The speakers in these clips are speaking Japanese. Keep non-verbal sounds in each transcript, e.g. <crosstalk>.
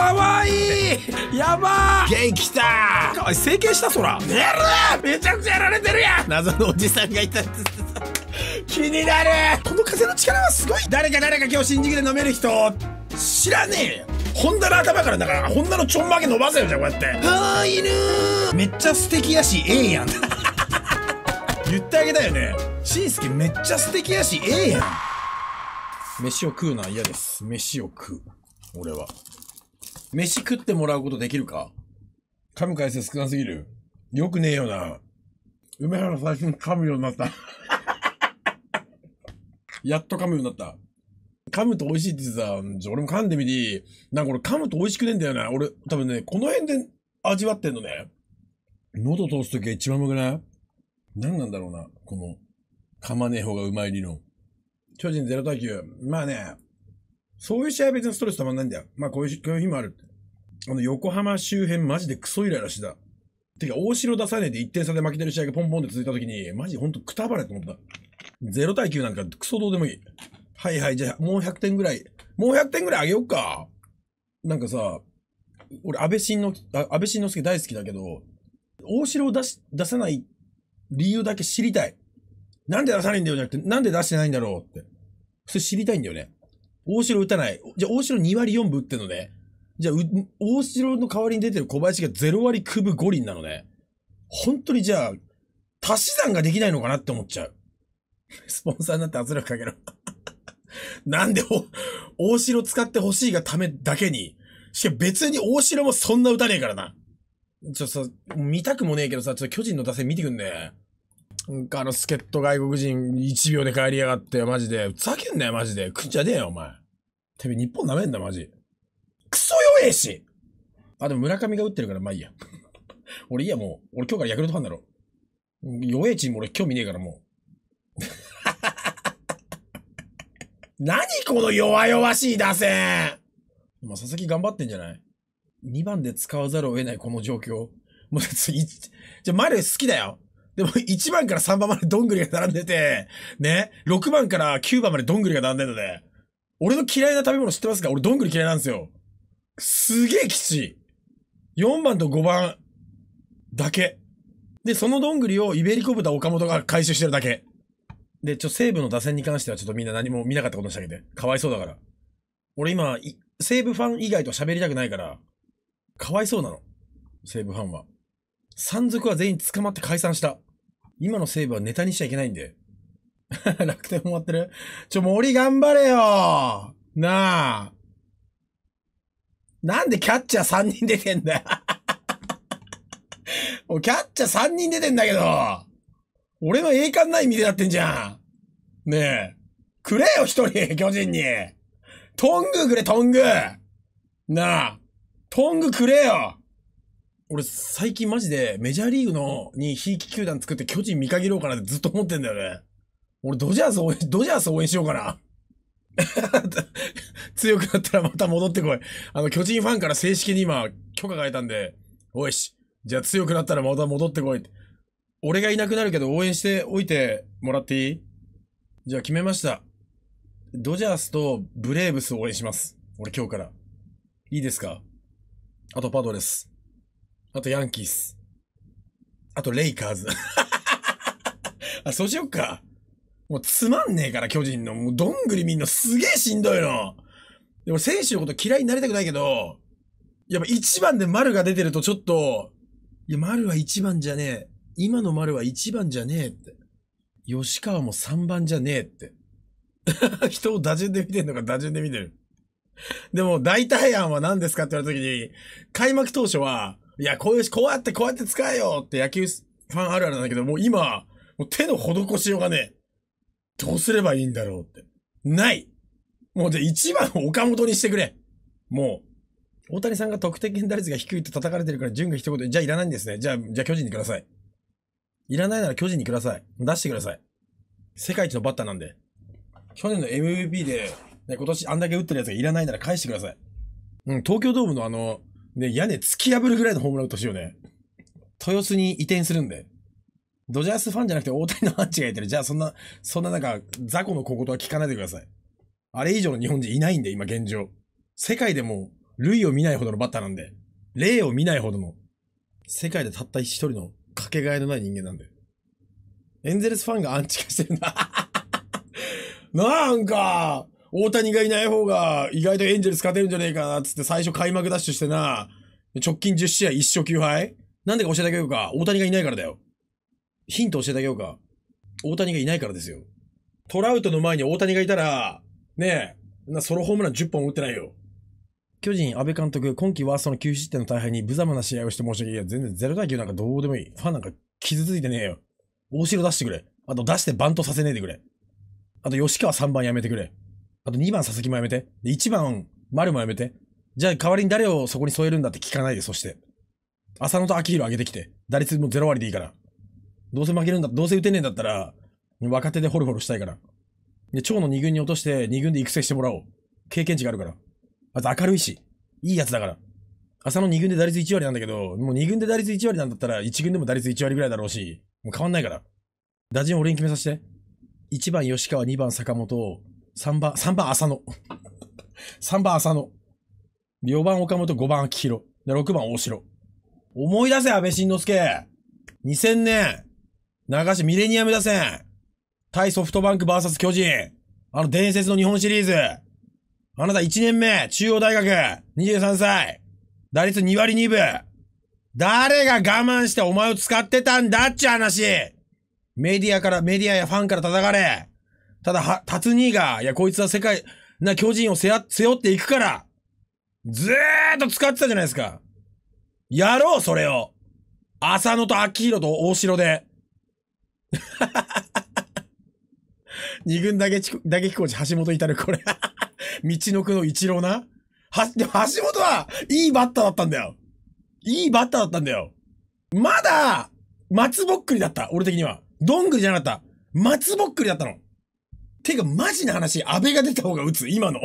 かわいいやばー元気だかわいい整形したそらやるめちゃくちゃやられてるやん謎のおじさんがいたって気になるこの風の力はすごい誰か誰か今日新宿で飲める人知らねえよホンダの頭からだからホンダのちょんまげ伸ばせよじゃんこうやってはあ犬めっちゃ素敵やしええやん <laughs> 言ってあげたよねしんすけめっちゃ素敵やしええやん飯を食うのは嫌です飯を食う俺は飯食ってもらうことできるか噛む回数少なすぎる。よくねえよな。梅原最近噛むようになった。<laughs> やっと噛むようになった。噛むと美味しいって言ってた。俺も噛んでみてなんか俺噛むと美味しくねえんだよな。俺、多分ね、この辺で味わってんのね。喉通すときは一番うまくない何なんだろうな。この、噛まねえ方がうまい理論。巨人0対9。まあね、そういう試合は別にストレスたまんないんだよ。まあこういう、こういう日もある。あの、横浜周辺マジでクソイライラしててか、大城出さねえで1点差で負けてる試合がポンポンで続いた時に、マジほんとくたばれと思った。0対9なんかクソどうでもいい。はいはい、じゃあもう100点ぐらい。もう100点ぐらいあげよっか。なんかさ、俺安倍晋の、安倍晋之助大好きだけど、大城を出し、出さない理由だけ知りたい。なんで出さないんだよじゃなくて、なんで出してないんだろうって。それ知りたいんだよね。大城打たない。じゃあ、大城2割4分打ってんのね。じゃあ、大城の代わりに出てる小林が0割区分五輪なのね。本当にじゃあ、足し算ができないのかなって思っちゃう。<laughs> スポンサーになって圧力かけろ <laughs> なんで、大城使ってほしいがためだけに。しかも別に大城もそんな打たねえからな。ちょ、さ、見たくもねえけどさ、ちょっと巨人の打線見てくんねなんかあの、助っ人外国人1秒で帰りやがって、マジで。ふざけんなよ、マジで。くっちゃねえよ、お前。てめえ、日本舐めんな、マジ。クソ弱えしあ、でも村上が打ってるから、まあいいや。<laughs> 俺いいや、もう。俺今日からヤクルトファンだろ。弱えチーム俺興味ねえから、もう。<laughs> 何この弱々しい打線まあ、佐々木頑張ってんじゃない ?2 番で使わざるを得ないこの状況。もう次、じゃ、丸好きだよ。でも1番から3番までどんぐりが並んでて、ね、6番から9番までどんぐりが並んでるので、俺の嫌いな食べ物知ってますか俺どんぐり嫌いなんですよ。すげえきつい。4番と5番だけ。で、そのどんぐりをイベリコ豚岡本が回収してるだけ。で、ちょ、西武の打線に関してはちょっとみんな何も見なかったことにしたけど、かわいそうだから。俺今、西武ファン以外と喋りたくないから、かわいそうなの。西武ファンは。山賊は全員捕まって解散した。今の西武はネタにしちゃいけないんで。<laughs> 楽天も終わってるちょ、森頑張れよなあ。なんでキャッチャー3人出てんだよ <laughs> キャッチャー3人出てんだけど。俺の栄冠ない身でやってんじゃん。ねえ。くれよ、一人、巨人に。トングくれ、トング。なあ。トングくれよ。俺、最近マジでメジャーリーグのにひいき球団作って巨人見限ろうかなってずっと思ってんだよね。俺ドジャース応援、ドジャース応援しようかな。<laughs> 強くなったらまた戻ってこい。あの、巨人ファンから正式に今、許可が得たんで、おいし、じゃあ強くなったらまた戻ってこい俺がいなくなるけど応援しておいてもらっていいじゃあ決めました。ドジャースとブレーブスを応援します。俺今日から。いいですかあとパドレス。あとヤンキース。あとレイカーズ。<laughs> あ、そうしよっか。もうつまんねえから、巨人の。もうどんぐり見んのすげえしんどいの。でも選手のこと嫌いになりたくないけど、やっぱ1番で丸が出てるとちょっと、いや、丸は1番じゃねえ。今の丸は1番じゃねえって。吉川も3番じゃねえって。<laughs> 人を打順で見てんのか打順で見てる。でも、大体案は何ですかって言われた時に、開幕当初は、いや、こういう、こうやって、こうやって使えよって野球ファンあるあるなんだけど、もう今、もう手の施しようがねえ。どうすればいいんだろうって。ないもうじゃあ1番岡本にしてくれもう、大谷さんが得点圏打率が低いと叩かれてるから、順が一言、じゃあいらないんですね。じゃあ、じゃあ巨人にください。いらないなら巨人にください。出してください。世界一のバッターなんで。去年の MVP で、ね、今年あんだけ打ってるやつがいらないなら返してください。うん、東京ドームのあの、ね、屋根突き破るぐらいのホームラン打ってほしいよね。豊洲に移転するんで。ドジャースファンじゃなくて大谷のアンチがいてる。じゃあそんな、そんななんか、雑魚の小言は聞かないでください。あれ以上の日本人いないんで、今現状。世界でも、類を見ないほどのバッターなんで、例を見ないほどの、世界でたった一人のかけがえのない人間なんで。エンゼルスファンがアンチ化してるんだ。<laughs> なんか、大谷がいない方が意外とエンジェルス勝てるんじゃねえかな、つって最初開幕ダッシュしてな、直近10試合1勝9敗なんでか教えてあげようか。大谷がいないからだよ。ヒント教えてあげようか。大谷がいないからですよ。トラウトの前に大谷がいたら、ねえ、なソロホームラン10本打ってないよ。巨人、安倍監督、今季ワーストの9失点の大敗に無様な試合をして申し訳ない。全然0対9なんかどうでもいい。ファンなんか傷ついてねえよ。大城出してくれ。あと出してバントさせねえでくれ。あと吉川3番やめてくれ。あと2番佐々木もやめて。で、1番丸もやめて。じゃあ代わりに誰をそこに添えるんだって聞かないで、そして。浅野と秋広上げてきて。打率も0割でいいから。どうせ負けるんだ、どうせ打てねえんだったら、若手でホロホロしたいから。で、蝶の2軍に落として2軍で育成してもらおう。経験値があるから。あと明るいし、いいやつだから。朝の2軍で打率1割なんだけど、もう2軍で打率1割なんだったら1軍でも打率1割ぐらいだろうし、もう変わんないから。打順俺に決めさせて。1番吉川、2番坂本、3番、3番浅野。3 <laughs> 番浅野。4番岡本、5番秋広。で、6番大城。思い出せ、安倍晋之助。2000年。流し、ミレニアム打線。対ソフトバンク VS 巨人。あの伝説の日本シリーズ。あなた1年目、中央大学、23歳。打率2割2分。誰が我慢してお前を使ってたんだっちゅう話。メディアから、メディアやファンから叩かれ。ただ、は、タツニーが、いや、こいつは世界、な、巨人を背負っていくから、ずーっと使ってたじゃないですか。やろう、それを。浅野と秋広と大城で。二軍打撃、打撃コーチ橋本いたる、これ <laughs> 道のくの一郎な。は、でも橋本は、いいバッターだったんだよ。いいバッターだったんだよ。まだ、松ぼっくりだった。俺的には。どんぐりじゃなかった。松ぼっくりだったの。てか、マジな話、安倍が出た方が打つ。今の。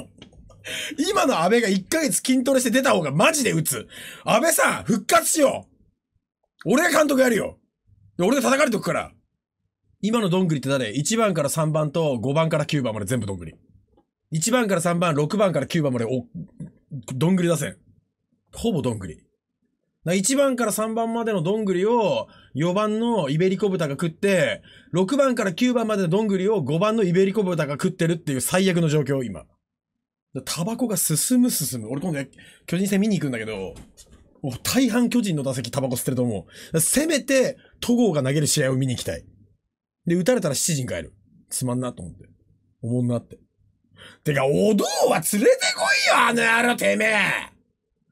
<laughs> 今の安倍が1ヶ月筋トレして出た方がマジで打つ。安倍さん、復活しよう。俺が監督やるよ。俺が叩かれとくから。今のどんぐりって誰 ?1 番から3番と5番から9番まで全部どんぐり。1番から3番、6番から9番までお、どんぐりせん。ほぼどんぐり。1番から3番までのどんぐりを4番のイベリコ豚が食って、6番から9番までのどんぐりを5番のイベリコ豚が食ってるっていう最悪の状況、今。タバコが進む進む。俺今度、巨人戦見に行くんだけど、大半巨人の打席タバコ吸ってると思う。せめて、戸郷が投げる試合を見に行きたい。で、打たれたら7時に帰る。つまんなと思って。おもんなって。てか、お堂は連れてこいよ、あの野郎、てめえ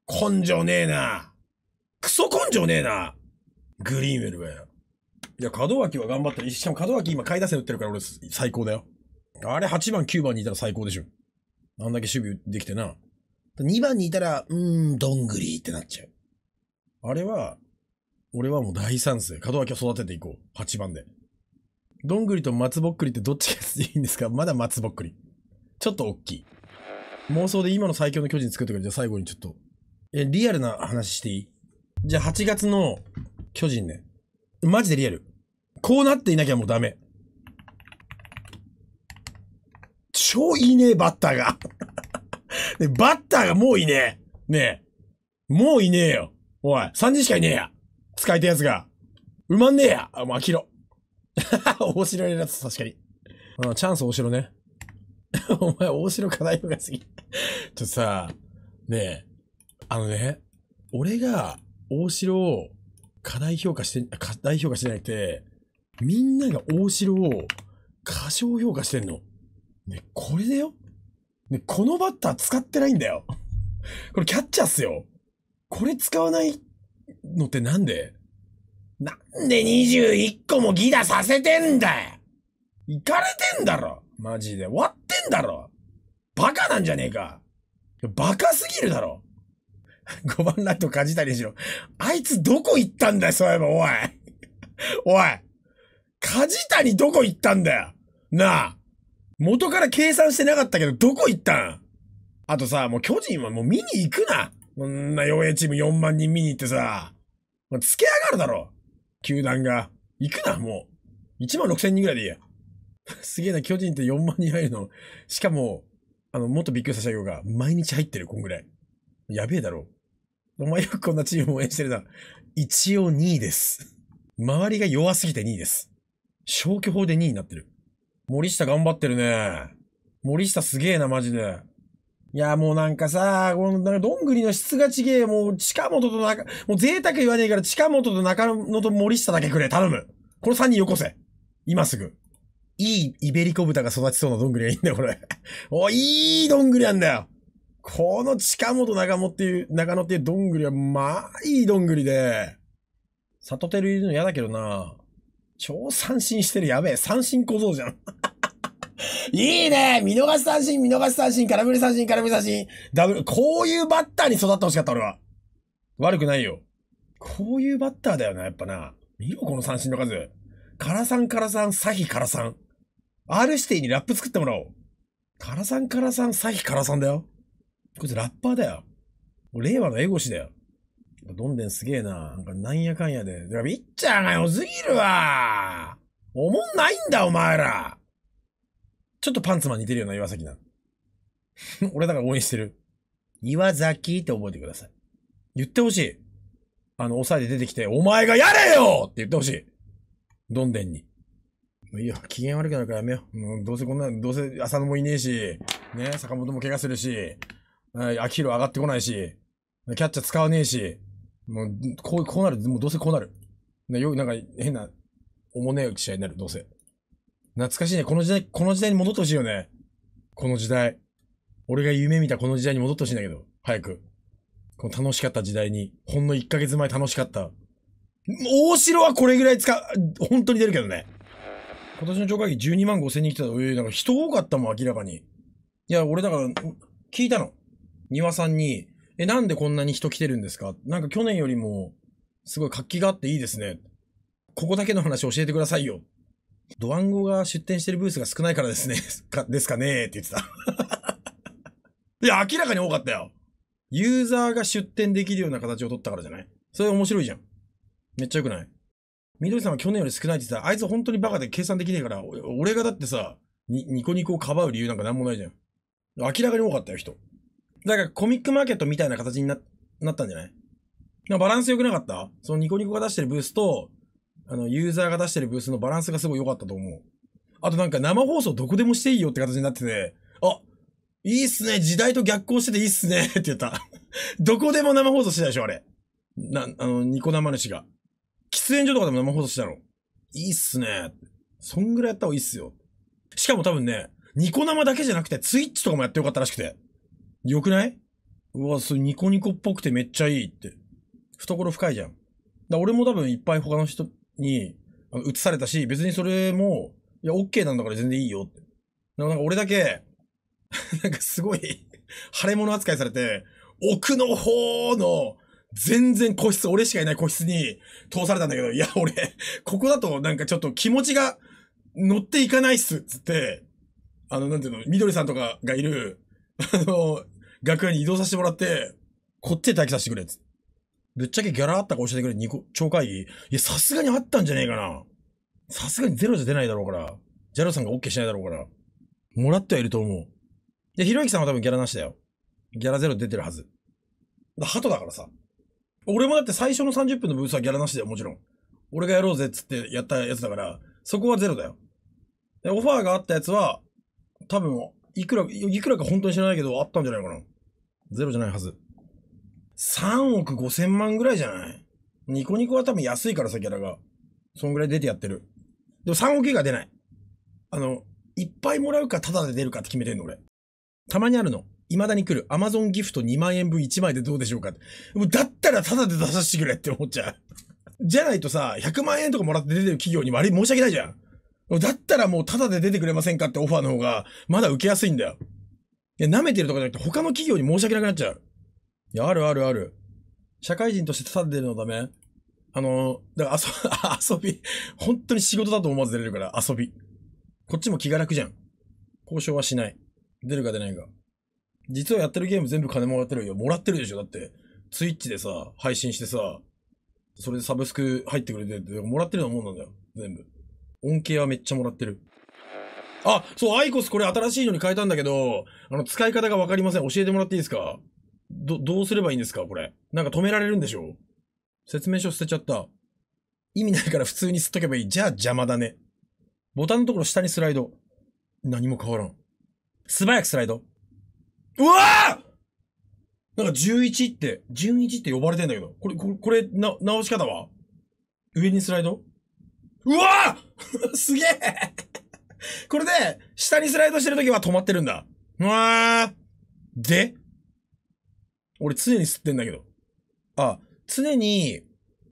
根性ねえな。クソ根性ねえな。グリーンウェルウェイ。いや、門脇は頑張ってる。しかも門脇今買い出せ打ってるから俺最高だよ。あれ8番9番にいたら最高でしょ。あんだけ守備できてな。2番にいたら、うーん、どんぐりってなっちゃう。あれは、俺はもう大賛成。門脇を育てていこう。8番で。どんぐりと松ぼっくりってどっちがいいんですかまだ松ぼっくり。ちょっと大きい。妄想で今の最強の巨人作ってくれ。じゃあ最後にちょっと。え、リアルな話していいじゃあ8月の巨人ね。マジでリアル。こうなっていなきゃもうダメ。超いいねバッターが。<laughs> ね、バッターがもういいねねえ。もういねえよ。おい、3人しかいねえや。使いたやつが。埋まんねえや。あ、もう飽きろ。大城になった確かに。うん、チャンス大城ね。<laughs> お前、大城課題とかすぎ。ちょっとさ、ねえ、あのね、俺が大城を課題評価して、課題評価してなくて、みんなが大城を過小評価してんの。ね、これだよ。ね、このバッター使ってないんだよ。これキャッチャーっすよ。これ使わないのってなんでなんで21個もギダさせてんだよ行かれてんだろマジで。終わってんだろバカなんじゃねえかバカすぎるだろ !5 番ライト梶谷にしろ。あいつどこ行ったんだよ、そういえば、おい。おい。梶谷どこ行ったんだよ。なあ。元から計算してなかったけど、どこ行ったんあとさ、もう巨人はもう見に行くな。こんな弱えチーム4万人見に行ってさ。つけ上がるだろ。球団が。行くな、もう。1万6千人ぐらいでいいや。<laughs> すげえな、巨人って4万人入るの。しかも、あの、もっとびっくりせたようが、毎日入ってる、こんぐらい。やべえだろ。お前よくこんなチーム応援してるな。一応2位です。周りが弱すぎて2位です。消去法で2位になってる。森下頑張ってるね。森下すげえな、マジで。いや、もうなんかさ、この、なんか、どんぐりの質がちえ、もう、近本と中、もう贅沢言わねえから、近本と中野と森下だけくれ、頼む。この3人よこせ。今すぐ。いいイベリコ豚が育ちそうなどんぐりがいいんだよ、これ。<laughs> お、いいどんぐりなんだよ。この近本中野っていう、中野っていうどんぐりは、まあ、いいどんぐりで。里照いるの嫌だけどな。超三振してる、やべえ。三振小僧じゃん。<laughs> <laughs> いいね見逃し三振、見逃し三振、空振り三振、空振り三振。ダブル、こういうバッターに育ってほしかった、俺は。悪くないよ。こういうバッターだよな、やっぱな。見ろ、この三振の数。からさんからさん、サヒからさん。R 指定にラップ作ってもらおう。空さんからさん、サヒからさんだよ。こいつラッパーだよ。令和のエゴシだよ。どんでんすげえな。なんかなんやかんやで。だからピッチャーが良すぎるわ。おもんないんだ、お前ら。ちょっとパンツマン似てるような岩崎なの。<laughs> 俺だから応援してる。岩崎って覚えてください。言ってほしい。あの、押さえて出てきて、お前がやれよって言ってほしい。どんでんに。いや、機嫌悪くなるからやめよう。うん、どうせこんな、どうせ浅野もいねえし、ね、坂本も怪我するし、秋広上がってこないし、キャッチャー使わねえし、もう、こう、こうなる。もうどうせこうなる。なよ、なんか変な、重ねえ試合になる、どうせ。懐かしいね。この時代、この時代に戻ってほしいよね。この時代。俺が夢見たこの時代に戻ってほしいんだけど、早く。この楽しかった時代に、ほんの1ヶ月前楽しかった。大城はこれぐらい使う、本当に出るけどね。今年の超会議12万5千人来てた。えなんか人多かったもん、明らかに。いや、俺だから、聞いたの。庭さんに、え、なんでこんなに人来てるんですかなんか去年よりも、すごい活気があっていいですね。ここだけの話教えてくださいよ。ドワンゴが出店してるブースが少ないからですね、<laughs> かですかねって言ってた。<laughs> いや、明らかに多かったよ。ユーザーが出店できるような形を取ったからじゃないそれ面白いじゃん。めっちゃ良くない緑さんは去年より少ないって言ったあいつ本当にバカで計算できねえから、俺がだってさ、ニコニコをかばう理由なんかなんもないじゃん。明らかに多かったよ、人。だからコミックマーケットみたいな形にななったんじゃないバランス良くなかったそのニコニコが出してるブースと、あの、ユーザーが出してるブースのバランスがすごい良かったと思う。あとなんか生放送どこでもしていいよって形になってて、あ、いいっすね、時代と逆行してていいっすね、<laughs> って言った。どこでも生放送してたでしょ、あれ。な、あの、ニコ生主が。喫煙所とかでも生放送してたの。いいっすね。そんぐらいやった方がいいっすよ。しかも多分ね、ニコ生だけじゃなくて、ツイッチとかもやってよかったらしくて。よくないうわ、それニコニコっぽくてめっちゃいいって。懐深いじゃん。だ俺も多分いっぱい他の人に移されたし、別にそれも、いや、オッケーなんだから全然いいよって。なんか俺だけ、<laughs> なんかすごい腫れ物扱いされて、奥の方の、全然個室、俺しかいない個室に通されたんだけど、いや、俺、ここだとなんかちょっと気持ちが乗っていかないっす、つって、あの、なんていうの、緑さんとかがいる、あの、楽屋に移動させてもらって、こっちで待機させてくれ、つっぶっちゃけギャラあったか教えてくれ、ニ個超会議。いや、さすがにあったんじゃねえかな。さすがにゼロじゃ出ないだろうから。ジャロさんがケーしないだろうから。もらってはいると思う。で、ひろゆきさんは多分ギャラなしだよ。ギャラゼロ出てるはず。だ、鳩だからさ。俺もだって最初の30分のブースはギャラなしだよ、もちろん。俺がやろうぜっつってやったやつだから、そこはゼロだよ。で、オファーがあったやつは、多分、いくら、いくらか本当に知らないけど、あったんじゃないかな。ゼロじゃないはず。3億5千万ぐらいじゃないニコニコは多分安いからさ、ギャラが。そんぐらい出てやってる。でも3億以外出ない。あの、いっぱいもらうかタダで出るかって決めてんの、俺。たまにあるの。未だに来る。アマゾンギフト2万円分1枚でどうでしょうかって。もうだったらタダで出させてくれって思っちゃう。じゃないとさ、100万円とかもらって出てる企業に悪い、申し訳ないじゃん。だったらもうタダで出てくれませんかってオファーの方が、まだ受けやすいんだよ。いや、舐めてるとかじゃなくて他の企業に申し訳なくなっちゃう。いや、あるあるある。社会人として立ててるのダメあの、だから遊、<laughs> 遊び、本当に仕事だと思わず出れるから遊び。こっちも気が楽じゃん。交渉はしない。出るか出ないか。実はやってるゲーム全部金もらってるよ。もらってるでしょだって、ツイッチでさ、配信してさ、それでサブスク入ってくれてて、もらってるのうなもんなんだよ。全部。恩恵はめっちゃもらってる。あ、そう、アイコスこれ新しいのに変えたんだけど、あの、使い方がわかりません。教えてもらっていいですかど、どうすればいいんですかこれ。なんか止められるんでしょ説明書捨てちゃった。意味ないから <laughs> 普通に吸っとけばいい。じゃあ邪魔だね。ボタンのところ下にスライド。何も変わらん。素早くスライド。うわーなんか11って、11って呼ばれてんだけど。これ、これ、これ、な、直し方は上にスライドうわー <laughs> すげえこれで、下にスライドしてるときは止まってるんだ。うわーで俺常に吸ってんだけど。あ、常に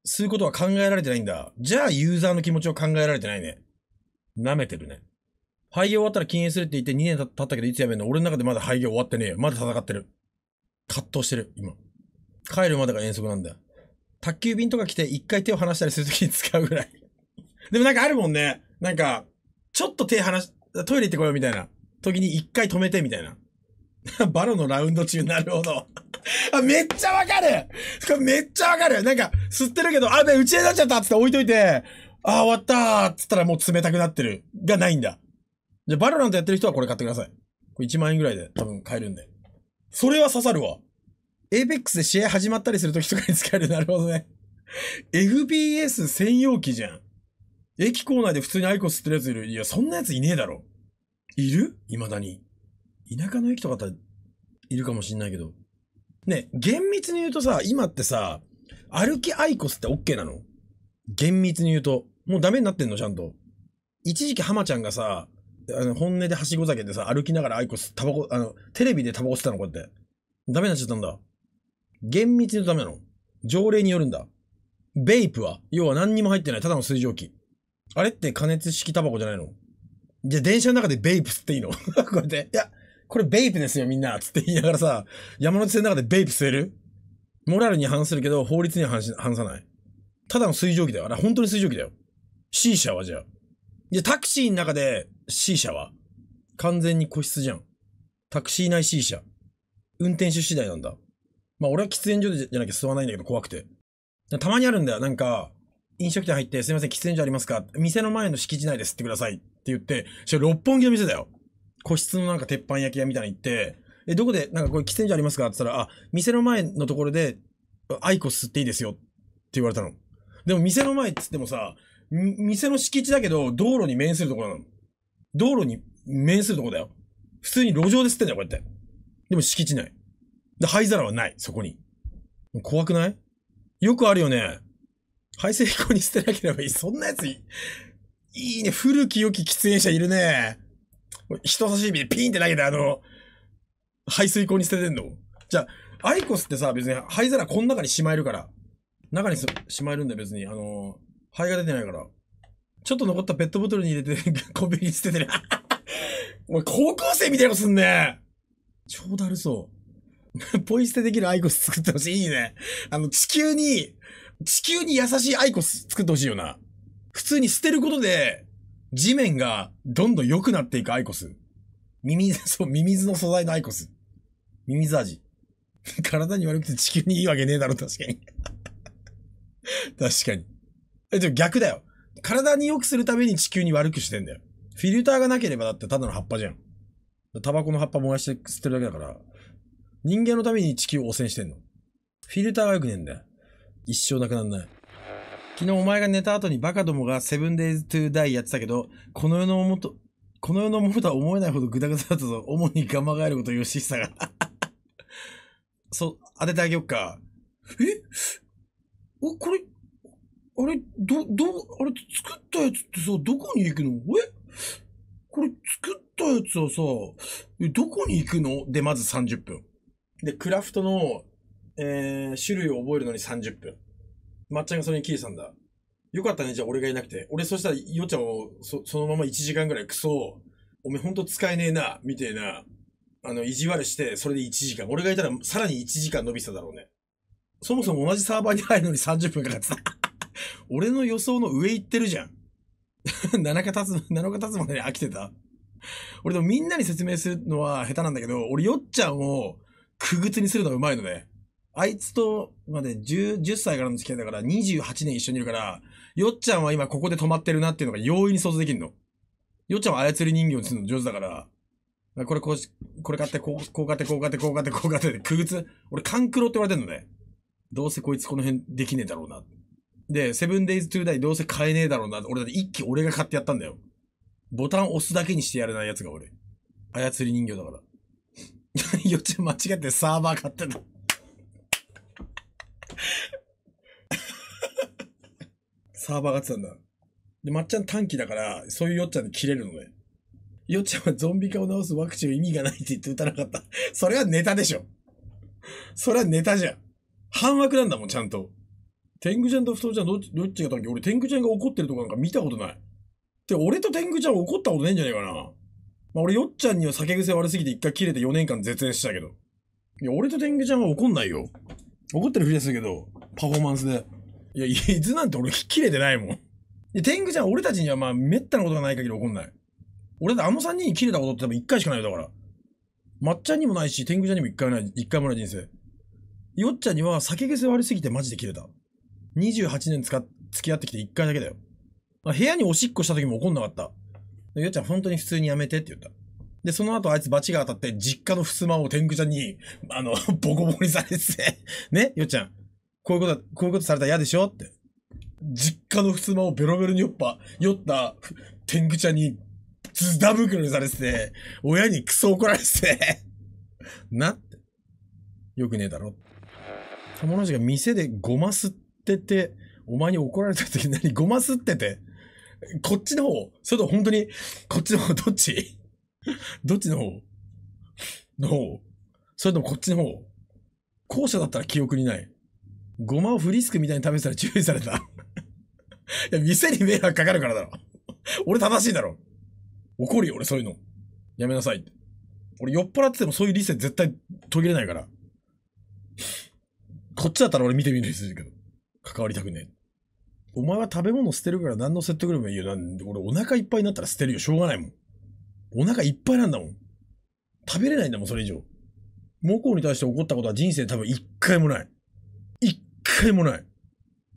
吸うことは考えられてないんだ。じゃあユーザーの気持ちを考えられてないね。舐めてるね。廃業終わったら禁煙するって言って2年経ったけどいつやめんの俺の中でまだ廃業終わってねえよ。まだ戦ってる。葛藤してる、今。帰るまでが遠足なんだよ。宅急便とか来て一回手を離したりするときに使うぐらい <laughs> でもなんかあるもんね。なんか、ちょっと手離し、トイレ行ってこようみたいな。時に一回止めてみたいな。<laughs> バロのラウンド中、なるほど。あ、めっちゃわかるめっちゃわかるなんか、吸ってるけど、あ、で、打ち合いになっちゃったっつって置いといて、あ、終わったっつったらもう冷たくなってる。がないんだ。じゃ、バロなんてやってる人はこれ買ってください。これ1万円ぐらいで多分買えるんで。それは刺さるわ。エイペックスで試合始まったりするときとかに使える。なるほどね。FPS 専用機じゃん。駅構内で普通にアイコス吸ってるやついる。いや、そんなやついねえだろ。いる未だに。田舎の駅とかだったらいるかもしんないけど。ね、厳密に言うとさ、今ってさ、歩きアイコスってオッケーなの厳密に言うと。もうダメになってんのちゃんと。一時期浜ちゃんがさ、あの、本音ではしご酒でさ、歩きながらアイコス、タバコ、あの、テレビでタバコ吸ったのこうやって。ダメになっちゃったんだ。厳密に言うとダメなの条例によるんだ。ベイプは要は何にも入ってない、ただの水蒸気。あれって加熱式タバコじゃないのじゃあ電車の中でベイプ吸っていいの <laughs> こうやって。いや、これベイプですよみんなつって言いながらさ、山手線の中でベイプ吸えるモラルに反するけど、法律には反反さない。ただの水蒸気だよ。あれ、本当に水蒸気だよ。C 社はじゃあ。で、タクシーの中で C 社は完全に個室じゃん。タクシー内 C 社。運転手次第なんだ。まあ俺は喫煙所でじゃなきゃ吸わないんだけど怖くて。たまにあるんだよ。なんか、飲食店入って、すいません、喫煙所ありますか店の前の敷地内で吸ってくださいって言って、それ六本木の店だよ。個室のなんか鉄板焼き屋みたいに行って、え、どこで、なんかこれ喫煙所ありますかって言ったら、あ、店の前のところで、アイコス吸っていいですよって言われたの。でも店の前って言ってもさ、店の敷地だけど、道路に面するところなの。道路に面するところだよ。普通に路上で吸ってんだよ、こうやって。でも敷地内。で、灰皿はない、そこに。怖くないよくあるよね。排水口に捨てなければいい。そんなやつい、いいね。古き良き喫煙者いるね。人差し指でピーンって投げて、あの、排水口に捨ててんのじゃあ、アイコスってさ、別に灰皿この中にしまえるから。中にしまえるんだよ、別に。あの、灰が出てないから。ちょっと残ったペットボトルに入れて <laughs> コンビニに捨ててる。<laughs> お前、高校生みたいなのすんね超だるそう。<laughs> ポイ捨てできるアイコス作ってほしい。いいね。あの、地球に、地球に優しいアイコス作ってほしいよな。普通に捨てることで、地面がどんどん良くなっていくアイコス。ミミズ、<laughs> そう、ミミズの素材のアイコス。ミミズ味。<laughs> 体に悪くて地球にいいわけねえだろ、確かに。<laughs> 確かに。え、でも逆だよ。体に良くするために地球に悪くしてんだよ。フィルターがなければだってただの葉っぱじゃん。タバコの葉っぱ燃やして吸ってるだけだから、人間のために地球を汚染してんの。フィルターが良くねえんだよ。一生なくなんない。昨日お前が寝た後にバカどもがセブンデイズトゥーダイやってたけど、この世のもと、この世のものとは思えないほどグダグダだったぞ。主にガマガエルこと吉久が。<laughs> そう、当ててあげよっか。えお、これ、あれ、ど、ど、あれ、作ったやつってさ、どこに行くのえこれ、作ったやつはさ、どこに行くので、まず30分。で、クラフトの、えー、種類を覚えるのに30分。まっちゃんがそれに聞いてたんだ。よかったね、じゃあ俺がいなくて。俺そしたら、よちゃんをそそのまま1時間ぐらいクソ、おめえほんと使えねえな、みたいな、あの、意地悪して、それで1時間。俺がいたらさらに1時間伸びてただろうね。そもそも同じサーバーに入るのに30分かかってた。<laughs> 俺の予想の上行ってるじゃん。7 <laughs> 日経つ、7日経つまでに飽きてた。俺でもみんなに説明するのは下手なんだけど、俺よっちゃんを、くぐつにするのはうまいのね。あいつと、まで10、10歳からの付き合いだから28年一緒にいるから、よっちゃんは今ここで止まってるなっていうのが容易に想像できるの。よっちゃんは操り人形にするの上手だから、これこう、これ買って、こう、こう買って、こう買って、こう買って、こう買って、くぐつ、俺、カンクロって言われてんのね。どうせこいつこの辺できねえだろうな。で、セブンデイズ・トゥ・ダイどうせ買えねえだろうな。俺だって一気俺が買ってやったんだよ。ボタン押すだけにしてやれないやつが俺。操り人形だから。<laughs> よっちゃん間違ってサーバー買っての。<laughs> サーバーがってたんだ。で、まっちゃん短期だから、そういうよっちゃんで切れるのね。よっちゃんはゾンビ化を治すワクチンは意味がないって言って打たなかった。それはネタでしょ。それはネタじゃん。半枠なんだもん、ちゃんと。天狗ちゃんと太ちゃんどっちどっちが短期俺、天狗ちゃんが怒ってるとこなんか見たことない。で、俺と天狗ちゃん怒ったことねえんじゃねえかな。まあ、俺、よっちゃんには酒癖悪すぎて一回切れて4年間絶縁したけど。いや、俺と天狗ちゃんは怒んないよ。怒ってるふりですけど、パフォーマンスで。いや、いつなんて俺切れてないもん。で、天狗ちゃん、俺たちにはまあ、滅多なことがない限り怒んない。俺だってあの3人に切れたことって多分1回しかないよ、だから。まっちゃんにもないし、天狗ちゃんにも1回ない、1回もない人生。よっちゃんには酒癖悪すぎてマジで切れた。28年つか、付き合ってきて1回だけだよ。部屋におしっこした時も怒んなかった。よっちゃん本当に普通にやめてって言った。で、その後あいつ罰が当たって実家の襖を天狗ちゃんに、あの、<laughs> ボコボコにされてて、<laughs> ね、よっちゃん、こういうこと、こういうことされたら嫌でしょって。実家の襖をベロベロに酔っぱ、酔った天狗ちゃんにズダ袋にされてて、親にクソ怒られてて <laughs> なって。よくねえだろ。友字が店でごま吸ってて、お前に怒られた時に何ごま吸ってて。こっちの方、それと本当に、こっちの方どっち <laughs> どっちの方の方それともこっちの方後者だったら記憶にない。ごまをフリスクみたいに食べてたら注意された。<laughs> いや、店に迷惑かかるからだろ。俺正しいだろ。怒るよ、俺そういうの。やめなさいって。俺酔っ払っててもそういう理性絶対途切れないから。こっちだったら俺見てみるするけど。関わりたくねえ。お前は食べ物捨てるから何の説得力もいいよ。なんで俺お腹いっぱいになったら捨てるよ。しょうがないもん。お腹いっぱいなんだもん。食べれないんだもん、それ以上。モコに対して怒ったことは人生多分一回もない。一回もない。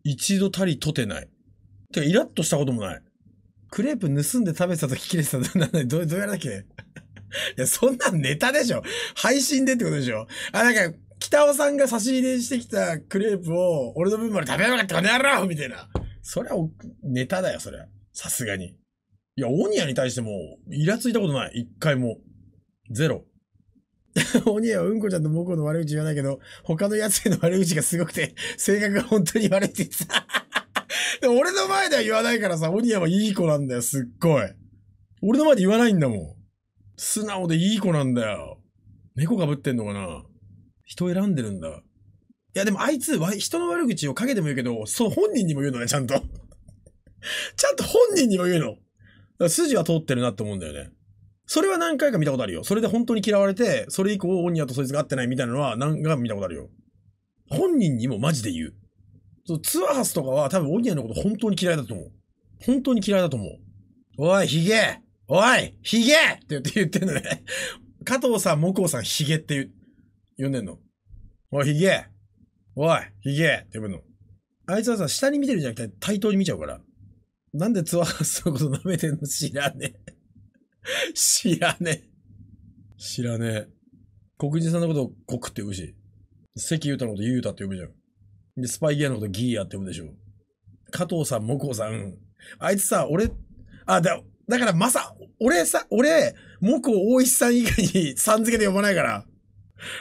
一度たりとてない。てか、イラッとしたこともない。クレープ盗んで食べてたとき切れてたとなんだどうやらだっけ <laughs> いや、そんなんネタでしょ配信でってことでしょあ、なんか、北尾さんが差し入れしてきたクレープを、俺の分まで食べなかったこの野郎みたいな。そりゃ、ネタだよ、そりゃ。さすがに。いや、オニアに対しても、イラついたことない。一回も。ゼロ。<laughs> オニアはうんこちゃんと僕の悪口言わないけど、他の奴への悪口がすごくて、性格が本当に悪いって言ってた。<laughs> でも俺の前では言わないからさ、オニアはいい子なんだよ、すっごい。俺の前で言わないんだもん。素直でいい子なんだよ。猫かぶってんのかな人選んでるんだ。いや、でもあいつ、人の悪口をかけても言うけど、そう、本人にも言うのね、ちゃんと。<laughs> ちゃんと本人にも言うの。筋は通ってるなって思うんだよね。それは何回か見たことあるよ。それで本当に嫌われて、それ以降、オニアとそいつが合ってないみたいなのは何回か見たことあるよ。本人にもマジで言う。そうツアハスとかは多分オニアのこと本当に嫌いだと思う。本当に嫌いだと思う。おい、ヒゲおい、ヒゲって言って言ってんのね。加藤さん、木工さん、ヒゲって言う、呼んでんの。おい、ヒゲおい、ヒゲって呼ぶの。あいつはさ、下に見てるんじゃなくて対等に見ちゃうから。なんでツワハスのこと舐めてんの知らねえ。知らねえ。知らねえ。黒人さんのことをコクって呼ぶし、関裕太のことユータって呼ぶじゃん。で、スパイギアのことギーヤって呼ぶでしょ。加藤さん、モコさん。あいつさ、俺、あ、だ、だからまさ、俺さ、俺、モコ大石さん以外にさん付けで呼ばないから。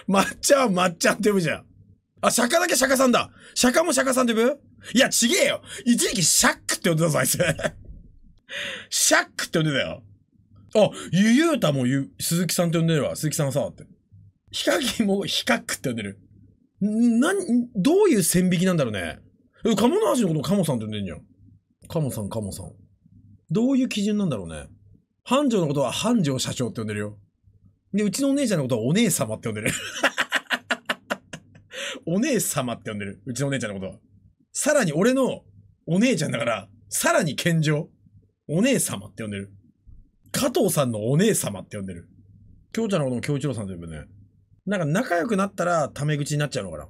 抹茶は抹茶って呼ぶじゃん。あ、釈迦だけ釈迦さんだ。釈迦も釈迦さんって呼ぶいや、ちげえよ一時期シャックって呼んでたぞ、あいつ。<laughs> シャックって呼んでたよ。あ、ゆゆうたもゆ、鈴木さんって呼んでるわ。鈴木さんさ、って。ヒカキンもヒカックって呼んでる。な、どういう線引きなんだろうね。え、カモの足のことカモさんって呼んでんじゃん。カモさん、カモさん。どういう基準なんだろうね。繁盛のことは繁盛社長って呼んでるよ。で、うちのお姉ちゃんのことはお姉様って呼んでる。<laughs> お姉様って呼んでる。うちのお姉ちゃんのことは。さらに俺のお姉ちゃんだから、さらに健常。お姉様って呼んでる。加藤さんのお姉様って呼んでる。京ちゃんのことも京一郎さんと呼ぶね。なんか仲良くなったらタメ口になっちゃうのかな。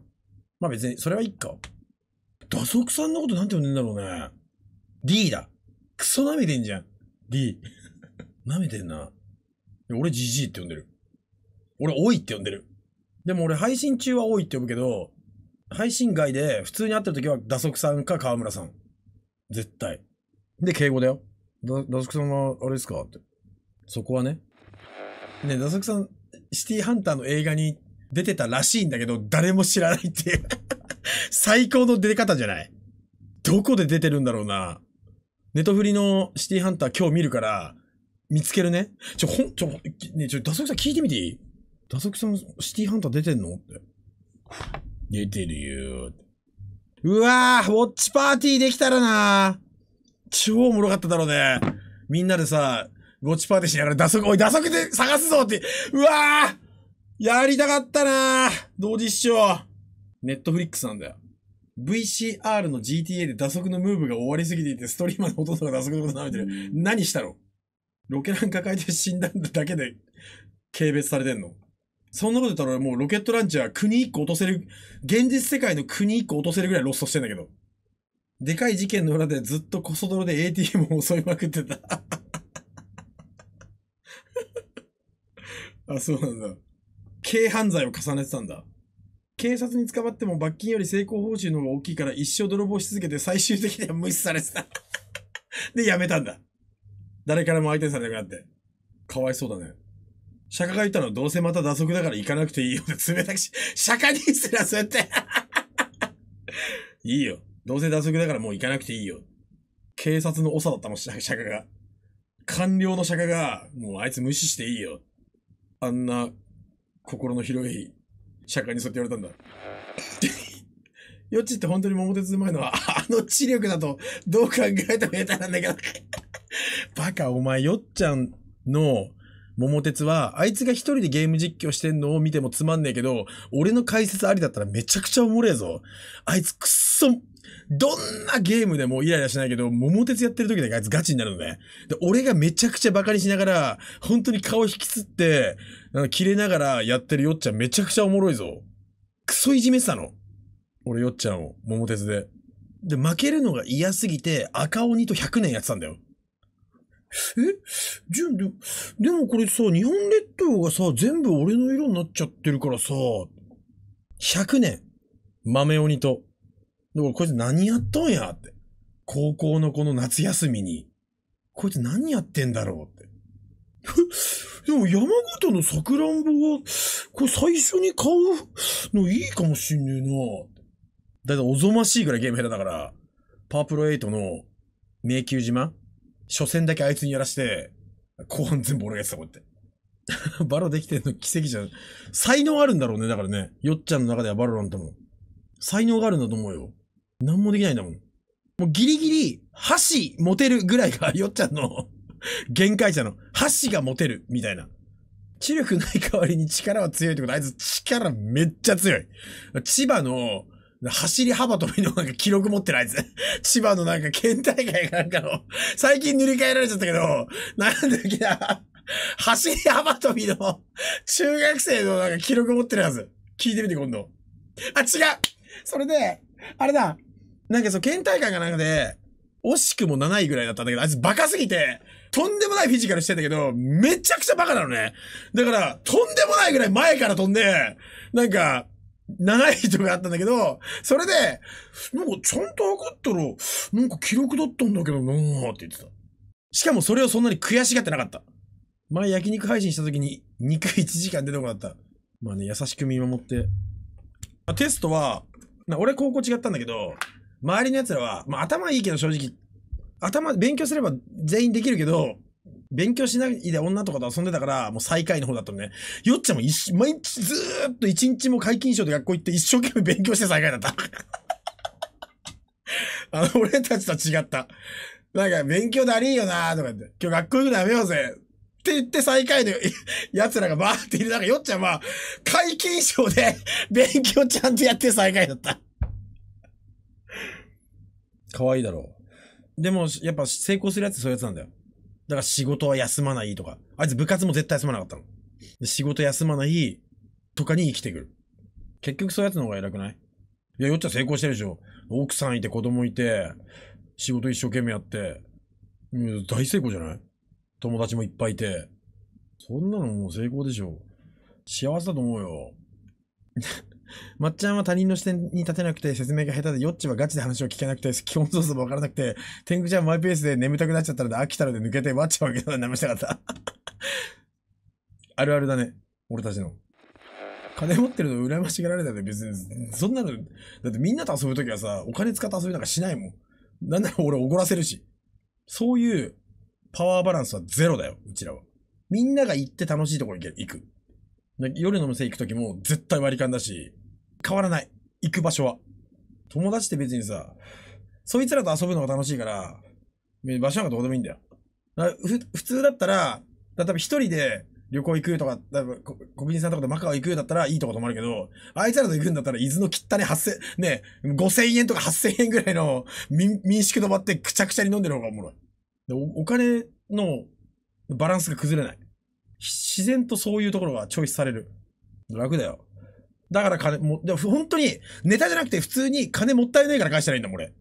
まあ別に、それはいいか。打足さんのことなんて呼んでんだろうね。D だ。クソ舐めてんじゃん。D。<laughs> 舐めてんな。俺ジジイって呼んでる。俺、おいって呼んでる。でも俺配信中はおいって呼ぶけど、配信外で普通に会ってる時は打足さんか川村さん。絶対。で、敬語だよ。だ打足さんはあれですかって。そこはね。ね、打足さん、シティハンターの映画に出てたらしいんだけど、誰も知らないっていう <laughs> 最高の出方じゃないどこで出てるんだろうな。ネトフリのシティハンター今日見るから、見つけるね。ちょ、ほん、ちょ、ねちょ、打足さん聞いてみていい打足さんシティハンター出てんのって。出てるよ。うわぁ、ウォッチパーティーできたらな超おもろかっただろうね。みんなでさ、ウォッチパーティーしながら打足、おい、打足で探すぞって。うわぁやりたかったな同時視聴。ネットフリックスなんだよ。VCR の GTA で打足のムーブが終わりすぎていて、ストリーマーの弟が打足のこと舐めてる。何したろロケラン抱えて死んだだけで、軽蔑されてんのそんなこと言ったらもうロケットランチャー国一個落とせる、現実世界の国一個落とせるぐらいロストしてんだけど。でかい事件の裏でずっとコソ泥で ATM を襲いまくってた <laughs> あ、そうなんだ。軽犯罪を重ねてたんだ。警察に捕まっても罰金より成功報酬の方が大きいから一生泥棒し続けて最終的には無視されてたで、やめたんだ。誰からも相手にされなくなって。かわいそうだね。釈迦が言ったのどうせまた打足だから行かなくていいよ冷たくし、釈迦にすらそうやって <laughs> いいよ。どうせ打足だからもう行かなくていいよ。警察の長だったもん、釈迦が。官僚の釈迦が、もうあいつ無視していいよ。あんな心の広い釈迦にそうやって言われたんだ。<laughs> よっちって本当に桃鉄うまいのは、あの知力だと、どう考えても下手なんだけどバカ、お前、よっちゃんの、桃鉄は、あいつが一人でゲーム実況してんのを見てもつまんねえけど、俺の解説ありだったらめちゃくちゃおもれえぞ。あいつくっそ、どんなゲームでもイライラしないけど、桃鉄やってる時だけあいつガチになるのね。で、俺がめちゃくちゃバカにしながら、本当に顔引きつって、なんか切れながらやってるよっちゃんめちゃくちゃおもろいぞ。クソいじめてたの。俺よっちゃんを、桃鉄で。で、負けるのが嫌すぎて、赤鬼と100年やってたんだよ。えじゅで、でもこれさ、日本列島がさ、全部俺の色になっちゃってるからさ、100年、豆鬼と。で、らこいつ何やっとんやって。高校のこの夏休みに。こいつ何やってんだろうって。<laughs> でも山形のさくらんぼは、これ最初に買うのいいかもしんねえなだいたいおぞましいぐらいゲーム下手だから、パープロ8の迷宮島初戦だけあいつにやらして、後半全部俺がやってた、こうやって。<laughs> バロできてんの奇跡じゃん。才能あるんだろうね、だからね。よっちゃんの中ではバロなんても。才能があるんだと思うよ。なんもできないんだもん。もうギリギリ、箸持てるぐらいが、<laughs> よっちゃんの限界者の、箸が持てる、みたいな。知力ない代わりに力は強いってこと、あいつ力めっちゃ強い。千葉の走り幅跳びのなんか記録持ってるあいつ。<laughs> 千葉のなんか県大会かなんかの、最近塗り替えられちゃったけど、なんだっけな。走り幅跳びの中学生のなんか記録持ってるはず。聞いてみて今度。あ、違うそれで、あれだ。なんかそう、県大会かなんかで、惜しくも7位ぐらいだったんだけど、あいつバカすぎて、とんでもないフィジカルしてんだけど、めちゃくちゃバカなのね。だから、とんでもないぐらい前から飛んで、なんか、長い人があったんだけど、それで、なんかちゃんと測ったら、なんか記録だったんだけどなーって言ってた。しかもそれをそんなに悔しがってなかった。前焼肉配信した時に肉1時間出てこなかった。まあね、優しく見守って。まあ、テストは、俺高校違ったんだけど、周りの奴らは、まあ頭いいけど正直、頭、勉強すれば全員できるけど、勉強しないで女とかと遊んでたから、もう最下位の方だったのね。よっちゃんも一、毎日ずーっと一日も解禁賞で学校行って一生懸命勉強して最下位だった。<laughs> あの、俺たちと違った。なんか、勉強だりーよなーとか言って、今日学校行くのやめようぜって言って最下位の <laughs> 奴らがバーっているなんか、よっちゃんは、解禁賞で勉強ちゃんとやって最下位だった。可愛いだろう。でも、やっぱ成功するやつそういうやつなんだよ。だから仕事は休まないとか。あいつ部活も絶対休まなかったの。仕事休まないとかに生きてくる。結局そういうやつの方が偉くないいや、よっちゃ成功してるでしょ。奥さんいて子供いて、仕事一生懸命やって、大成功じゃない友達もいっぱいいて。そんなのもう成功でしょ。幸せだと思うよ。まっちゃんは他人の視点に立てなくて、説明が下手で、よっちはガチで話を聞けなくて、基本操作もわからなくて、天狗ちゃんマイペースで眠たくなっちゃったので、飽きたので抜けて、わっちゃうわけたら舐したかった。あるあるだね。俺たちの。金持ってるの羨ましがられたね、別に。そんなの、だってみんなと遊ぶときはさ、お金使って遊びなんかしないもん。なんなら俺怒らせるし。そういうパワーバランスはゼロだよ、うちらは。みんなが行って楽しいとこ行け、行く。夜の店行くときも絶対割り勘だし、変わらない。行く場所は。友達って別にさ、そいつらと遊ぶのが楽しいから、場所なんかどうでもいいんだよ。だ普通だったら、例えば一人で旅行行くとか、だ国人さんとかでマカオ行くだったらいいとこ泊まるけど、あいつらと行くんだったら伊豆の切ったね8000、ね、5000円とか8000円ぐらいの民民宿泊まってくちゃくちゃに飲んでる方がおもろい。でおお金のバランスが崩れない。自然とそういうところがチョイスされる。楽だよ。だから金も、でも本当に、ネタじゃなくて普通に金もったいないから返してないんだ俺。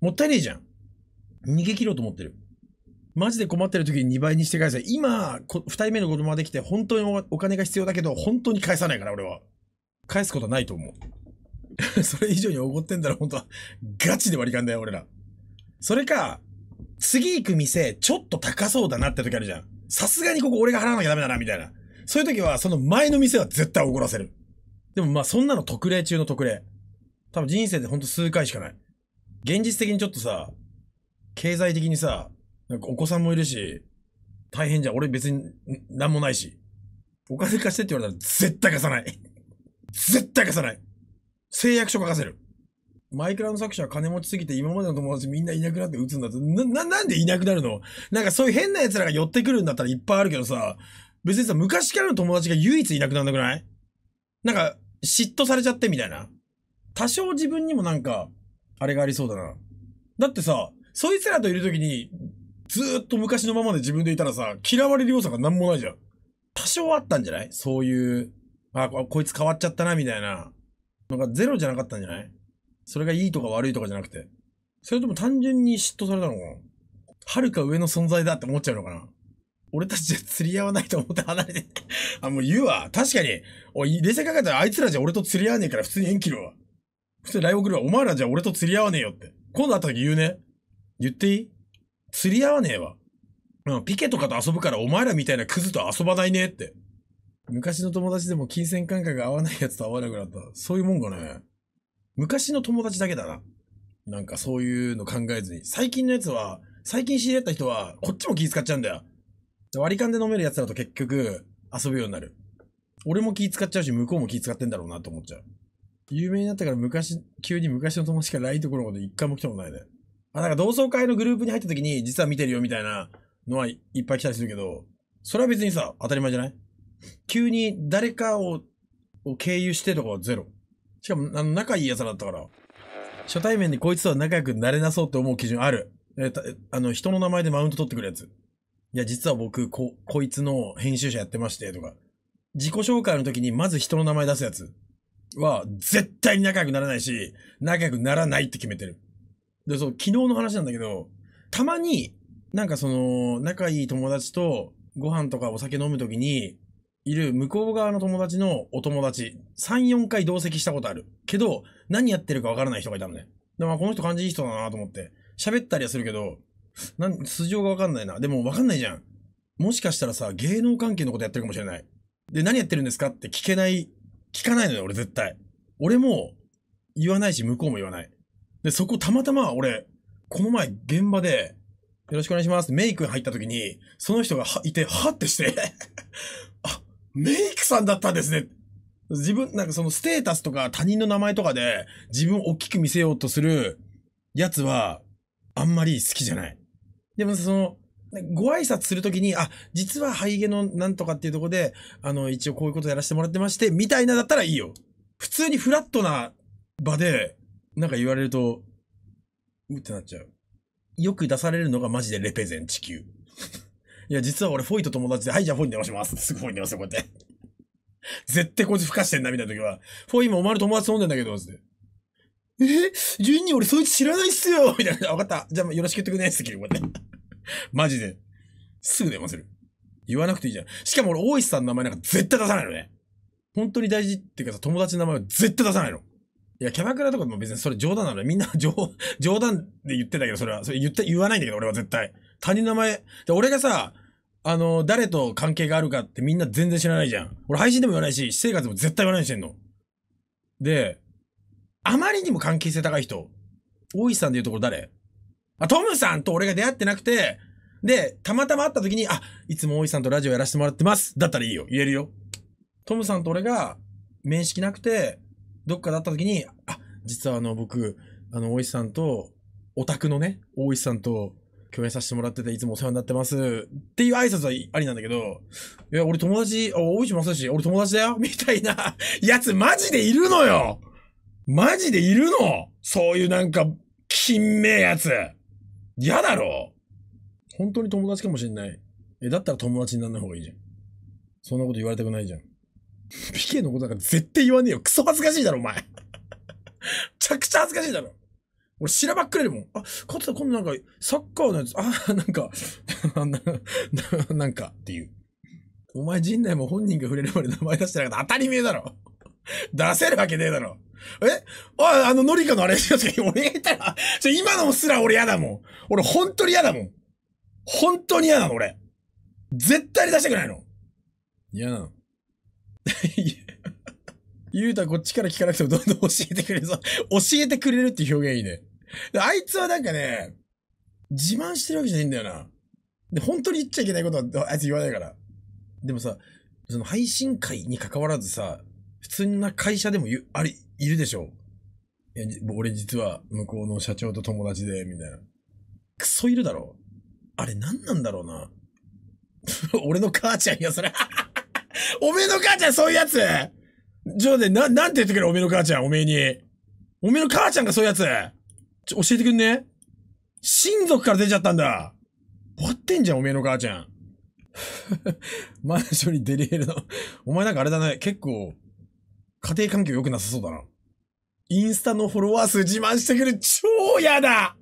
もったいねえじゃん。逃げ切ろうと思ってる。マジで困ってる時に2倍にして返せ。今、2二人目の子供ができて、本当にお金が必要だけど、本当に返さないから、俺は。返すことはないと思う。<laughs> それ以上におごってんだら、本当は、ガチで割り勘だよ、俺ら。それか、次行く店、ちょっと高そうだなって時あるじゃん。さすがにここ俺が払わなきゃダメだな、みたいな。そういう時は、その前の店は絶対おごらせる。でもまあそんなの特例中の特例。多分人生でほんと数回しかない。現実的にちょっとさ、経済的にさ、なんかお子さんもいるし、大変じゃん。俺別に何もないし。お金貸してって言われたら絶対貸さない。絶対貸さない。誓約書書かせる。マイクラの作者は金持ちすぎて今までの友達みんないなくなって打つんだって。な、な、なんでいなくなるのなんかそういう変な奴らが寄ってくるんだったらいっぱいあるけどさ、別にさ、昔からの友達が唯一いなくなんなくないなんか、嫉妬されちゃってみたいな。多少自分にもなんか、あれがありそうだな。だってさ、そいつらといる時に、ずーっと昔のままで自分でいたらさ、嫌われる要素がなんもないじゃん。多少あったんじゃないそういう、あ、こいつ変わっちゃったな、みたいな。なんかゼロじゃなかったんじゃないそれがいいとか悪いとかじゃなくて。それとも単純に嫉妬されたのかなはるか上の存在だって思っちゃうのかな俺たちじゃ釣り合わないと思って離れて <laughs> あ、もう言うわ。確かに。おい、冷静かかったらあいつらじゃ俺と釣り合わねえから普通に縁切るわ。普通にライブ送るわ。お前らじゃ俺と釣り合わねえよって。今度会った時言うね。言っていい釣り合わねえわ。うん、ピケとかと遊ぶからお前らみたいなクズと遊ばないねって。昔の友達でも金銭感覚が合わないやつと合わなくなった。そういうもんがね。昔の友達だけだな。なんかそういうの考えずに。最近のやつは、最近知り合った人は、こっちも気遣っちゃうんだよ。割り勘で飲めるやつだと結局遊ぶようになる。俺も気使っちゃうし、向こうも気使ってんだろうなと思っちゃう。有名になったから昔、急に昔の友達からいところまで一回も来たことないね。あ、なんか同窓会のグループに入った時に実は見てるよみたいなのはいっぱい来たりするけど、それは別にさ、当たり前じゃない急に誰かをを経由してとかはゼロ。しかも、あの、仲いい奴らだったから、初対面でこいつとは仲良くなれなそうって思う基準ある。え、たあの、人の名前でマウント取ってくるやつ。いや、実は僕、こ、こいつの編集者やってまして、とか。自己紹介の時にまず人の名前出すやつは、絶対に仲良くならないし、仲良くならないって決めてる。で、そう、昨日の話なんだけど、たまに、なんかその、仲いい友達とご飯とかお酒飲む時に、いる向こう側の友達のお友達、3、4回同席したことある。けど、何やってるかわからない人がいたのね。でもこの人感じいい人だなと思って、喋ったりはするけど、なん、素性がわかんないな。でもわかんないじゃん。もしかしたらさ、芸能関係のことやってるかもしれない。で、何やってるんですかって聞けない、聞かないのよ、俺絶対。俺も、言わないし、向こうも言わない。で、そこたまたま俺、この前現場で、よろしくお願いしますメイク入った時に、その人がいて、はってして <laughs> あ、メイクさんだったんですね。自分、なんかそのステータスとか他人の名前とかで自分を大きく見せようとするやつは、あんまり好きじゃない。でもその、ご挨拶するときに、あ、実はハイゲのなんとかっていうとこで、あの、一応こういうことやらせてもらってまして、みたいなだったらいいよ。普通にフラットな場で、なんか言われると、うってなっちゃう。よく出されるのがマジでレペゼン地球。<laughs> いや、実は俺フォイと友達で、はい、じゃあフォイに電話します。すぐフォイに電話すよ、こうやって。絶対こいつ吹かしてんな、みたいな時は。フォイ今お前の友達飲んでんだけど、つって。え住人俺そいつ知らないっすよ <laughs> みたいな。わかった。じゃあよろしく言ってくれないっすけど、待っ <laughs> マジで。すぐ電話する。言わなくていいじゃん。しかも俺、大石さんの名前なんか絶対出さないのね。本当に大事っていうかさ、友達の名前は絶対出さないの。いや、キャバクラとかも別にそれ冗談なのね。みんな <laughs> 冗、冗談で言ってたけど、それは、それ言って、言わないんだけど、俺は絶対。他人の名前。で、俺がさ、あの、誰と関係があるかってみんな全然知らないじゃん。俺配信でも言わないし、私生活も絶対言わないにしてんの。で、あまりにも関係性高い人、大石さんでいうところ誰あ、トムさんと俺が出会ってなくて、で、たまたま会った時に、あ、いつも大石さんとラジオやらせてもらってます。だったらいいよ。言えるよ。トムさんと俺が、面識なくて、どっかだった時に、あ、実はあの、僕、あの、大石さんと、オタクのね、大石さんと共演させてもらってて、いつもお世話になってます。っていう挨拶はありなんだけど、いや、俺友達、大石正し、俺友達だよみたいな、やつマジでいるのよマジでいるのそういうなんか、金名やつ。嫌だろ本当に友達かもしんない。え、だったら友達にならない方がいいじゃん。そんなこと言われたくないじゃん。<laughs> ピケのことなんか絶対言わねえよ。クソ恥ずかしいだろ、お前。<laughs> めちゃくちゃ恥ずかしいだろ。俺、知らばっくれるもん。あ、かつて今度なんか、サッカーのやつ、あ、なんか、<laughs> ななんかっていう。お前陣内も本人が触れるまで名前出してなかった当たり前だろ。<laughs> 出せるわけねえだろ。えあ、あの、ノリカのあれしよ俺がったら、ちょ、今のすら俺嫌だもん。俺本当に嫌だもん。本当に嫌なの、俺。絶対に出したくないの。嫌なの。<laughs> ゆうたこっちから聞かなくてもどんどん教えてくれるぞ。教えてくれるって表現いいね。あいつはなんかね、自慢してるわけじゃないんだよな。で、本当に言っちゃいけないことはあいつ言わないから。でもさ、その配信会に関わらずさ、普通な会社でもゆ、あり、いるでしょいや、俺実は向こうの社長と友達で、みたいな。クソいるだろあれ何なんだろうな。<laughs> 俺の母ちゃんや、それ <laughs> おめえの母ちゃんそういうやつちょ、で、な、なんて言ってくれ、おめえの母ちゃん、おめえに。おめえの母ちゃんがそういうやつちょ、教えてくんね親族から出ちゃったんだ終わってんじゃん、おめえの母ちゃん。<laughs> マンションにデリヘルの。お前なんかあれだね、結構、家庭環境良くなさそうだな。インスタのフォロワー数自慢してくる超やだ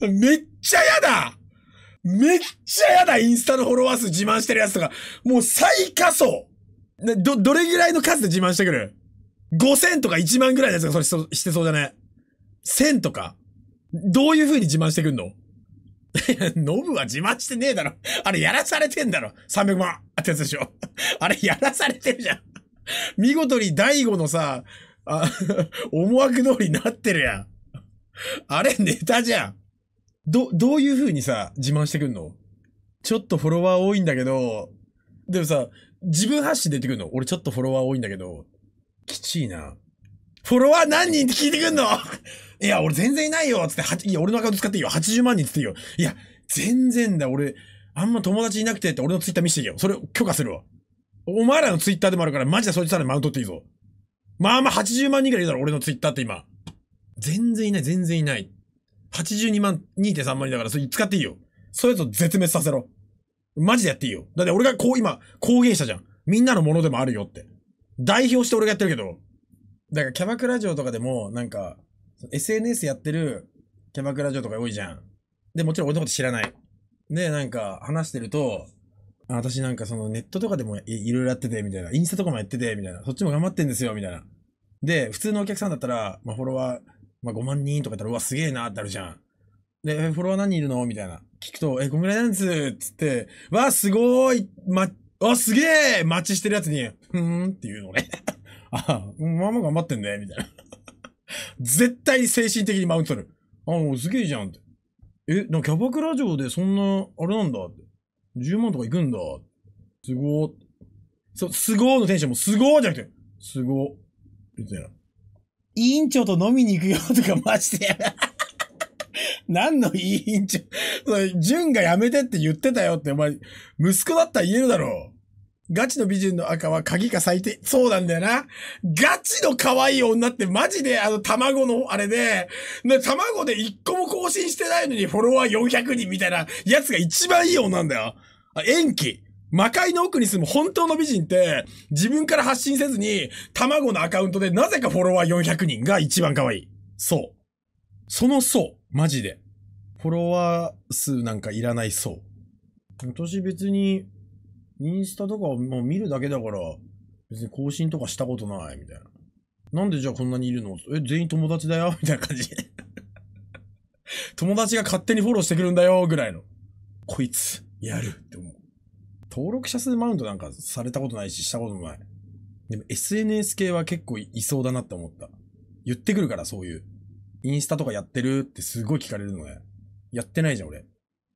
めっちゃやだめっちゃやだインスタのフォロワー数自慢してるやつとか。もう最下層ど、どれぐらいの数で自慢してくる ?5000 とか1万ぐらいのやつがそれししてそうじゃね ?1000 とか。どういう風に自慢してくんの <laughs> ノブは自慢してねえだろ。あれやらされてんだろ。300万ってやつでしょ。あれやらされてるじゃん。<laughs> 見事に大悟のさ、あ、<laughs> 思惑通りになってるやん。あれネタじゃん。ど、どういう風にさ、自慢してくんのちょっとフォロワー多いんだけど、でもさ、自分発信出てくんの俺ちょっとフォロワー多いんだけど、きちいな。フォロワー何人って聞いてくんの <laughs> いや、俺全然いないよつって、いや、俺のアカウント使っていいよ。80万人つっていいよ。いや、全然だ。俺、あんま友達いなくてって俺のツイッター見せていいよ。それ許可するわ。お前らのツイッターでもあるから、マジでそいつらでマウントっていいぞ。まあまあ80万人ぐらいいるだろ、俺のツイッターって今。全然いない、全然いない。82万、2.3万人だから、それ使っていいよ。それと絶滅させろ。マジでやっていいよ。だって俺がこう、今、公言したじゃん。みんなのものでもあるよって。代表して俺がやってるけど。だからキャバクラ嬢とかでも、なんか、SNS やってるキャバクラ嬢とか多いじゃん。で、もちろん俺のこと知らない。で、なんか、話してると、私なんかそのネットとかでもいろいろやってて、みたいな。インスタとかもやってて、みたいな。そっちも頑張ってんですよ、みたいな。で、普通のお客さんだったら、まあ、フォロワー、まあ、5万人とかだったら、うわ、すげえなってあるじゃん。で、フォロワー何人いるのみたいな。聞くと、え、こんぐらいなんですつって、わすごーい、ま、あ、すげえマッチしてるやつに、ふーんって言うのね。<laughs> あ、まあまあ頑張ってんね、みたいな。絶対精神的にマウント取る。あ、もうすげえじゃんって。え、なんかキャバクラ嬢でそんな、あれなんだって。10万とかいくんだ。すごー。そう、すごーのテンションもすごーじゃなくて、すごー。みたいな。委員長と飲みに行くよとかマジでやな。<laughs> 何の委員長。それ、淳がやめてって言ってたよって、お前、息子だったら言えるだろう。ガチの美人の赤は鍵が咲いて、そうなんだよな。ガチの可愛い女ってマジであの卵のあれで、卵で一個も更新してないのにフォロワー400人みたいなやつが一番いい女なんだよ。延期。魔界の奥に住む本当の美人って、自分から発信せずに、卵のアカウントでなぜかフォロワー400人が一番可愛い。そう。そのそう。マジで。フォロワー数なんかいらないそう。私別にインスタとかもう見るだけだから、別に更新とかしたことない、みたいな。なんでじゃあこんなにいるのえ、全員友達だよ <laughs> みたいな感じ。友達が勝手にフォローしてくるんだよぐらいの。こいつ、やるって思う。登録者数マウントなんかされたことないし、したこともない。でも SNS 系は結構いそうだなって思った。言ってくるから、そういう。インスタとかやってるってすごい聞かれるのね。やってないじゃん、俺。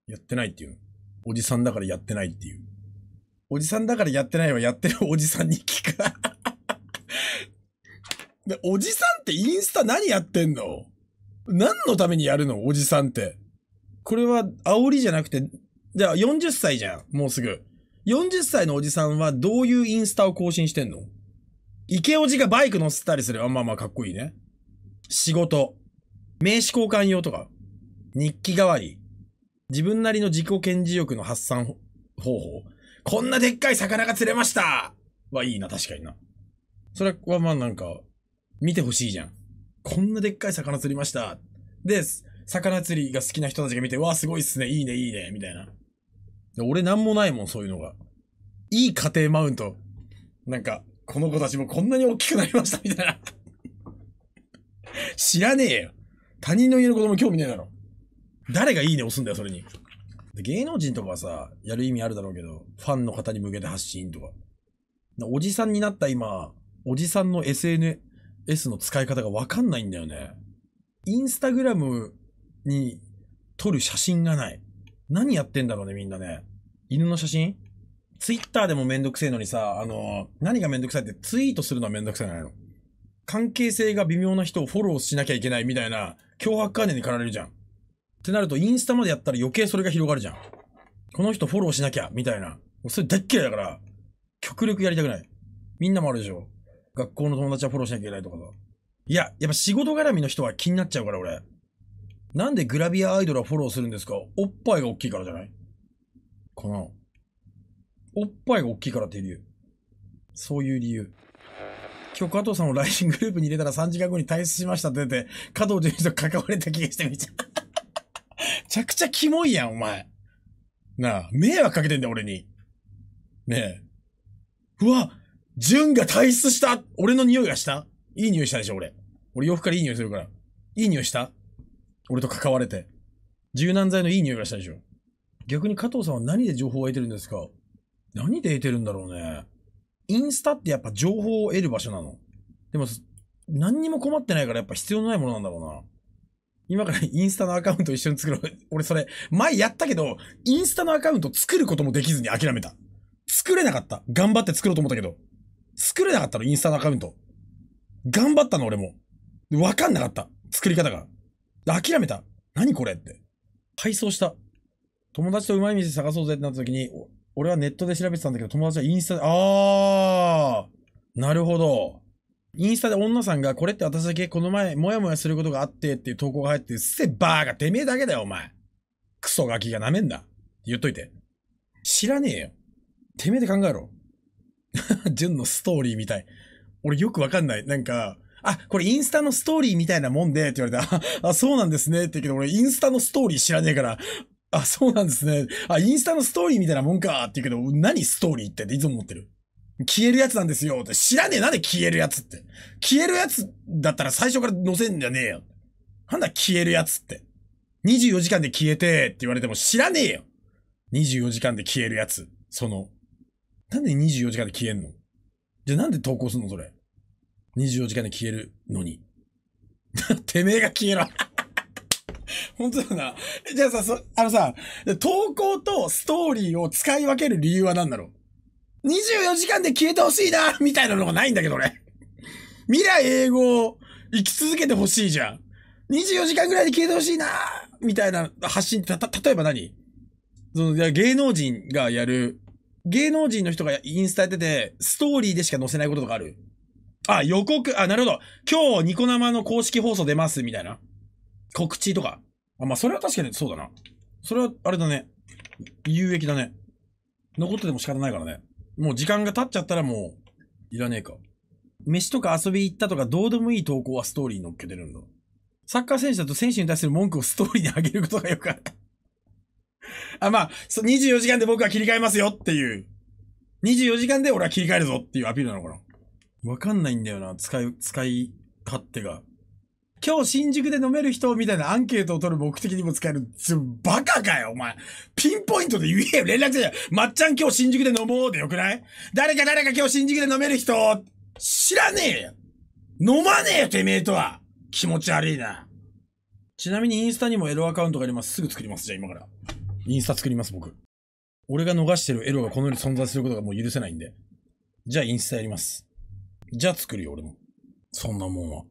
やってないっていうおじさんだからやってないっていう。おじさんだからやってないわ、やってるおじさんに聞く。<laughs> で、おじさんってインスタ何やってんの何のためにやるのおじさんって。これは煽りじゃなくて、じゃあ40歳じゃん、もうすぐ。40歳のおじさんはどういうインスタを更新してんの池おじがバイク乗せたりする。あ、まあまあかっこいいね。仕事。名刺交換用とか。日記代わり。自分なりの自己顕示欲の発散方法。こんなでっかい魚が釣れましたはいいな、確かにな。それはまあなんか、見てほしいじゃん。こんなでっかい魚釣りました。で、魚釣りが好きな人たちが見て、わあ、すごいっすね、いいね、いいね、みたいな。俺なんもないもん、そういうのが。いい家庭マウント。なんか、この子たちもこんなに大きくなりました、みたいな。知らねえよ。他人の家の子供興味ねえだろ。誰がいいね押すんだよ、それに。芸能人とかはさ、やる意味あるだろうけど、ファンの方に向けて発信とか。おじさんになった今、おじさんの SNS の使い方がわかんないんだよね。インスタグラムに撮る写真がない。何やってんだろうね、みんなね。犬の写真ツイッターでもめんどくせえのにさ、あの、何がめんどくさいってツイートするのはめんどくさいないの。関係性が微妙な人をフォローしなきゃいけないみたいな脅迫観念に駆られるじゃん。ってなると、インスタまでやったら余計それが広がるじゃん。この人フォローしなきゃ、みたいな。それ大っ嫌いだから、極力やりたくない。みんなもあるでしょ。学校の友達はフォローしなきゃいけないとかさ。いや、やっぱ仕事絡みの人は気になっちゃうから、俺。なんでグラビアアイドルはフォローするんですかおっぱいが大きいからじゃないかな。おっぱいが大きいからっていう理由。そういう理由。今日加藤さんをライ n ングループに入れたら3時間後に退出しましたって出て、加藤純一と関われた気がしてみちゃう。ちゃくちゃキモいやん、お前。なあ、迷惑かけてんだよ、俺に。ねえ。うわ、純が退出した俺の匂いがしたいい匂いしたでしょ、俺。俺洋服からいい匂いするから。いい匂いした俺と関われて。柔軟剤のいい匂いがしたでしょ。逆に加藤さんは何で情報を得てるんですか何で得てるんだろうね。インスタってやっぱ情報を得る場所なの。でも、何にも困ってないからやっぱ必要のないものなんだろうな。今からインスタのアカウント一緒に作ろう。俺それ、前やったけど、インスタのアカウント作ることもできずに諦めた。作れなかった。頑張って作ろうと思ったけど。作れなかったの、インスタのアカウント。頑張ったの、俺も。わかんなかった。作り方が。諦めた。何これって。配送した。友達とうまい店探そうぜってなった時に、俺はネットで調べてたんだけど、友達はインスタで、あー、なるほど。インスタで女さんが、これって私だけこの前、もやもやすることがあってっていう投稿が入って、せバーがてめえだけだよ、お前。クソガキが舐めんな。言っといて。知らねえよ。てめえで考えろ。<laughs> 純のストーリーみたい。俺よくわかんない。なんか、あ、これインスタのストーリーみたいなもんで、って言われて、あ、そうなんですね、って言うけど、俺インスタのストーリー知らねえから、あ、そうなんですね。あ、インスタのストーリーみたいなもんか、って言うけど、何ストーリーってっていつも思ってる。消えるやつなんですよ。って知らねえ。なんで消えるやつって。消えるやつだったら最初から載せんじゃねえよ。なんだ消えるやつって。24時間で消えてって言われても知らねえよ。24時間で消えるやつ。その。なんで24時間で消えんのじゃあなんで投稿すんのそれ。24時間で消えるのに。<laughs> てめえが消えろ <laughs> 本当だな。じゃあさ、そ、あのさ、投稿とストーリーを使い分ける理由は何だろう24時間で消えてほしいなみたいなのがないんだけど俺。未来英語、生き続けてほしいじゃん。24時間ぐらいで消えてほしいなみたいな発信、た、例えば何その、芸能人がやる、芸能人の人がインスタやってて、ストーリーでしか載せないこととかあるあ、予告、あ、なるほど。今日、ニコ生の公式放送出ます、みたいな。告知とか。あ、まあ、それは確かにそうだな。それは、あれだね。有益だね。残ってても仕方ないからね。もう時間が経っちゃったらもう、いらねえか。飯とか遊び行ったとかどうでもいい投稿はストーリーに乗っけてるんだ。サッカー選手だと選手に対する文句をストーリーに上げることがよくあるあ、まあ、24時間で僕は切り替えますよっていう。24時間で俺は切り替えるぞっていうアピールなのかな。わかんないんだよな、使い、使い勝手が。今日新宿で飲める人みたいなアンケートを取る目的にも使える。バカかよ、お前。ピンポイントで言えよ、連絡せよ。まっちゃん今日新宿で飲もうでよくない誰か誰か今日新宿で飲める人、知らねえよ。飲まねえよ、てめえとは。気持ち悪いな。ちなみにインスタにもエロアカウントがあります。すぐ作ります、じゃあ今から。インスタ作ります、僕。俺が逃してるエロがこの世に存在することがもう許せないんで。じゃあインスタやります。じゃあ作るよ、俺も。そんなもんは。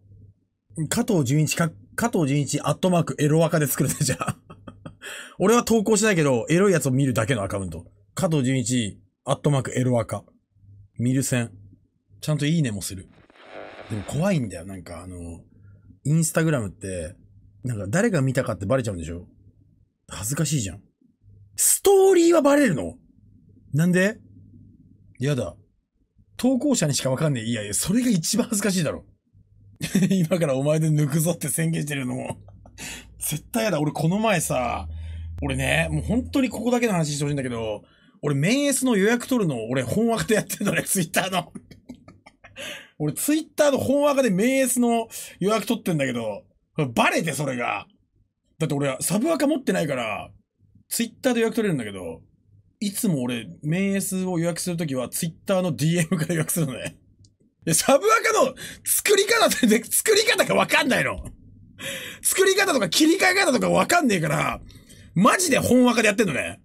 加藤純一か、加藤純一アットマークエロアカで作るね、じゃあ。<laughs> 俺は投稿しないけど、エロいやつを見るだけのアカウント。加藤純一アットマークエロアカ。見る線。ちゃんといいねもする。でも怖いんだよ。なんかあの、インスタグラムって、なんか誰が見たかってバレちゃうんでしょ恥ずかしいじゃん。ストーリーはバレるのなんでやだ。投稿者にしかわかんねえ。いやいや、それが一番恥ずかしいだろ。<laughs> 今からお前で抜くぞって宣言してるのも絶対やだ。俺この前さ、俺ね、もう本当にここだけの話してほしいんだけど、俺、メンエスの予約取るの、俺、本枠でやってんのね、ツイッターの <laughs> 俺、ツイッターの本枠でメンエスの予約取ってんだけど、バレて、それが。だって俺、サブ枠持ってないから、ツイッターで予約取れるんだけど、いつも俺、メンエスを予約するときは、ツイッターの DM から予約するのねや、サブアカの作り方って、作り方がわかんないの。作り方とか切り替え方とかわかんねえから、マジで本若でやってんのね。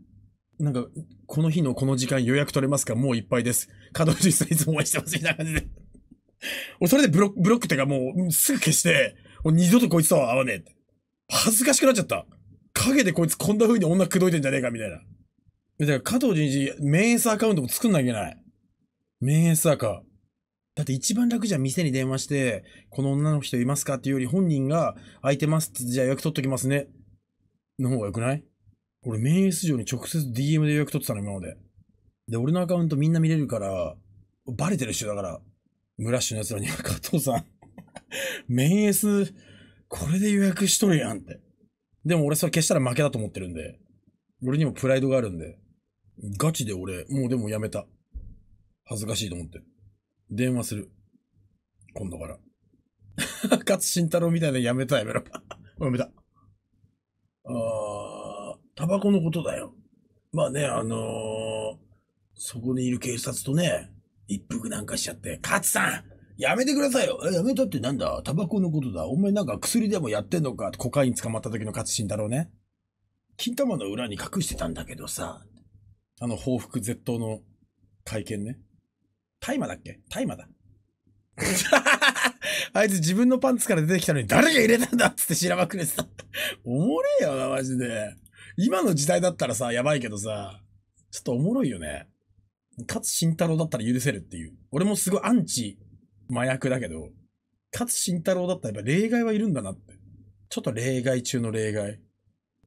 なんか、この日のこの時間予約取れますかもういっぱいです。加藤さんいつも応援してますみたいな感じで。俺それでブロック、ブロックってかもうすぐ消して、もう二度とこいつとは会わねえって。恥ずかしくなっちゃった。影でこいつこんな風に女口説いてんじゃねえかみたいな。だから加藤仁一、メンエースアカウントも作んなきゃいけない。メンエースアカ。だって一番楽じゃん、店に電話して、この女の人いますかっていうより本人が、空いてますって、じゃあ予約取っときますね。の方が良くない俺、メイン S 上に直接 DM で予約取ってたの、今まで。で、俺のアカウントみんな見れるから、バレてる人だから、ムラッシュの奴らには加藤さん <laughs> メイン S、これで予約しとるやんって。でも俺それ消したら負けだと思ってるんで、俺にもプライドがあるんで、ガチで俺、もうでもやめた。恥ずかしいと思って。電話する。今度から。<laughs> 勝慎太郎みたいなやめたやめろ。<laughs> やめた。あタバコのことだよ。まあね、あのー、そこにいる警察とね、一服なんかしちゃって、勝さんやめてくださいよやめたってなんだタバコのことだ。お前なんか薬でもやってんのかコカイン捕まった時の勝慎太郎ね。金玉の裏に隠してたんだけどさ。あの報復絶倒の会見ね。大麻だっけ大麻だ。<laughs> あいつ自分のパンツから出てきたのに誰が入れたんだっつって知らばくれてた。おもれよな、マジで。今の時代だったらさ、やばいけどさ、ちょっとおもろいよね。勝慎太郎だったら許せるっていう。俺もすごいアンチ麻薬だけど、勝慎太郎だったらやっぱ例外はいるんだなって。ちょっと例外中の例外。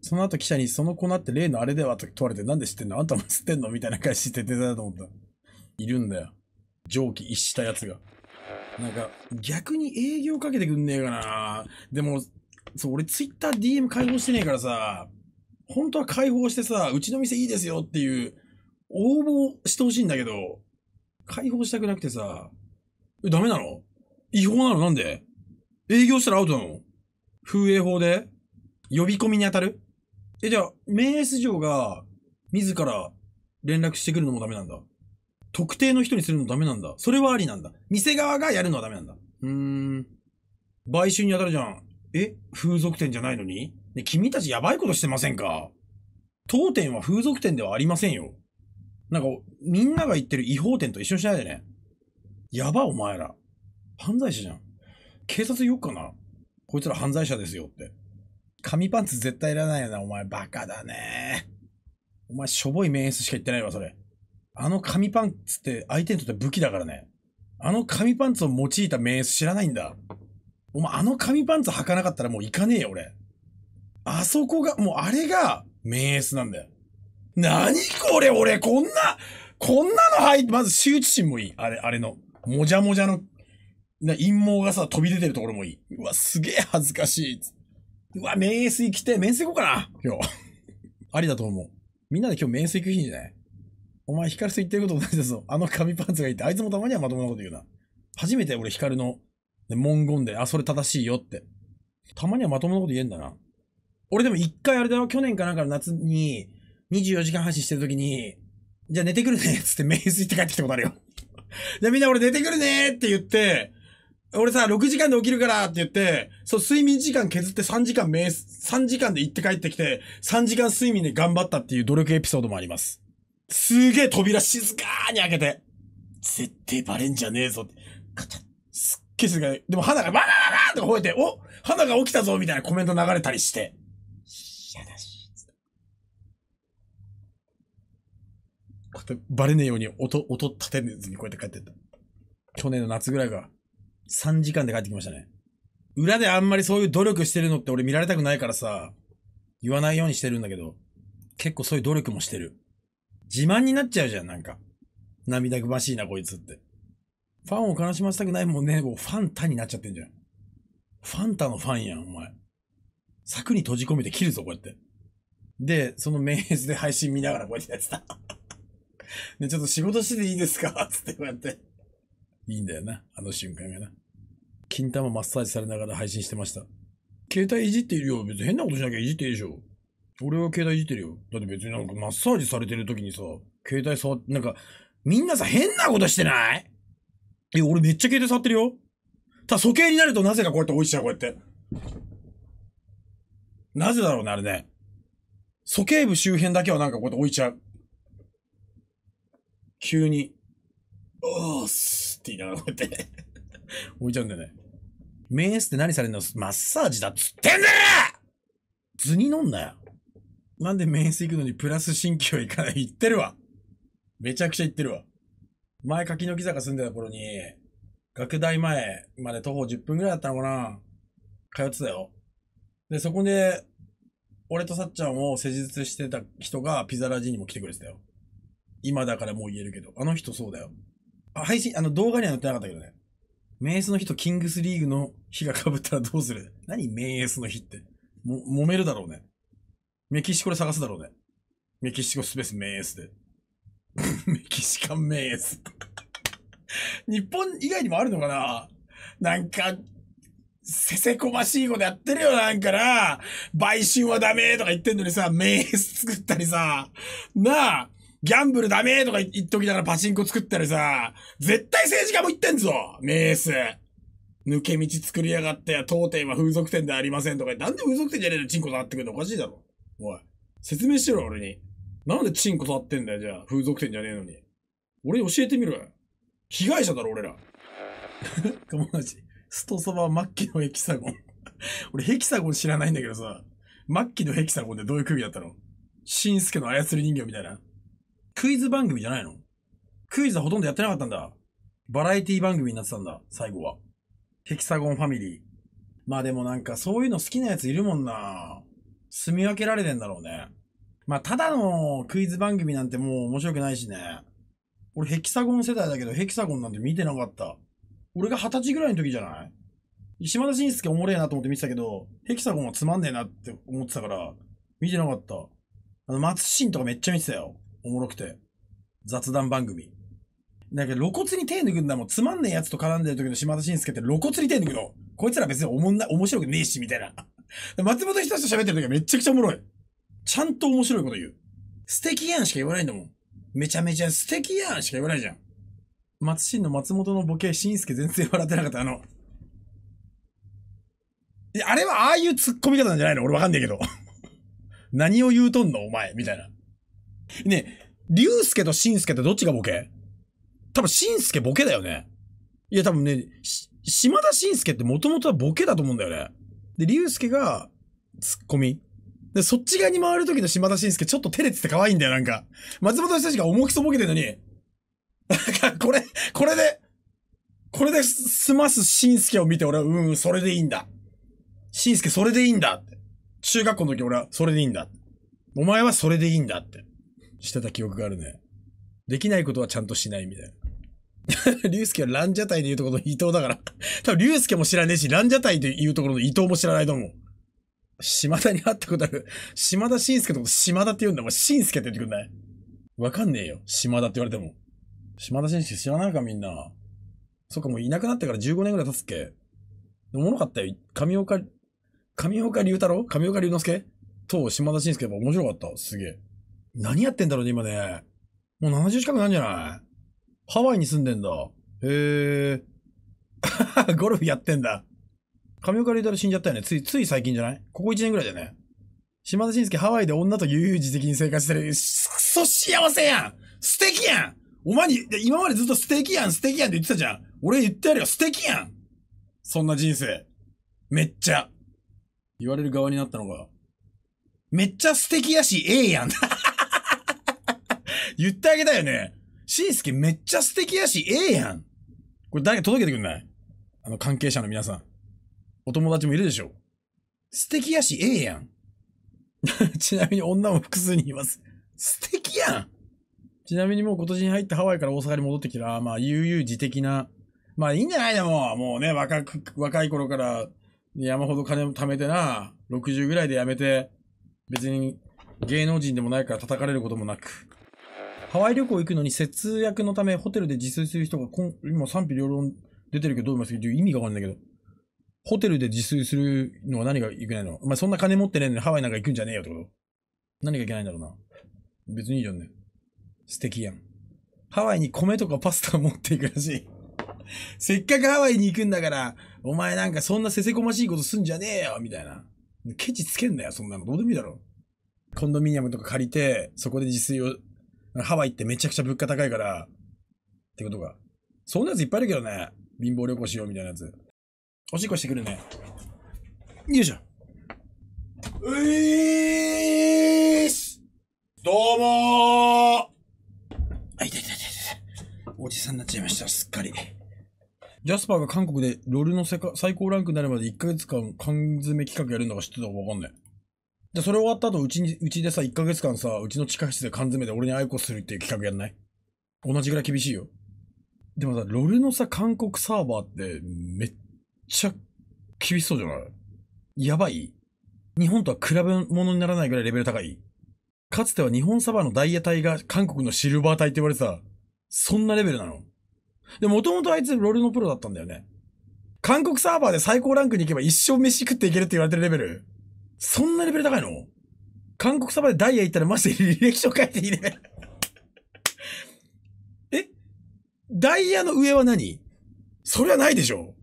その後記者に、その子なって例のあれではと問われて、なんで知ってんのあんたも知ってんのみたいなじでして出たと思った。いるんだよ。上記一したやつが。なんか、逆に営業かけてくんねえかなでも、そう、俺ツイッター DM 解放してねえからさ、本当は解放してさ、うちの店いいですよっていう、応募してほしいんだけど、解放したくなくてさ、え、ダメなの違法なのなんで営業したらアウトなの風営法で呼び込みに当たるえ、じゃあ、名 S 上が、自ら連絡してくるのもダメなんだ。特定の人にするのダメなんだ。それはありなんだ。店側がやるのはダメなんだ。うーん。買収に当たるじゃん。え風俗店じゃないのにね、君たちやばいことしてませんか当店は風俗店ではありませんよ。なんか、みんなが言ってる違法店と一緒にしないでね。やば、お前ら。犯罪者じゃん。警察言おっかな。こいつら犯罪者ですよって。紙パンツ絶対いらないよな、お前。バカだね。お前、しょぼい面スしか言ってないわ、それ。あの紙パンツって相手にとって武器だからね。あの紙パンツを用いた名刺知らないんだ。お前あの紙パンツ履かなかったらもう行かねえよ、俺。あそこが、もうあれが名演なんだよ。なにこれ、俺、こんな、こんなの入って、まず羞恥心もいい。あれ、あれの。もじゃもじゃの、な、陰謀がさ、飛び出てるところもいい。うわ、すげえ恥ずかしい。うわ、名水来て、名水行こうかな。今日。<laughs> ありだと思う。みんなで今日名水行く日じゃないお前、ヒカルと言ってること同じだぞ。あの紙パンツがいて、あいつもたまにはまともなこと言うな。初めて俺、ヒカルの文言で、あ、それ正しいよって。たまにはまともなこと言えんだな。俺でも一回あれだよ、去年かなんかの夏に、24時間配信してる時に、じゃあ寝てくるねっつってメス水って帰ってきたことあるよ。じゃあみんな俺寝てくるねって言って、俺さ、6時間で起きるからって言って、そう、睡眠時間削って3時間ス、3時間で行って帰ってきて、3時間睡眠で頑張ったっていう努力エピソードもあります。すげえ扉静かーに開けて、絶対バレんじゃねえぞって。カチッ。すっげえ静かで。でも花がバラバラバー吠えて、お花が起きたぞみたいなコメント流れたりして。やだし。こうバレねえように音、音立てずにこうやって帰ってった。去年の夏ぐらいが3時間で帰ってきましたね。裏であんまりそういう努力してるのって俺見られたくないからさ、言わないようにしてるんだけど、結構そういう努力もしてる。自慢になっちゃうじゃん、なんか。涙ぐましいな、こいつって。ファンを悲しませたくないもんね、もうファンタになっちゃってんじゃん。ファンタのファンやん、お前。柵に閉じ込めて切るぞ、こうやって。で、その面接で配信見ながらこうやってやってた。<laughs> で、ちょっと仕事してていいですかつってこうやって。いいんだよな、あの瞬間がな。金玉マッサージされながら配信してました。携帯いじっているよ。別に変なことしなきゃいじっていいでしょ。俺は携帯いじってるよ。だって別になんかマッサージされてる時にさ、携帯触って、なんか、みんなさ変なことしてないえ、俺めっちゃ携帯触ってるよ。ただ、素形になるとなぜかこうやって落ちちゃう、こうやって。なぜだろうね、あれね。素形部周辺だけはなんかこうやって置いちゃう。急に、おーすって言いながらこうやって <laughs> 置いちゃうんだよね。メースって何されるのマッサージだっつってんだよ図に乗んなよ。なんでメンス行くのにプラス新規は行かない行ってるわめちゃくちゃ行ってるわ。前、柿の木坂住んでた頃に、学大前まで徒歩10分ぐらいだったのかな通ってたよ。で、そこで、俺とさっちゃんを施術してた人がピザラジにも来てくれてたよ。今だからもう言えるけど。あの人そうだよ。あ、配信、あの動画には載ってなかったけどね。メイスの日とキングスリーグの日が被ったらどうする何メイスの日って。も、揉めるだろうね。メキシコで探すだろうね。メキシコスペースメンースで。<laughs> メキシカンメンース。日本以外にもあるのかななんか、せせこましいことやってるよ、なんかな。売春はダメとか言ってんのにさ、メース作ったりさ、なあ、ギャンブルダメとか言っときながらパチンコ作ったりさ、絶対政治家も言ってんぞ、メンース。抜け道作りやがって、当店は風俗店ではありませんとか、なんで風俗店じゃねえのチンコ触ってくるのおかしいだろ。おい。説明しろ、俺に。なんでチンコ触ってんだよ、じゃあ。風俗店じゃねえのに。俺に教えてみろよ。被害者だろ、俺ら。<laughs> 友達。ストサバ末期のヘキサゴン <laughs> 俺ヘキサゴン知らないんだけどさ、末期のヘキサゴンってどういう空気だったのシンスケの操り人形みたいな。クイズ番組じゃないのクイズはほとんどやってなかったんだ。バラエティ番組になってたんだ、最後は。ヘキサゴンファミリー。まあでもなんかそういうの好きなやついるもんな住み分けられてんだろうね。まあ、ただのクイズ番組なんてもう面白くないしね。俺ヘキサゴン世代だけど、ヘキサゴンなんて見てなかった。俺が二十歳ぐらいの時じゃない島田紳介おもれえなと思って見てたけど、ヘキサゴンはつまんねえなって思ってたから、見てなかった。あの、松新とかめっちゃ見てたよ。おもろくて。雑談番組。だけど露骨に手抜くんだもん。つまんねえやつと絡んでる時の島田紳介って露骨に手抜くの。こいつら別におもんな、面白くねえし、みたいな。松本人志と喋ってる時はめちゃくちゃおもろい。ちゃんと面白いこと言う。素敵やんしか言わないんだもん。めちゃめちゃ素敵やんしか言わないじゃん。松新の松本のボケ、新助全然笑ってなかった。あの、いや、あれはああいう突っ込み方なんじゃないの俺わかんないけど。<laughs> 何を言うとんのお前みたいな。ねえ、竜介と新助ってどっちがボケ多分新助ボケだよね。いや、多分ね、島田新介ってもともとはボケだと思うんだよね。で、竜介が、ツッコミ。で、そっち側に回る時の島田紳介ちょっと照れてて可愛いんだよ、なんか。松本人たちが重きそぼけてるのに。なんか、これ、これで、これで済ます紳介を見て俺は、うん、それでいいんだ。紳介それでいいんだって。中学校の時俺はそれでいいんだ。お前はそれでいいんだって。してた記憶があるね。できないことはちゃんとしないみたいな。龍 <laughs> 介はランジャタイで言うところの伊藤だから。<laughs> 多分竜介も知らねえし、ランジャタイで言うところの伊藤も知らないと思う。島田に会ったことある。島田晋介と島田って言うんだもん。晋介って言ってくんないわかんねえよ。島田って言われても。島田晋介知らないかみんな。そっか、もういなくなってから15年ぐらい経つっけ。おもろかったよ。上岡、神岡龍太郎上岡龍之介と島田晋介やっぱ面白かった。すげえ。何やってんだろうね、今ね。もう70近くなんじゃないハワイに住んでんだ。へえ。<laughs> ゴルフやってんだ。神岡龍太郎死んじゃったよね。つい、つい最近じゃないここ1年ぐらいだよね島田紳介ハワイで女と悠々自適に生活してる。くそ幸せやん素敵やんお前に、今までずっと素敵やん素敵やんって言ってたじゃん。俺言ってやるよ素敵やんそんな人生。めっちゃ。言われる側になったのが。めっちゃ素敵やし、ええやん。<laughs> 言ってあげたよね。しんすけめっちゃ素敵やし、ええやん。これ誰か届けてくんないあの関係者の皆さん。お友達もいるでしょ素敵やし、ええやん。<laughs> ちなみに女も複数人います。素敵やんちなみにもう今年に入ってハワイから大阪に戻ってきたら、まあ悠々自適な、まあいいんじゃないでも、もうね、若く、若い頃から山ほど金を貯めてな、60ぐらいで辞めて、別に芸能人でもないから叩かれることもなく、ハワイ旅行行くのに節約のためホテルで自炊する人が今賛否両論出てるけどどう思いますけど、意味がわかんないけど。ホテルで自炊するのは何がいけないのお前そんな金持ってねえのにハワイなんか行くんじゃねえよってこと何がいけないんだろうな。別にいいじゃんね。素敵やん。ハワイに米とかパスタ持っていくらしい。せっかくハワイに行くんだから、お前なんかそんなせせこましいことすんじゃねえよみたいな。ケチつけんなよ、そんなの。どうでもいいだろ。コンドミニアムとか借りて、そこで自炊をハワイってめちゃくちゃ物価高いから、ってことか。そんなやついっぱいあるけどね。貧乏旅行しようみたいなやつ。おしっこしてくるね。よいしょ。ういーすどうもーあ、いたいたいたいた。おじさんになっちゃいました、すっかり。ジャスパーが韓国でロールの最高ランクになるまで1ヶ月間缶詰企画やるのか知ってたかわかんない。で、それ終わった後、うちに、うちでさ、1ヶ月間さ、うちの地下室で缶詰で俺に愛子するっていう企画やんない同じぐらい厳しいよ。でもさ、ロルのさ、韓国サーバーって、めっちゃ、厳しそうじゃないやばい日本とは比べ物にならないぐらいレベル高いかつては日本サーバーのダイヤ隊が韓国のシルバー隊って言われてさ、そんなレベルなの。で、もともとあいつロルのプロだったんだよね。韓国サーバーで最高ランクに行けば一生飯食っていけるって言われてるレベル。そんなレベル高いの韓国サバでダイヤ行ったらマジで <laughs> 履歴書書いていいね <laughs> えダイヤの上は何それはないでしょ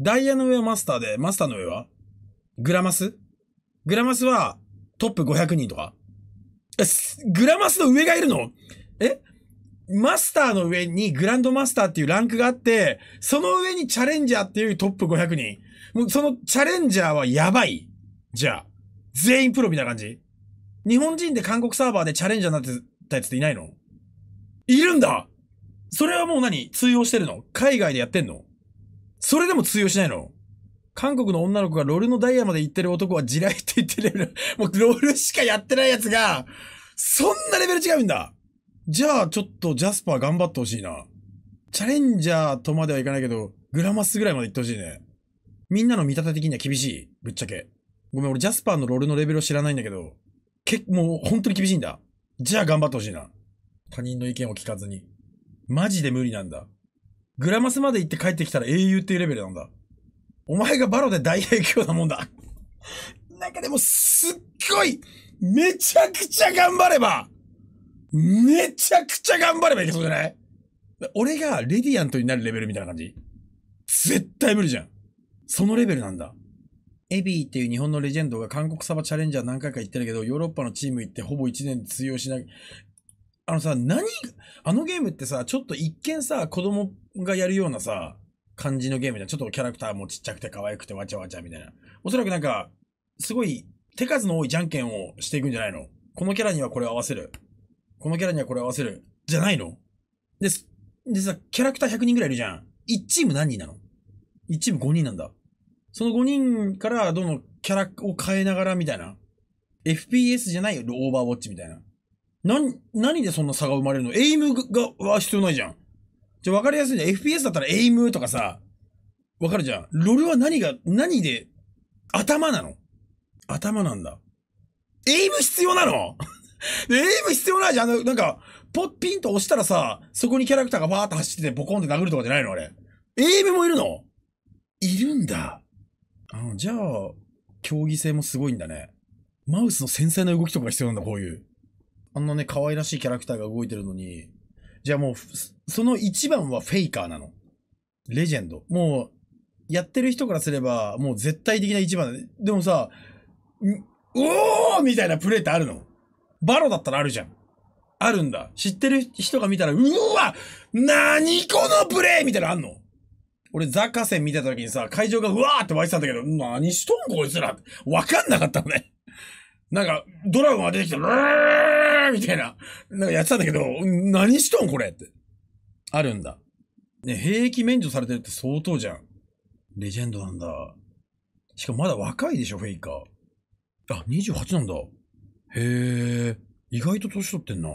ダイヤの上はマスターで、マスターの上はグラマスグラマスはトップ500人とかえ、グラマスの上がいるのえマスターの上にグランドマスターっていうランクがあって、その上にチャレンジャーっていうトップ500人。もうそのチャレンジャーはやばい。じゃあ。全員プロみたいな感じ日本人で韓国サーバーでチャレンジャーになってたやつっていないのいるんだそれはもう何通用してるの海外でやってんのそれでも通用しないの韓国の女の子がロールのダイヤまで行ってる男は地雷って言ってる。もうロールしかやってないやつが、そんなレベル違うんだじゃあちょっとジャスパー頑張ってほしいな。チャレンジャーとまではいかないけど、グラマスぐらいまで行ってほしいね。みんなの見立て的には厳しい。ぶっちゃけ。ごめん、俺ジャスパーのロールのレベルを知らないんだけど、結もう本当に厳しいんだ。じゃあ頑張ってほしいな。他人の意見を聞かずに。マジで無理なんだ。グラマスまで行って帰ってきたら英雄っていうレベルなんだ。お前がバロで大影響なもんだ。なんかでもすっごい、めちゃくちゃ頑張れば、めちゃくちゃ頑張ればいけそうじゃない俺がレディアントになるレベルみたいな感じ絶対無理じゃん。そのレベルなんだ。エビーっていう日本のレジェンドが韓国サバチャレンジャー何回か行ってるけど、ヨーロッパのチーム行ってほぼ1年で通用しない。あのさ、何、あのゲームってさ、ちょっと一見さ、子供がやるようなさ、感じのゲームじゃん。ちょっとキャラクターもちっちゃくて可愛くてわちゃわちゃみたいな。おそらくなんか、すごい手数の多いじゃんけんをしていくんじゃないのこのキャラにはこれ合わせる。このキャラにはこれ合わせる。じゃないので、でさ、キャラクター100人ぐらいいるじゃん。1チーム何人なの ?1 チーム5人なんだ。その5人からどのキャラを変えながらみたいな。FPS じゃないよ、オーバーウォッチみたいな。な、何でそんな差が生まれるのエイムが、は必要ないじゃん。じゃ、わかりやすいじゃん。FPS だったらエイムとかさ、わかるじゃん。ロルは何が、何で、頭なの頭なんだ。エイム必要なの <laughs> エイム必要ないじゃん。あの、なんか、ポッピンと押したらさ、そこにキャラクターがバーッと走っててボコンって殴るとかじゃないのあれ。エイムもいるのいるんだ。うん、じゃあ、競技性もすごいんだね。マウスの繊細な動きとかが必要なんだ、こういう。あんなね、可愛らしいキャラクターが動いてるのに。じゃあもう、その一番はフェイカーなの。レジェンド。もう、やってる人からすれば、もう絶対的な一番でもさ、おーみたいなプレーってあるのバロだったらあるじゃん。あるんだ。知ってる人が見たら、うわ何このプレイみたいなのあんの俺、ザカセン見た時にさ、会場がうわーって湧いてたんだけど、何しとんこいつらわかんなかったのね。なんか、ドラゴンが出てきて、うーみたいな、なんかやってたんだけど、何しとんこれって。あるんだ。ね、兵役免除されてるって相当じゃん。レジェンドなんだ。しかもまだ若いでしょ、フェイカー。あ、28なんだ。へー。意外と年取ってんな。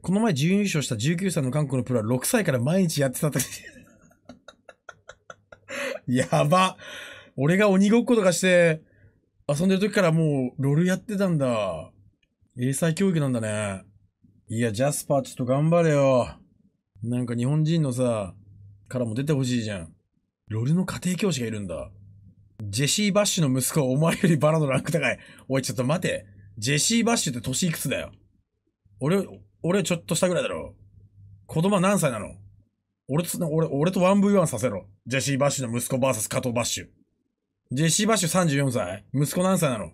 この前準優勝した19歳の韓国のプロは6歳から毎日やってたってやば。俺が鬼ごっことかして、遊んでる時からもう、ロールやってたんだ。英才教育なんだね。いや、ジャスパーちょっと頑張れよ。なんか日本人のさ、からも出てほしいじゃん。ロールの家庭教師がいるんだ。ジェシー・バッシュの息子はお前よりバラのランク高い。おい、ちょっと待て。ジェシー・バッシュって年いくつだよ。俺、俺ちょっとしたぐらいだろ。子供は何歳なの俺と、俺、俺と 1V1 させろ。ジェシー・バッシュの息子 VS 加藤バッシュ。ジェシー・バッシュ34歳息子何歳なの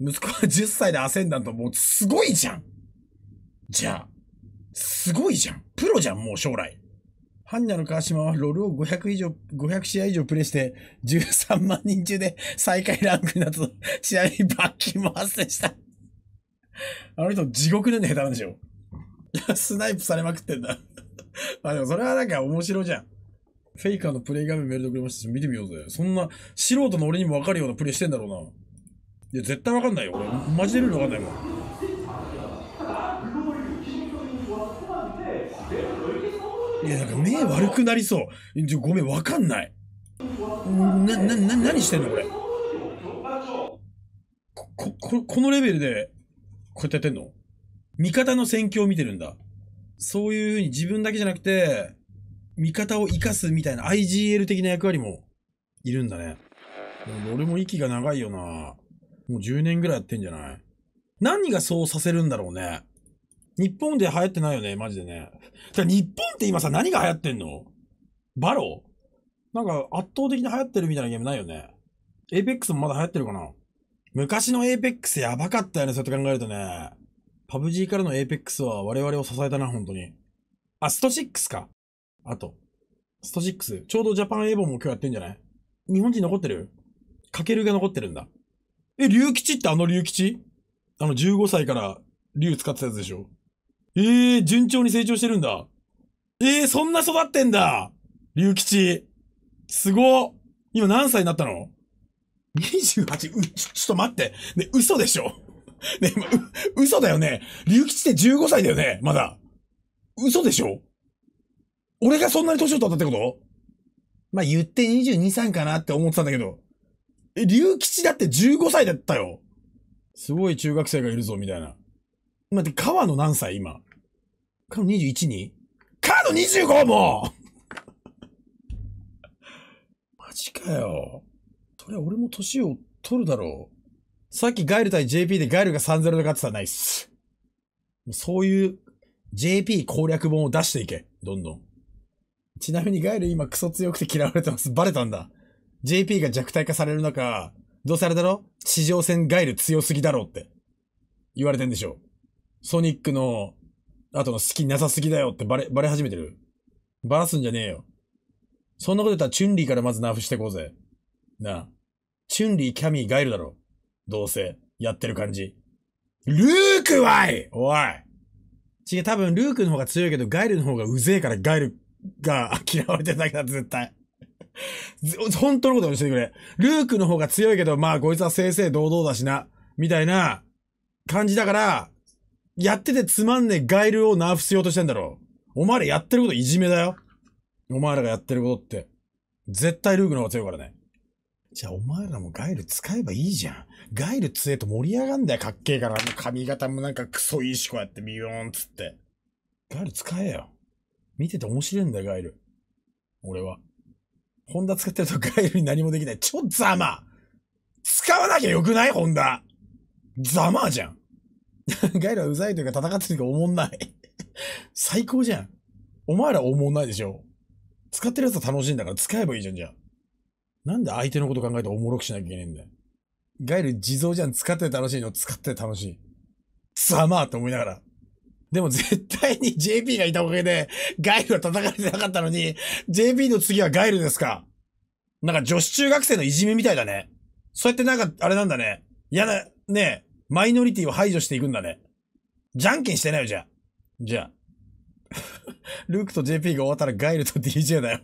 息子は10歳でアセンダントもうすごいじゃんじゃあ、すごいじゃんプロじゃんもう将来。ハンニャの川島はロールを500以上、500試合以上プレイして、13万人中で最下位ランクになった試合に罰金も発生した。あの人地獄のネタ下手なんでしょスナイプされまくってんだ。<laughs> あ、でもそれはなんか面白じゃん。フェイカーのプレイ画面メールでくれましたし、見てみようぜ。そんな、素人の俺にもわかるようなプレイしてんだろうな。いや、絶対わかんないよ。俺、マジでルールわかんないもん。いや、なんか目悪くなりそう。ごめん、わかんない。な、な、な、何してんのこれ。こ、こ、このレベルで、こうやってやってんの味方の戦況を見てるんだ。そういうふうに自分だけじゃなくて、味方を生かすみたいな IGL 的な役割もいるんだね。も俺も息が長いよな。もう10年ぐらいやってんじゃない何がそうさせるんだろうね。日本で流行ってないよね、マジでね。だ日本って今さ、何が流行ってんのバロなんか圧倒的に流行ってるみたいなゲームないよね。エイペックスもまだ流行ってるかな昔のエイペックスやばかったよね、そうやって考えるとね。パブ G からの APEX は我々を支えたな、本当に。あ、スト6か。あと。スト6。ちょうどジャパンエボンも今日やってんじゃない日本人残ってるかけるが残ってるんだ。え、竜吉ってあの竜吉あの15歳から竜使ってたやつでしょええー、順調に成長してるんだ。ええー、そんな育ってんだ竜吉。すご今何歳になったの ?28。う、ちょ、ちょっと待って。ね、嘘でしょ <laughs> ね、嘘だよね。龍吉って15歳だよね、まだ。嘘でしょ俺がそんなに年を取ったってことまあ、言って22、歳かなって思ってたんだけど。え、龍吉だって15歳だったよ。すごい中学生がいるぞ、みたいな。待って、川野何歳今河野 21? に河野 25! もう <laughs> マジかよ。それ俺も年を取るだろう。さっきガイル対 JP でガイルが3-0で勝ってたらナイス。そういう JP 攻略本を出していけ。どんどん。ちなみにガイル今クソ強くて嫌われてます。バレたんだ。JP が弱体化される中、どうされだろ地上戦ガイル強すぎだろって言われてんでしょ。ソニックの後の好きなさすぎだよってバレ、バレ始めてる。バラすんじゃねえよ。そんなこと言ったらチュンリーからまずナーフしてこうぜ。なあ。チュンリー、キャミー、ガイルだろ。どうせ、やってる感じ。ルークはいおい違う、多分ルークの方が強いけど、ガイルの方がうぜえからガイルが嫌われてるだけだ、絶対。本当のことを教えてくれ。ルークの方が強いけど、まあこいつは正々堂々だしな、みたいな感じだから、やっててつまんねえガイルをナーフしようとしてんだろ。お前らやってることいじめだよ。お前らがやってることって。絶対ルークの方が強いからね。じゃあお前らもガイル使えばいいじゃん。ガイル強えと盛り上がんだよ、かっけえから。髪型もなんかクソいいし、こうやってビヨーンつって。ガイル使えよ。見てて面白いんだよ、ガイル。俺は。ホンダ使ってるとガイルに何もできない。ちょ、ざま使わなきゃよくないホンダ。ざまじゃん。<laughs> ガイルはうざいというか戦ってるかおもんない最高じゃん。お前らおもんないでしょ。使ってるやつは楽しいんだから使えばいいじゃん、じゃあ。なんで相手のこと考えておもろくしなきゃいけねえんだよ。ガイル地蔵じゃん、使って楽しいの、使って楽しい。さまあと思いながら。でも絶対に JP がいたおかげで、ガイルは叩かれてなかったのに、JP の次はガイルですか。なんか女子中学生のいじめみたいだね。そうやってなんか、あれなんだね。嫌な、ねえ、マイノリティを排除していくんだね。じゃんけんしてないよ、じゃあ。じゃあ。<laughs> ルークと JP が終わったらガイルと DJ だよ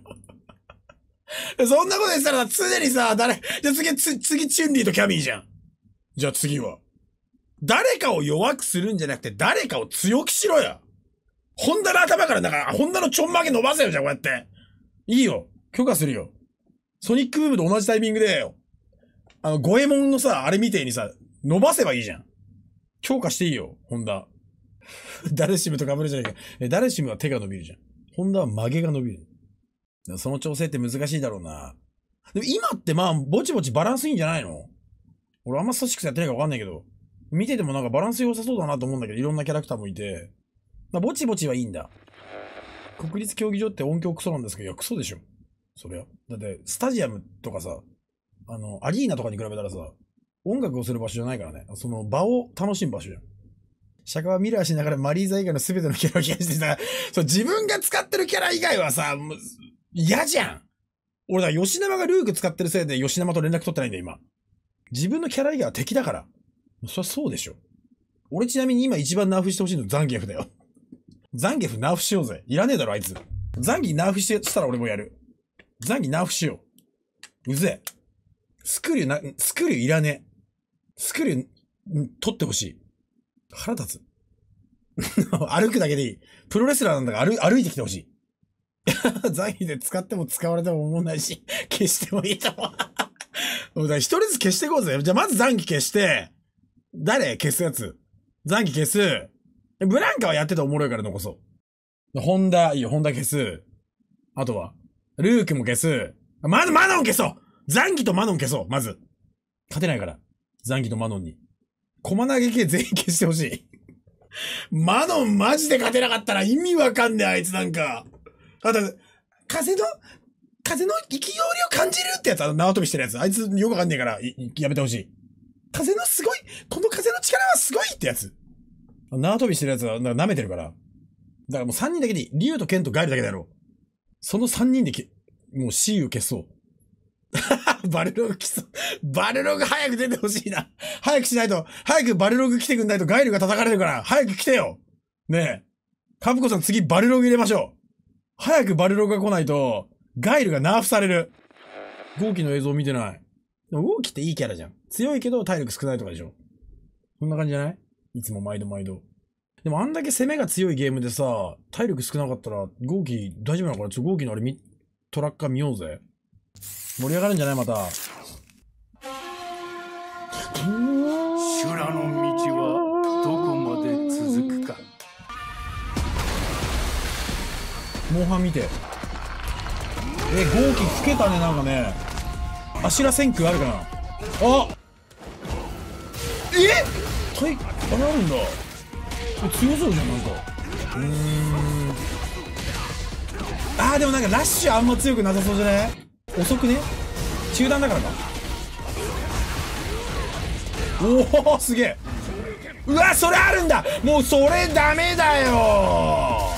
<laughs> そんなこと言ってたら常にさ、誰、じゃ次、つ、次、チュンリーとキャミーじゃん。じゃあ次は。誰かを弱くするんじゃなくて、誰かを強くしろや。ホンダの頭から、だから、ホンダのちょんまげ伸ばせよ、じゃあこうやって。いいよ。許可するよ。ソニックブームと同じタイミングでよ。あの、ゴエモンのさ、あれみてえにさ、伸ばせばいいじゃん。強化していいよ、ホンダ。ダ <laughs> ルシムとかぶるじゃないか。ダルシムは手が伸びるじゃん。ホンダは曲げが伸びる。その調整って難しいだろうな。でも今ってまあ、ぼちぼちバランスいいんじゃないの俺あんま組織やってないかわかんないけど。見ててもなんかバランス良さそうだなと思うんだけど、いろんなキャラクターもいて。まあ、ぼちぼちはいいんだ。国立競技場って音響クソなんですけど、いや、クソでしょ。そりゃ。だって、スタジアムとかさ、あの、アリーナとかに比べたらさ、音楽をする場所じゃないからね。その場を楽しむ場所じゃん。釈迦はミラーしながらマリーザ以外の全てのキャラを気がしてさ、そう、自分が使ってるキャラ以外はさ、嫌じゃん俺だ、吉永がルーク使ってるせいで吉永と連絡取ってないんだよ、今。自分のキャラ以外は敵だから。そりゃそうでしょ。俺ちなみに今一番ナーフしてほしいのザンギエフだよ。ザンギエフナーフしようぜ。いらねえだろ、あいつ。ザンギナーフしてしたら俺もやる。ザンギナーフしよう。うぜスクリューな、スクリューいらねえ。スクリュー、取ってほしい。腹立つ。<laughs> 歩くだけでいい。プロレスラーなんだから歩、歩いてきてほしい。残 <laughs> 費で使っても使われても思わないし、<laughs> 消してもいいと思う。<laughs> 一人ずつ消していこうぜ。じゃあまず残機消して、誰消すやつ。残機消す。ブランカはやってておもろいから残そう。ホンダ、いいよ、ホンダ消す。あとは、ルークも消す。まずマノン消そう残機とマノン消そう、まず。勝てないから。残機とマノンに。駒投げ系全員消してほしい。マノンマジで勝てなかったら意味わかんねえ、あいつなんか。あと、風の、風の勢いを感じるってやつ、縄跳びしてるやつ。あいつよくわかんねえから、やめてほしい。風のすごい、この風の力はすごいってやつ。縄跳びしてるやつは、なんか舐めてるから。だからもう3人だけでいい。竜と剣とガイルだけだろう。その3人でけ、もう死を消そう。<laughs> バルログ来そう。バルログ早く出てほしいな。早くしないと、早くバルログ来てくんないとガイルが叩かれるから、早く来てよ。ねえ。カブコさん次バルログ入れましょう。早くバルログが来ないと、ガイルがナーフされる。ゴーキの映像見てない。でもゴーキっていいキャラじゃん。強いけど体力少ないとかでしょ。そんな感じじゃないいつも毎度毎度。でもあんだけ攻めが強いゲームでさ、体力少なかったら、ゴーキ大丈夫なのかなちょ、ゴーキのあれ見、トラッカー見ようぜ。盛り上がるんじゃないまた。修羅のモンハン見てえ合金つけたねなんかねあしらラ線空あるかなあえタイあれあるんだ強そうじゃんなんかうんあーでもなんかラッシュあんま強くなさそうじゃない遅くね中断だからかおおすげえうわそれあるんだもうそれダメだよ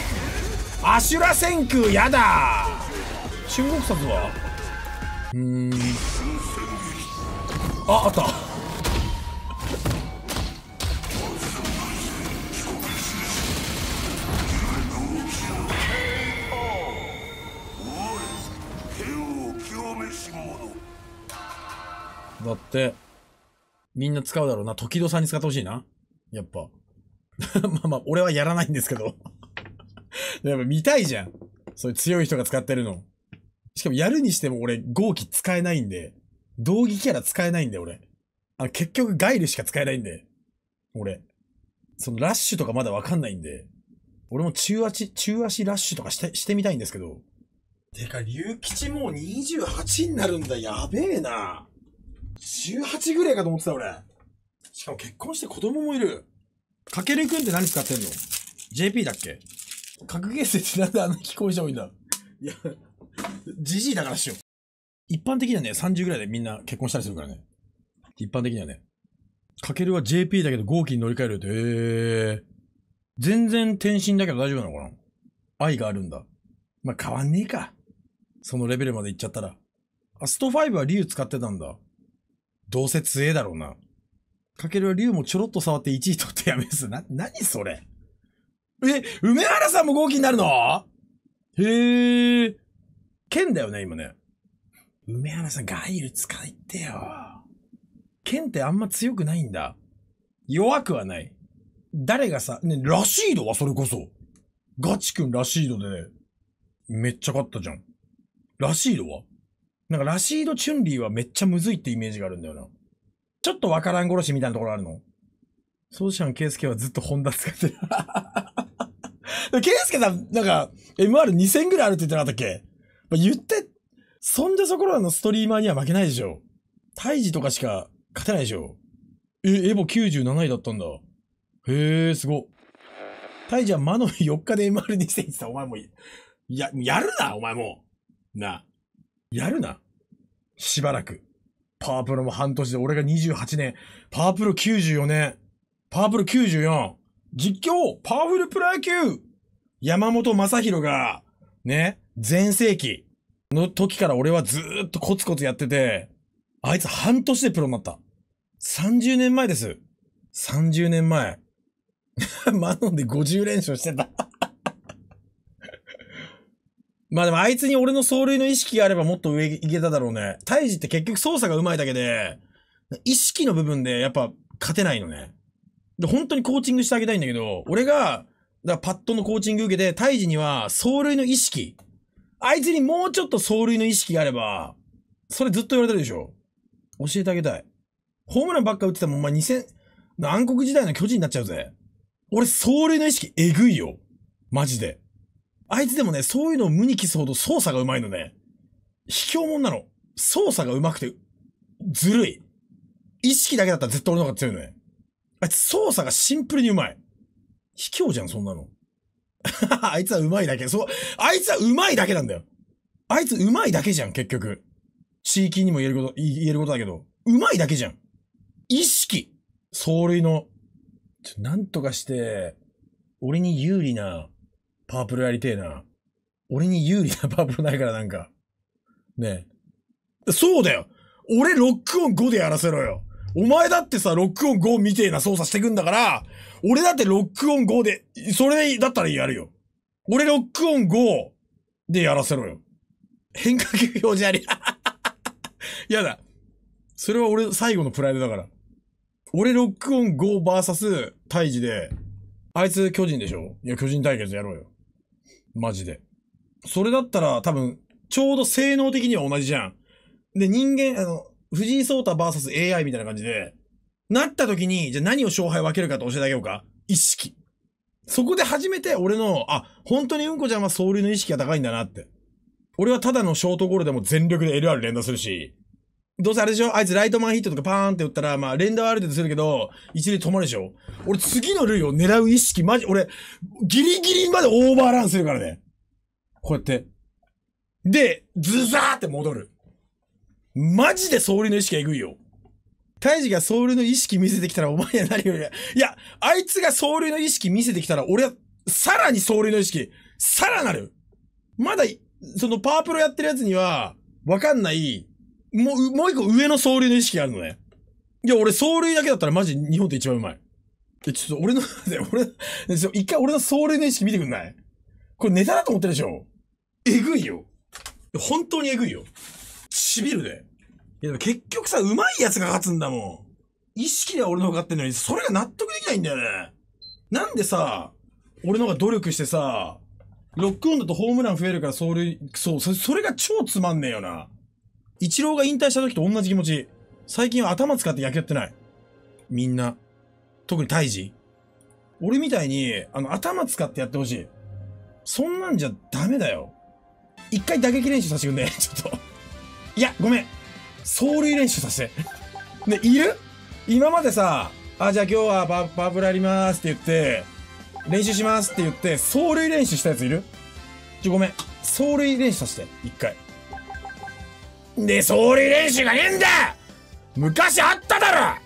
アシュラ旋空やだ中国札はうんああっただってみんな使うだろうな時戸さんに使ってほしいなやっぱ <laughs> まあまあ俺はやらないんですけどでも見たいじゃん。そういう強い人が使ってるの。しかもやるにしても俺、号機使えないんで、道義キャラ使えないんで俺。あ結局ガイルしか使えないんで、俺。そのラッシュとかまだわかんないんで、俺も中足、中足ラッシュとかして、してみたいんですけど。てか、竜吉もう28になるんだ。やべえな。18ぐらいかと思ってた俺。しかも結婚して子供もいる。かけるくんって何使ってんの ?JP だっけ格ゲー生ってなんであんな聞こえちゃ多いんだいや、じじいだからししう。一般的にはね、30ぐらいでみんな結婚したりするからね。一般的にはね。かけるは JP だけど合気に乗り換えるって、えー、全然転身だけど大丈夫なのかな愛があるんだ。まあ、変わんねえか。そのレベルまで行っちゃったら。アスト5は竜使ってたんだ。どうせ強えだろうな。かけるは竜もちょろっと触って1位取ってやめす。な、なにそれえ、梅原さんも号機になるのへえ。剣だよね、今ね。梅原さん、ガイル使いってよ。剣ってあんま強くないんだ。弱くはない。誰がさ、ね、ラシードはそれこそ。ガチ君ラシードでね、めっちゃ勝ったじゃん。ラシードはなんかラシード・チュンリーはめっちゃむずいってイメージがあるんだよな。ちょっとわからん殺しみたいなところあるのソーシャン・ケースケはずっとホンダ使ってる。ケンスケさん、なんか、MR2000 ぐらいあるって言ってなかったっけ、まあ、言って、そんじゃそこらのストリーマーには負けないでしょ。胎児とかしか勝てないでしょ。え、エボ97位だったんだ。へえ、すご。胎児は魔の4日で MR2000 ってさ、お前も、や、やるな、お前も。な。やるな。しばらく。パープルも半年で、俺が28年、パープル94年、パープル94。実況、パワフルプロ野球山本正宏が、ね、前世紀の時から俺はずーっとコツコツやってて、あいつ半年でプロになった。30年前です。30年前。<laughs> マノンで50連勝してた <laughs> まあでもあいつに俺の走塁の意識があればもっと上行けただろうね。タイジって結局操作が上手いだけで、意識の部分でやっぱ勝てないのね。で、本当にコーチングしてあげたいんだけど、俺が、だパッドのコーチング受けて、胎児には走塁の意識。あいつにもうちょっと走塁の意識があれば、それずっと言われてるでしょ。教えてあげたい。ホームランばっか打ってたもん、お前2000、暗黒時代の巨人になっちゃうぜ。俺、走塁の意識えぐいよ。マジで。あいつでもね、そういうのを無に期すほど操作が上手いのね。卑怯者なの。操作が上手くて、ずるい。意識だけだったら絶対俺の方が強いのね。あいつ操作がシンプルにうまい。卑怯じゃん、そんなの。<laughs> あいつはうまいだけ。そう、あいつはうまいだけなんだよ。あいつうまいだけじゃん、結局。地域にも言えること、言えることだけど、うまいだけじゃん。意識。走塁の、ちょ、なんとかして、俺に有利なパープルやりてえな。俺に有利な <laughs> パープルないからなんか。ねえ。そうだよ俺ロックオン5でやらせろよお前だってさ、ロックオン5みてえな操作してくんだから、俺だってロックオン5で、それだったらやるよ。俺ロックオン5でやらせろよ。変化球表示あり。<laughs> やだ。それは俺最後のプライドだから。俺ロックオン 5vs 胎児で、あいつ巨人でしょいや、巨人対決やろうよ。マジで。それだったら多分、ちょうど性能的には同じじゃん。で、人間、あの、藤井聡太 VSAI みたいな感じで、なった時に、じゃあ何を勝敗分けるかと教えてあげようか。意識。そこで初めて俺の、あ、本当にうんこちゃんは走塁の意識が高いんだなって。俺はただのショートゴールでも全力で LR 連打するし、どうせあれでしょあいつライトマンヒットとかパーンって打ったら、まあ連打はある程度するけど、一塁止まるでしょ俺次の塁を狙う意識、マジ、俺、ギリギリまでオーバーランするからね。こうやって。で、ズザーって戻る。マジで総理の意識えぐいよ。大事が総理の意識見せてきたらお前な何よりいや、あいつが総理の意識見せてきたら俺は、さらに総ーの意識、さらなる。まだ、そのパープロやってるやつには、わかんない、もう、もう一個上の総理の意識があるのね。いや、俺総理だけだったらマジ日本で一番うまい。え、ちょっと俺の、俺、一回俺の総理の意識見てくんないこれネタだと思ってるでしょえぐいよ。本当にえぐいよ。痺るで。いやでも結局さ、うまいやつが勝つんだもん。意識では俺の方が勝ってんのに、それが納得できないんだよね。なんでさ、俺の方が努力してさ、ロックオンだとホームラン増えるから走塁、そう、それそれが超つまんねえよな。イチローが引退した時と同じ気持ち。最近は頭使って野球やってない。みんな。特に胎児。俺みたいに、あの、頭使ってやってほしい。そんなんじゃダメだよ。一回打撃練習させてくんね、ちょっと。いや、ごめん。走塁練習させて。<laughs> で、いる今までさ、あ、じゃあ今日はババブラりますって言って、練習しますって言って、走塁練習したやついるちょ、ごめん。走塁練習させて。一回。で、走塁練習がねえんだ昔あっただろ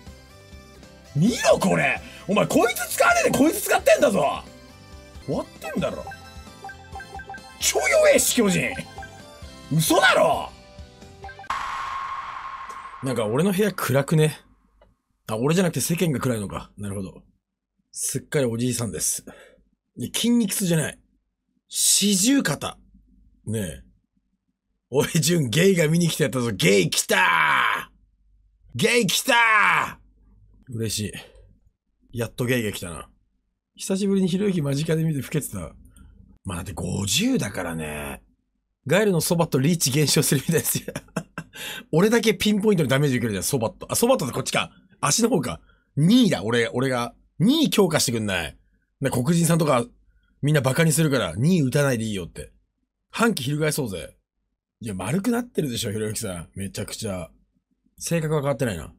見ろこれお前こいつ使わねえでこいつ使ってんだぞ終わってんだろちょ弱え死教人嘘だろなんか俺の部屋暗くね。あ、俺じゃなくて世間が暗いのか。なるほど。すっかりおじいさんです。筋肉痛じゃない。四十肩。ねえ。おい、じゅん、ゲイが見に来てやったぞ。ゲイ来たーゲイ来たー嬉しい。やっとゲイが来たな。久しぶりにひろゆき間近で見て老けてた。まあだって50だからね。ガイルのそばとリーチ減少するみたいですよ。俺だけピンポイントにダメージ受けるじゃん、ソバット。あ、ソバットってこっちか。足の方か。2位だ、俺、俺が。2位強化してくんない。な黒人さんとか、みんな馬鹿にするから、2位打たないでいいよって。反旗翻そうぜ。いや、丸くなってるでしょ、ひろゆきさん。めちゃくちゃ。性格は変わってないな。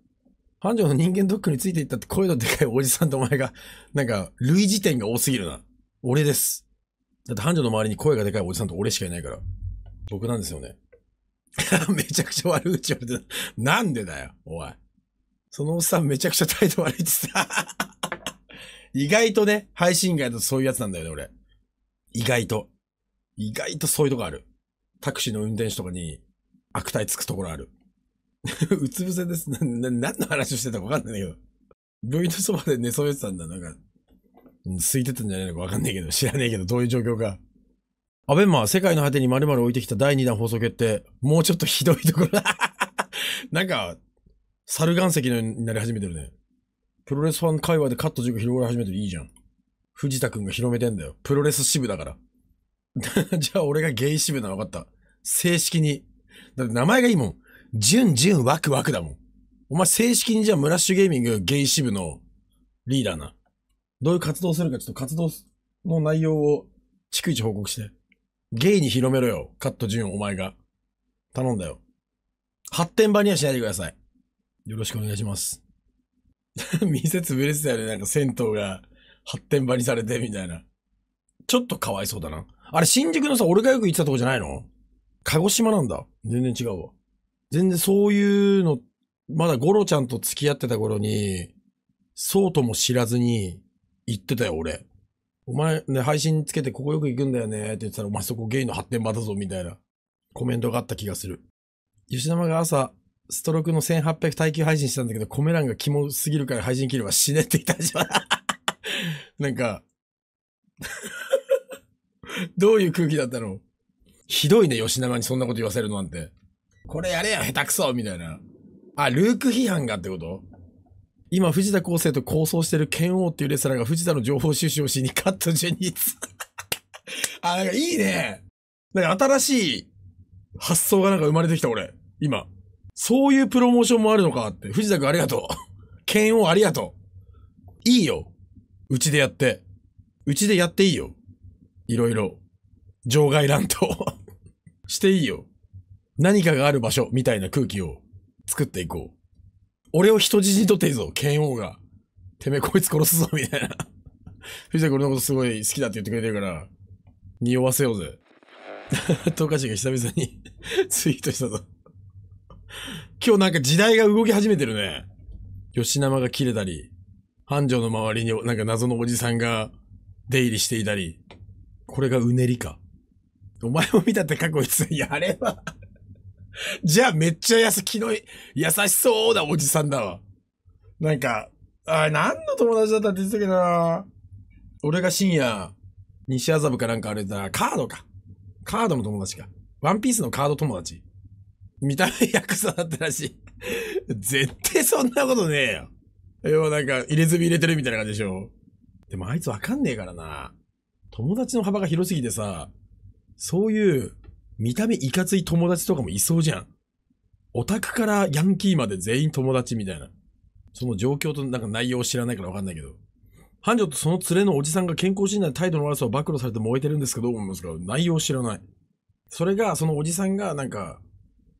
繁盛の人間ドックについていったって声のでかいおじさんとお前が、なんか、類似点が多すぎるな。俺です。だって繁盛の周りに声がでかいおじさんと俺しかいないから。僕なんですよね。<laughs> めちゃくちゃ悪口言われてた。なんでだよ、おい。そのおっさんめちゃくちゃ態度悪いってさ。<laughs> 意外とね、配信外だとそういうやつなんだよね、俺。意外と。意外とそういうとこある。タクシーの運転手とかに悪態つくところある。<laughs> うつ伏せです。な、な、何の話をしてたかわかんないけど。病院のそばで寝そべってたんだ。なんか、うん、空いてたんじゃないのかわかんないけど、知らねえけど、どういう状況か。アベンマ、世界の果てに丸々置いてきた第2弾放送決定。もうちょっとひどいところ。<laughs> なんか、猿岩石のようになり始めてるね。プロレスファン会話でカット10が広がり始めてる。いいじゃん。藤田くんが広めてんだよ。プロレス支部だから。<laughs> じゃあ俺がゲイ支部なの分かった。正式に。だって名前がいいもん。ジュンジュンワクワクだもん。お前正式にじゃあムラッシュゲーミングゲイ支部のリーダーな。どういう活動するかちょっと活動の内容を逐一報告して。ゲイに広めろよ。カット順お前が。頼んだよ。発展場にはしないでください。よろしくお願いします。店 <laughs> 潰れてたよね。なんか銭湯が発展場にされてみたいな。ちょっとかわいそうだな。あれ新宿のさ、俺がよく行ってたとこじゃないの鹿児島なんだ。全然違うわ。全然そういうの、まだゴロちゃんと付き合ってた頃に、そうとも知らずに行ってたよ、俺。お前、ね、配信つけてここよく行くんだよねって言ってたら、お前そこゲイの発展場だぞみたいなコメントがあった気がする。吉玉が朝、ストロークの1800耐久配信したんだけど、コメ欄がキモすぎるから配信切れば死ねって言ったじゃん。<laughs> なんか <laughs> どういう空気だったのひどいね、吉永にそんなこと言わせるのなんて。これやれや、下手くそみたいな。あ、ルーク批判がってこと今、藤田康生と構想してる剣王っていうレスラーが藤田の情報収集をしにカットジェニーズ。<laughs> あ、なんかいいね。なんか新しい発想がなんか生まれてきた俺。今。そういうプロモーションもあるのかって。藤田君ありがとう。<laughs> 剣王ありがとう。いいよ。うちでやって。うちでやっていいよ。いろいろ。場外乱闘 <laughs> していいよ。何かがある場所みたいな空気を作っていこう。俺を人質に取っていいぞ、剣王が。てめえこいつ殺すぞ、みたいな。<laughs> 藤田君俺のことすごい好きだって言ってくれてるから、匂わせようぜ。トカチが久々に <laughs> ツイートしたぞ今日なんか時代が動き始めてるね。吉生が切れたり、繁盛の周りになんか謎のおじさんが出入りしていたり。これがうねりか。お前を見たって過去一やればじゃあめっちゃや気の優しそうなおじさんだわ。なんか、あ何の友達だったって言ってたけどな俺が深夜、西麻布かなんか歩いたら、カードか。カードの友達か。ワンピースのカード友達。見た目ヤクザだったらしい。絶対そんなことねえよ。要はなんか、入れ墨入れてるみたいな感じでしょ。でもあいつわかんねえからな。友達の幅が広すぎてさ、そういう、見た目いかつい友達とかもいそうじゃん。オタクからヤンキーまで全員友達みたいな。その状況となんか内容を知らないからわかんないけど。繁盛とその連れのおじさんが健康診断で態度の悪さを暴露されて燃えてるんですけど、う思いますか内容を知らない。それが、そのおじさんがなんか、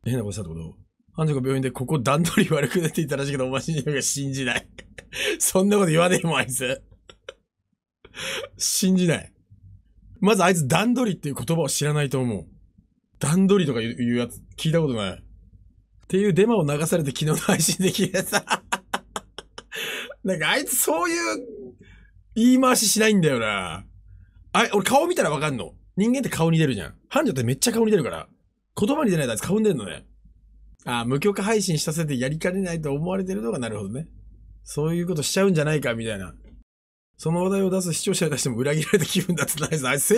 変なことしたってこと繁盛が病院でここ段取り悪くなっていたらしいけど、お前信じない。<laughs> そんなこと言わねえもん、あいつ。信じない。まずあいつ段取りっていう言葉を知らないと思う。段取りとかいうやつ、聞いたことない。っていうデマを流されて昨日の配信で聞いたやつ。<laughs> なんかあいつそういう言い回ししないんだよな。あい、俺顔見たらわかんの。人間って顔に出るじゃん。繁盛ってめっちゃ顔に出るから。言葉に出ないとあいつ顔に出るのね。ああ、無許可配信したせいでやりかねないと思われてるのがなるほどね。そういうことしちゃうんじゃないか、みたいな。その話題を出す視聴者に対しても裏切られた気分だってないです。<laughs> あいつ、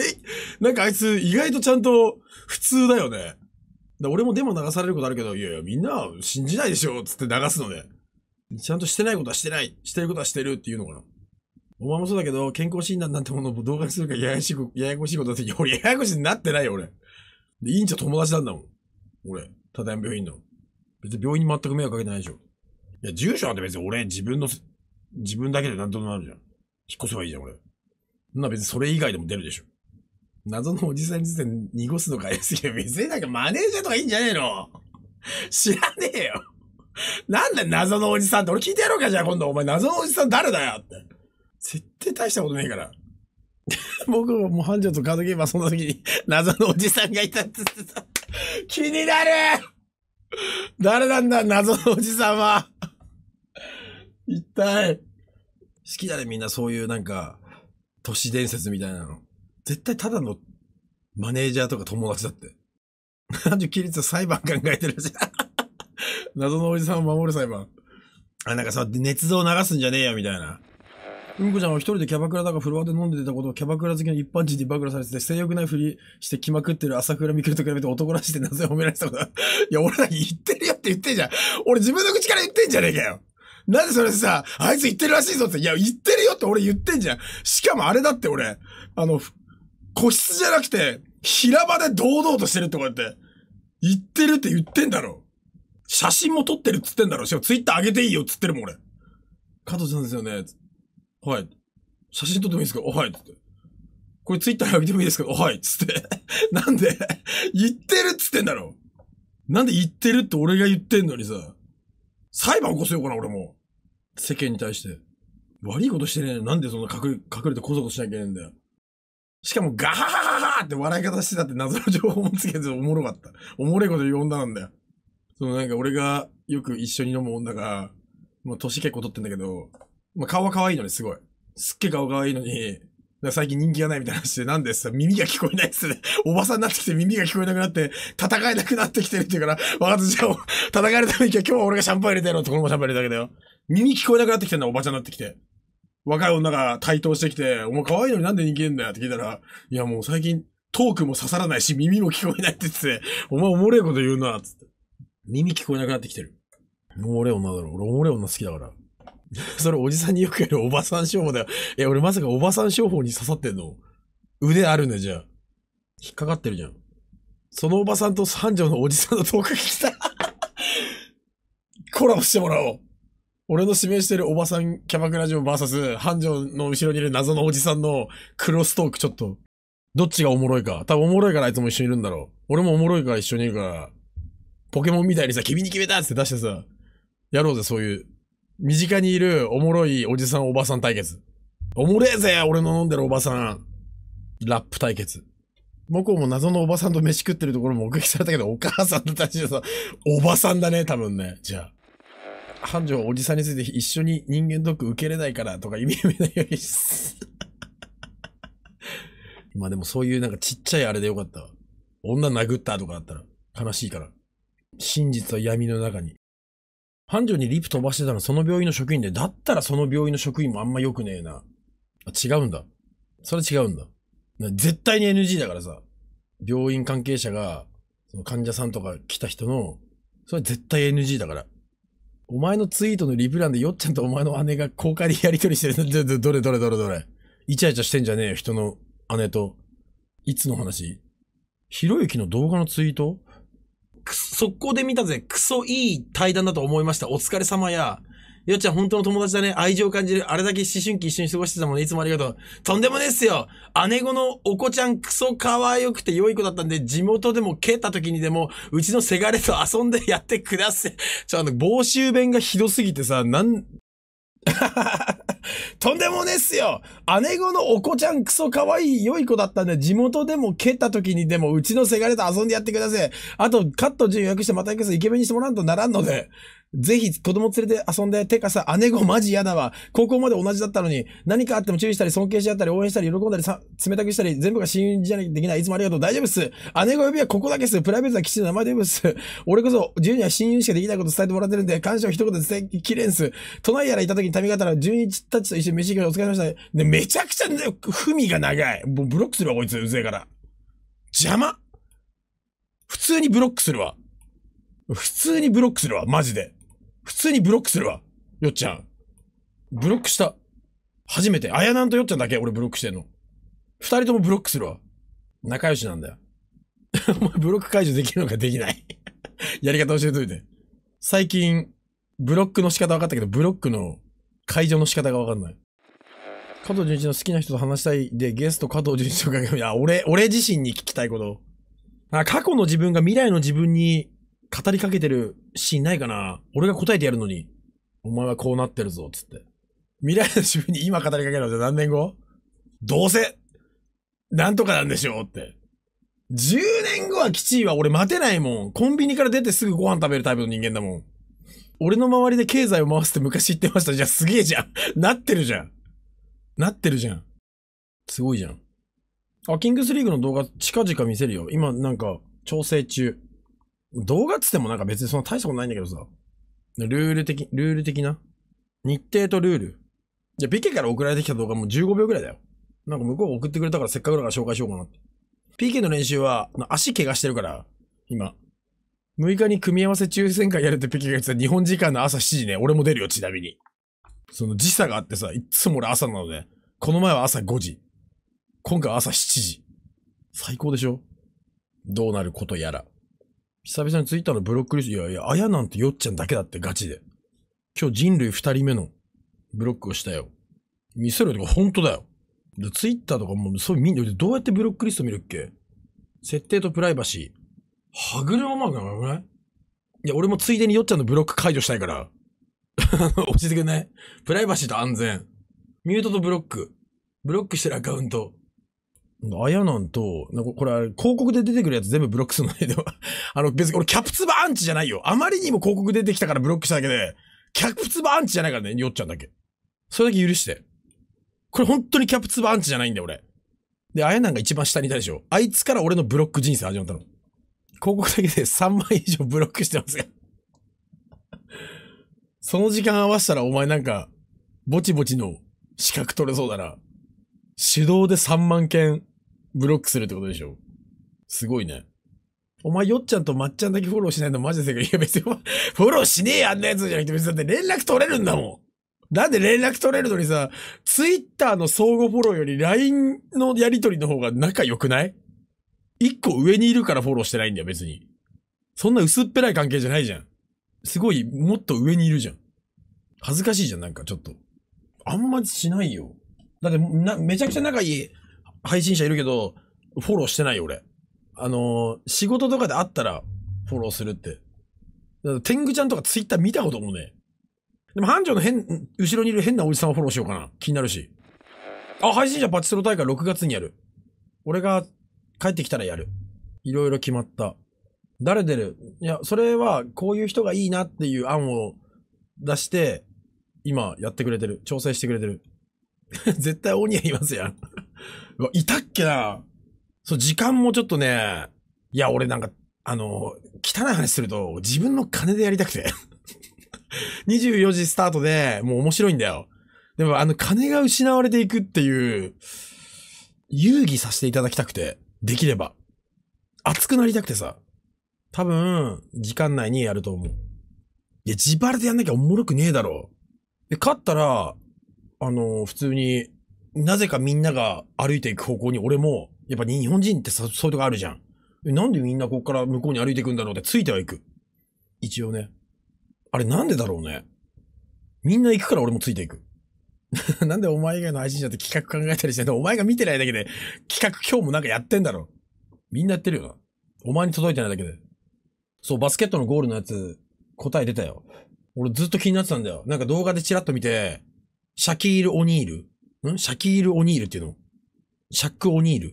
なんかあいつ意外とちゃんと普通だよね。だ俺もデも流されることあるけど、いやいや、みんな信じないでしょ、つって流すのね。ちゃんとしてないことはしてない。してることはしてるっていうのかな。お前もそうだけど、健康診断なんてものを動画にするかややしく、ややこしいことだって、俺ややこしいになってないよ、俺。で、院長友達なんだもん。俺、ただや病院の。別に病院に全く迷惑かけてないでしょ。いや、住所なんて別に俺自分の、自分だけでなんとなるじゃん。引っ越せばいいじゃん、俺。な、別にそれ以外でも出るでしょ。謎のおじさんにいて濁すのかすぎる。別になんかマネージャーとかいいんじゃねえの知らねえよ。なんだ謎のおじさんって。俺聞いてやろうか、じゃあ今度。お前謎のおじさん誰だよって。絶対大したことねえから。<laughs> 僕ももう繁盛とカードゲームはその時に謎のおじさんがいたって言ってた。気になる誰なんだ謎のおじさんは。一体。好きだね、みんなそういうなんか、都市伝説みたいなの。絶対ただのマネージャーとか友達だって。何規律裁判考えてるじゃん。<laughs> 謎のおじさんを守る裁判。あ、なんかさ、熱を流すんじゃねえよ、みたいな。うんこちゃんは一人でキャバクラだかフロアで飲んでたことをキャバクラ好きの一般人に暴露されてて、性欲ないふりしてきまくってる朝倉未来と比べて男らしいってなぜ褒められてたこといや、俺だけ言ってるよって言ってんじゃん。俺自分の口から言ってんじゃねえかよ。なんでそれさ、あいつ言ってるらしいぞって。いや、言ってるよって俺言ってんじゃん。しかもあれだって俺、あの、個室じゃなくて、平場で堂々としてるってこうやって。言ってるって言ってんだろ。写真も撮ってるっつってんだろ。しかもツイッター上げていいよっつってるもん俺。加藤さんですよね。はい。写真撮ってもいいですかはい。つって。これツイッター上げてもいいですけど、はい。つって。なんで言ってるっつってんだろ。なんで言ってるって俺が言ってんのにさ。裁判起こすよ、これ、俺も。世間に対して。悪いことしてねえなんでそんな隠れ、隠れてこそこそしなきゃいけないんだよ。しかも、ガハハハハって笑い方してたって謎の情報もつけておもろかった。おもろいこと言う女なんだよ。そのなんか俺がよく一緒に飲む女が、まあ年結構取ってんだけど、まあ顔は可愛いのにすごい。すっげえ顔可愛いのに、最近人気がないみたいな話で、なんでさ、耳が聞こえないっすね。<laughs> おばさんになってきて耳が聞こえなくなって、戦えなくなってきてるっていうから、わかった、じゃあ、戦えるために今日は俺がシャンパン入れてやろうて、ころもシャンパン入れただけだよ。耳聞こえなくなってきてんだ、おばちゃんになってきて。若い女が対等してきて、お前可愛いのになんで人気えんだよって聞いたら、いやもう最近トークも刺さらないし耳も聞こえないって言ってて、お前おもれえこと言うな、つって。耳聞こえなくなってきてる。おもれ女だろ。俺おもれ女好きだから。<laughs> それおじさんによくやるおばさん商法だよ。え、俺まさかおばさん商法に刺さってんの腕あるね、じゃあ。引っかかってるじゃん。そのおばさんと三条のおじさんのトーク聞きた <laughs> コラボしてもらおう。俺の指名してるおばさんキャバクラジオサス、繁盛の後ろにいる謎のおじさんのクロストークちょっと。どっちがおもろいか。多分おもろいからあいつも一緒にいるんだろう。俺もおもろいから一緒にいるから。ポケモンみたいにさ、君に決めたって出してさ、やろうぜ、そういう身近にいるおもろいおじさんおばさん対決。おもれえぜ俺の飲んでるおばさん。ラップ対決。向こうも謎のおばさんと飯食ってるところ目撃されたけど、お母さんたちのさ、おばさんだね、多分ね。じゃあ。繁盛おじさんについて一緒に人間ドック受けれないからとか意味見ないようにす。<laughs> まあでもそういうなんかちっちゃいあれでよかったわ。女殴ったとかだったら悲しいから。真実は闇の中に。繁盛にリプ飛ばしてたのその病院の職員で、だったらその病院の職員もあんま良くねえな。あ、違うんだ。それ違うんだ。絶対に NG だからさ、病院関係者が、その患者さんとか来た人の、それ絶対 NG だから。お前のツイートのリプランでよっちゃんとお前の姉が公開でやりとりしてる。ど、どれどれどれどれ。イチャイチャしてんじゃねえよ、人の姉と。いつの話ひろゆきの動画のツイートく、速攻で見たぜ。クソいい対談だと思いました。お疲れ様や。よっちゃん本当の友達だね。愛情を感じる。あれだけ思春期一緒に過ごしてたもんね。いつもありがとう。とんでもねえっすよ。姉子のお子ちゃんクソ可愛くて良い子だったんで、地元でも蹴った時にでも、うちのせがれと遊んでやってください。ちょ、あの、防臭弁がひどすぎてさ、なん、とんでもねっすよ姉子のお子ちゃんクソ可愛い良い子だったんで、地元でも蹴った時にでもうちのせがれと遊んでやってください。あと、カット順予約してまた行くぞ。イケメンにしてもらわんとならんので。ぜひ子供連れて遊んで、てかさ、姉子マジ嫌だわ。高校まで同じだったのに、何かあっても注意したり、尊敬し合ったり、応援したり、喜んだり、さ冷たくしたり、全部が親友じゃできない。いつもありがとう。大丈夫っす。姉子呼びはここだけっす。プライベートはきちんと名前で呼ぶっす。俺こそ、自由には親友しかできないこと伝えてもらってるんで、感謝を一言で伝えきれんっす。都内やら行った時に旅がたら、純一たちと一緒に飯行くにお疲れ様でした、ね。で、めちゃくちゃ、ね、ふみが長い。もうブロックするわ、こいつ。うぜえから。邪魔普通にブロックするわ。普通にブロックするわ、マジで。普通にブロックするわ。よっちゃん。ブロックした。初めて。あやなんとよっちゃんだけ俺ブロックしてんの。二人ともブロックするわ。仲良しなんだよ。<laughs> お前ブロック解除できるのかできない <laughs> やり方教えといて。最近、ブロックの仕方分かったけど、ブロックの解除の仕方が分かんない。加藤純一の好きな人と話したいで、ゲスト加藤純一とかが、いや、俺、俺自身に聞きたいこと。あ過去の自分が未来の自分に語りかけてるシーンないかな俺が答えてやるのに、お前はこうなってるぞ、つって。未来の自分に今語りかけるのじゃ何年後どうせ、なんとかなんでしょうって。10年後はきちいわ。俺待てないもん。コンビニから出てすぐご飯食べるタイプの人間だもん。俺の周りで経済を回すって昔言ってました。じゃあすげえじゃん。なってるじゃん。なってるじゃん。すごいじゃん。あ、キングスリーグの動画近々見せるよ。今なんか調整中。動画っつってもなんか別にその大したことないんだけどさ。ルール的、ルール的な。日程とルール。じゃ、PK から送られてきた動画も15秒くらいだよ。なんか向こうが送ってくれたからせっかくだから紹介しようかなって。PK の練習は、足怪我してるから、今。6日に組み合わせ抽選会やるって PK が言ってた日本時間の朝7時ね。俺も出るよ、ちなみに。その時差があってさ、いつも俺朝なので、この前は朝5時。今回は朝7時。最高でしょどうなることやら。久々にツイッターのブロックリスト、いやいや、あやなんてよっちゃんだけだってガチで。今日人類二人目のブロックをしたよ。見せろよとか本当だよ。でツイッターとかもうそう見んで、どうやってブロックリスト見るっけ設定とプライバシー。歯車マークなのくないいや、俺もついでによっちゃんのブロック解除したいから。落 <laughs> ちてくれないプライバシーと安全。ミュートとブロック。ブロックしてるアカウント。あやなんと、なんかこれ、広告で出てくるやつ全部ブロックするのね。でも、<laughs> あの別に俺キャプツバアンチじゃないよ。あまりにも広告出てきたからブロックしただけで、キャプツバアンチじゃないからね、よっちゃんだけ。それだけ許して。これ本当にキャプツバアンチじゃないんだよ、俺。で、あやなんが一番下にいたでしょ。あいつから俺のブロック人生始まったの。広告だけで3万以上ブロックしてますよ。<laughs> その時間合わせたらお前なんか、ぼちぼちの資格取れそうだな。手動で3万件ブロックするってことでしょすごいね。お前、よっちゃんとまっちゃんだけフォローしないのマジで正解。いや、別に、フォローしねえあんなやつじゃなくて、別にだって連絡取れるんだもん。なんで連絡取れるのにさ、ツイッターの相互フォローより LINE のやりとりの方が仲良くない一個上にいるからフォローしてないんだよ、別に。そんな薄っぺらい関係じゃないじゃん。すごい、もっと上にいるじゃん。恥ずかしいじゃん、なんかちょっと。あんましないよ。だって、な、めちゃくちゃ仲いい配信者いるけど、フォローしてないよ、俺。あのー、仕事とかで会ったら、フォローするって。天狗ちゃんとかツイッター見たこともね。でも、繁盛の変、後ろにいる変なおじさんをフォローしようかな。気になるし。あ、配信者パチスロ大会6月にやる。俺が帰ってきたらやる。いろいろ決まった。誰出るいや、それは、こういう人がいいなっていう案を出して、今やってくれてる。調整してくれてる。<laughs> 絶対鬼はいますやん。うわいたっけなそう、時間もちょっとね、いや、俺なんか、あの、汚い話すると、自分の金でやりたくて。24 <laughs> 時スタートで、もう面白いんだよ。でも、あの、金が失われていくっていう、遊戯させていただきたくて、できれば。熱くなりたくてさ。多分、時間内にやると思う。いや、自腹でやんなきゃおもろくねえだろ。で、勝ったら、あの、普通に、なぜかみんなが歩いていく方向に俺も、やっぱ日本人ってそういうとこあるじゃん。なんでみんなこっから向こうに歩いていくんだろうってついてはいく。一応ね。あれなんでだろうね。みんな行くから俺もついていく。<laughs> なんでお前以外の配信者って企画考えたりしてんお前が見てないだけで企画今日もなんかやってんだろ。みんなやってるよな。お前に届いてないだけで。そう、バスケットのゴールのやつ、答え出たよ。俺ずっと気になってたんだよ。なんか動画でチラッと見て、シャキール・オニールんシャキール・オニールっていうのシャック・オニールっ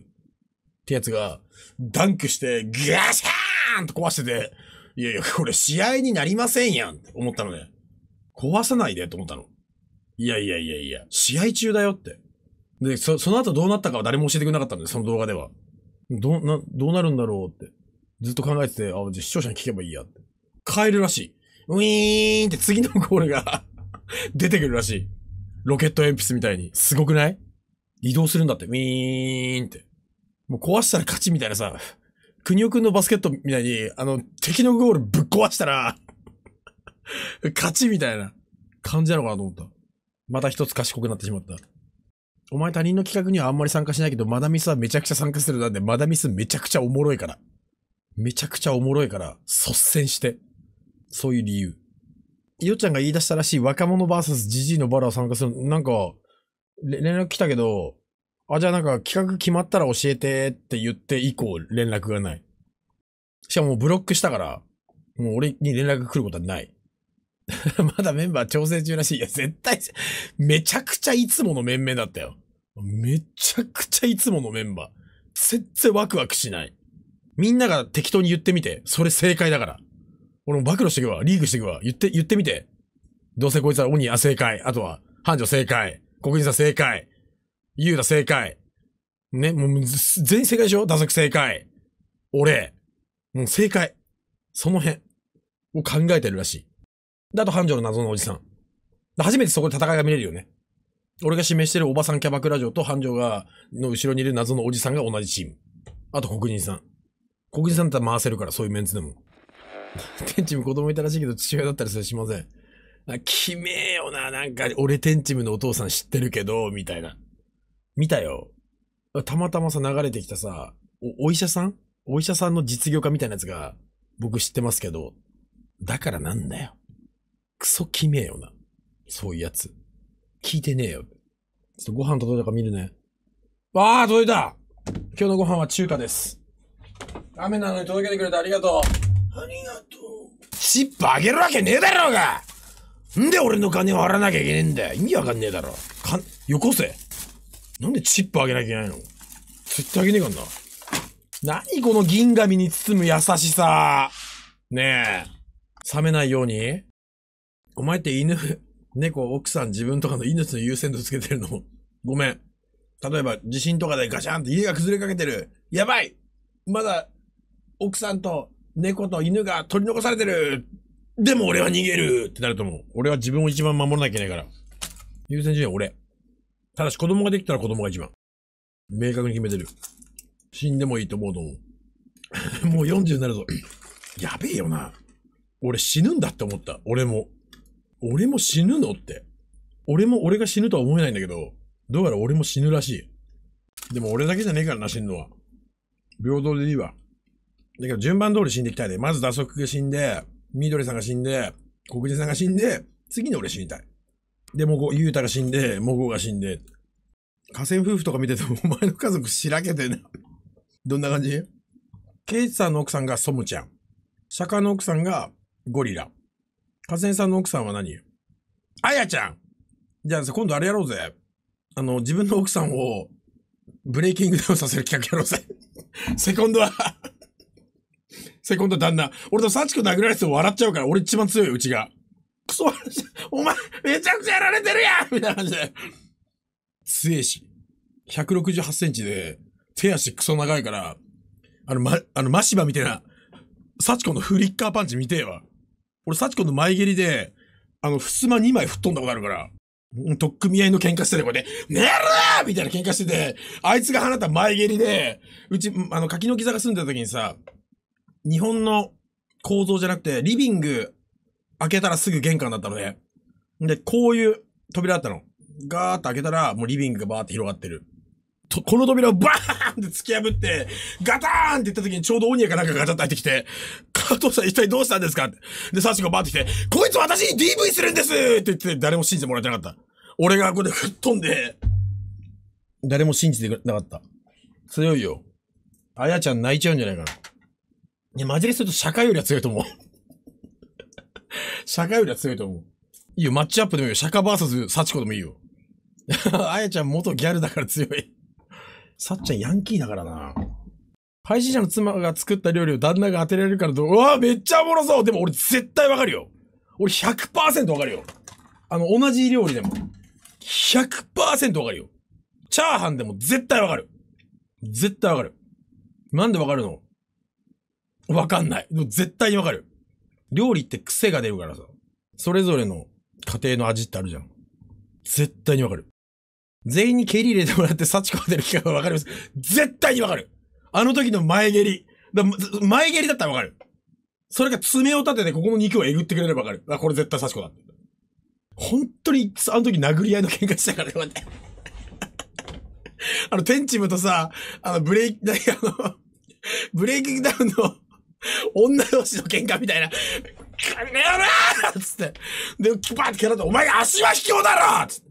てやつが、ダンクして、ガシャーンと壊してて、いやいや、これ試合になりませんやんって思ったのね。壊さないでと思ったの。いやいやいやいや、試合中だよって。で、そ、その後どうなったかは誰も教えてくれなかったんで、その動画では。ど、な、どうなるんだろうって。ずっと考えてて、あ、じゃあ視聴者に聞けばいいやって。帰るらしい。ウィーンって次のゴールが <laughs> 出てくるらしい。ロケット鉛筆みたいに。すごくない移動するんだって。ウィーンって。もう壊したら勝ちみたいなさ。国尾くんのバスケットみたいに、あの、敵のゴールぶっ壊したら勝ちみたいな感じなのかなと思った。また一つ賢くなってしまった。お前他人の企画にはあんまり参加しないけど、マダミスはめちゃくちゃ参加するなんで、マダミスめちゃくちゃおもろいから。めちゃくちゃおもろいから、率先して。そういう理由。よっちゃんが言い出したらしい若者 VS ジジイのバラを参加する。なんか、連絡来たけど、あ、じゃあなんか企画決まったら教えてって言って以降連絡がない。しかもブロックしたから、もう俺に連絡来ることはない。<laughs> まだメンバー調整中らしい。いや、絶対、めちゃくちゃいつもの面々だったよ。めちゃくちゃいつものメンバー。全然ワクワクしない。みんなが適当に言ってみて、それ正解だから。俺も暴露してくわ。リークしてくわ。言って、言ってみて。どうせこいつは鬼や正解。あとは、繁盛正解。国人さん正解。優ー正解。ね、もう、全員正解でしょ打作正解。俺。もう正解。その辺。を考えてるらしい。だと繁盛の謎のおじさん。初めてそこで戦いが見れるよね。俺が指名してるおばさんキャバクラ嬢と繁盛が、の後ろにいる謎のおじさんが同じチーム。あと黒人さん。黒人さんだったら回せるから、そういうメンツでも。天チム子供いたらしいけど父親だったりするしません。あ、きめえよな、なんか、俺天チムのお父さん知ってるけど、みたいな。見たよ。たまたまさ、流れてきたさ、お、お医者さんお医者さんの実業家みたいなやつが、僕知ってますけど、だからなんだよ。クソきめえよな。そういうやつ。聞いてねえよ。ちょっとご飯届いたか見るね。わあ、届いた今日のご飯は中華です。雨なのに届けてくれてありがとう。ありがとう。チップあげるわけねえだろうがんで俺の金を払わなきゃいけねえんだよ。意味わかんねえだろ。かん、よこせ。なんでチップあげなきゃいけないの絶対あげねえかんな。何この銀紙に包む優しさ。ねえ。冷めないようにお前って犬、猫、奥さん、自分とかの命の優先度つけてるの。ごめん。例えば、地震とかでガシャンって家が崩れかけてる。やばいまだ、奥さんと猫と犬が取り残されてるでも俺は逃げるってなると思う。俺は自分を一番守らなきゃいけないから。優先順位は俺。ただし子供ができたら子供が一番。明確に決めてる。死んでもいいと思うと思う。<laughs> もう40になるぞ。<clears throat> やべえよな。俺死ぬんだって思った。俺も。俺も死ぬのって。俺も俺が死ぬとは思えないんだけど、どうやら俺も死ぬらしい。でも俺だけじゃねえからな、死ぬのは。平等でいいわ。だけど順番通り死んでいきたいね。まず打足が死んで、緑さんが死んで、黒人さんが死んで、次に俺死にたい。で、もご、ゆうたが死んで、もごが死んで。河川夫婦とか見てても、<laughs> お前の家族しらけてね。どんな感じケイチさんの奥さんがソムちゃん。釈迦の奥さんがゴリラ。河川さんの奥さんは何あやちゃんじゃあさ、今度あれやろうぜ。あの、自分の奥さんをブレイキングダウンさせる企画やろうぜ。<laughs> セコンドはセコンド旦那。俺とサチコ殴られても笑っちゃうから、俺一番強い、うちが。クソ話、お前、めちゃくちゃやられてるやんみたいな感じで。強えし。168センチで、手足クソ長いから、あの、ま、あの、マシバみたいな、サチコのフリッカーパンチ見てえわ。俺、サチコの前蹴りで、あの、ふすま2枚吹っ飛んだことあるから、とっくみ合いの喧嘩してて、これで、寝るーみたいな喧嘩してて、あいつが放った前蹴りで、うち、あの、柿の木坂が住んでた時にさ、日本の構造じゃなくて、リビング開けたらすぐ玄関だったので、で、こういう扉だったの。ガーッと開けたら、もうリビングがバーって広がってる。と、この扉をバーンって突き破って、ガターンって言った時にちょうどオニアかなんかガチャッと入ってきて、加藤さん一体どうしたんですかって。で、サシがバーってきて、こいつ私に DV するんですって言って、誰も信じてもらえてなかった。俺がここで吹っ飛んで、誰も信じてなかった。強いよ。あやちゃん泣いちゃうんじゃないかな。いや、マジですると社会よりは強いと思う。<laughs> 社会よりは強いと思う。いいよ、マッチアップでもいいよ。ーサス、サ幸子でもいいよ。<laughs> あやちゃん元ギャルだから強い。さっちゃんヤンキーだからな。配信者の妻が作った料理を旦那が当てられるからどう、うわめっちゃおもろそうでも俺絶対わかるよ俺100%わかるよあの、同じ料理でも。100%わかるよチャーハンでも絶対わかる絶対わかるなんでわかるのわかんない。もう絶対にわかる。料理って癖が出るからさ。それぞれの家庭の味ってあるじゃん。絶対にわかる。全員に蹴り入れてもらって幸子が出る機会はわかります。絶対にわかる。あの時の前蹴り。だ前蹴りだったらわかる。それが爪を立ててここの肉をえぐってくれればわかる。あ、これ絶対幸子だ本当に、あの時殴り合いの喧嘩したからね、待って。<laughs> あの、天チムとさ、あの、ブレイク、あの、ブレイキングダウンの女同士の喧嘩みたいな。金やなつって。で、パーって蹴られて、お前足は卑怯だろつって。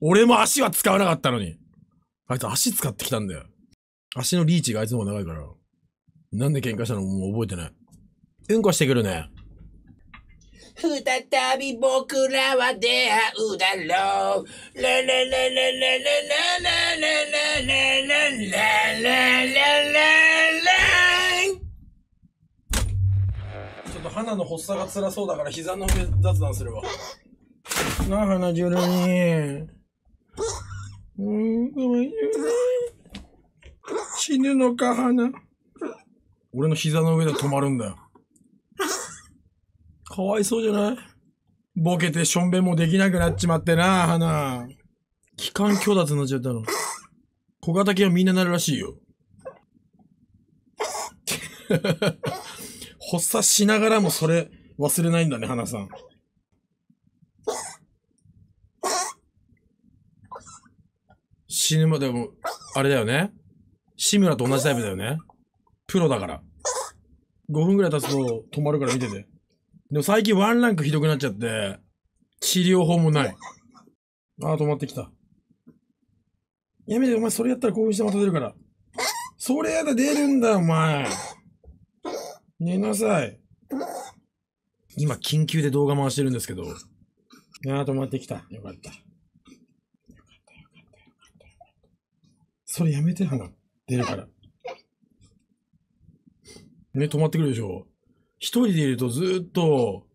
俺も足は使わなかったのに。あいつ足使ってきたんだよ。足のリーチがあいつの方が長いから。なんで喧嘩したのもう覚えてない。うんこしてくるね。再び僕らは出会うだろう。ララララララララララララララララ鼻の発作が辛そうだから膝の上雑談するわ。なあ、鼻じゅるに。うん、死ぬのか、鼻。俺の膝の上で止まるんだよ。かわいそうじゃないボケてしょんべんもできなくなっちまってな、鼻。気管強奪になっちゃったの。小型犬はみんななるらしいよ。発作しながらもそれ忘れないんだね、花さん。死ぬまでも、あれだよね。志村と同じタイプだよね。プロだから。5分ぐらい経つと止まるから見てて。でも最近ワンランクひどくなっちゃって、治療法もない。ああ、止まってきた。やめて、お前それやったら興奮してまた出るから。それやだ、出るんだよ、お前。寝なさい。今、緊急で動画回してるんですけど。ああ、止まってきた。よかった。よかった、よかった、よかった、よかった。それやめて、な出るから。ね、止まってくるでしょ。一人でいるとずっと、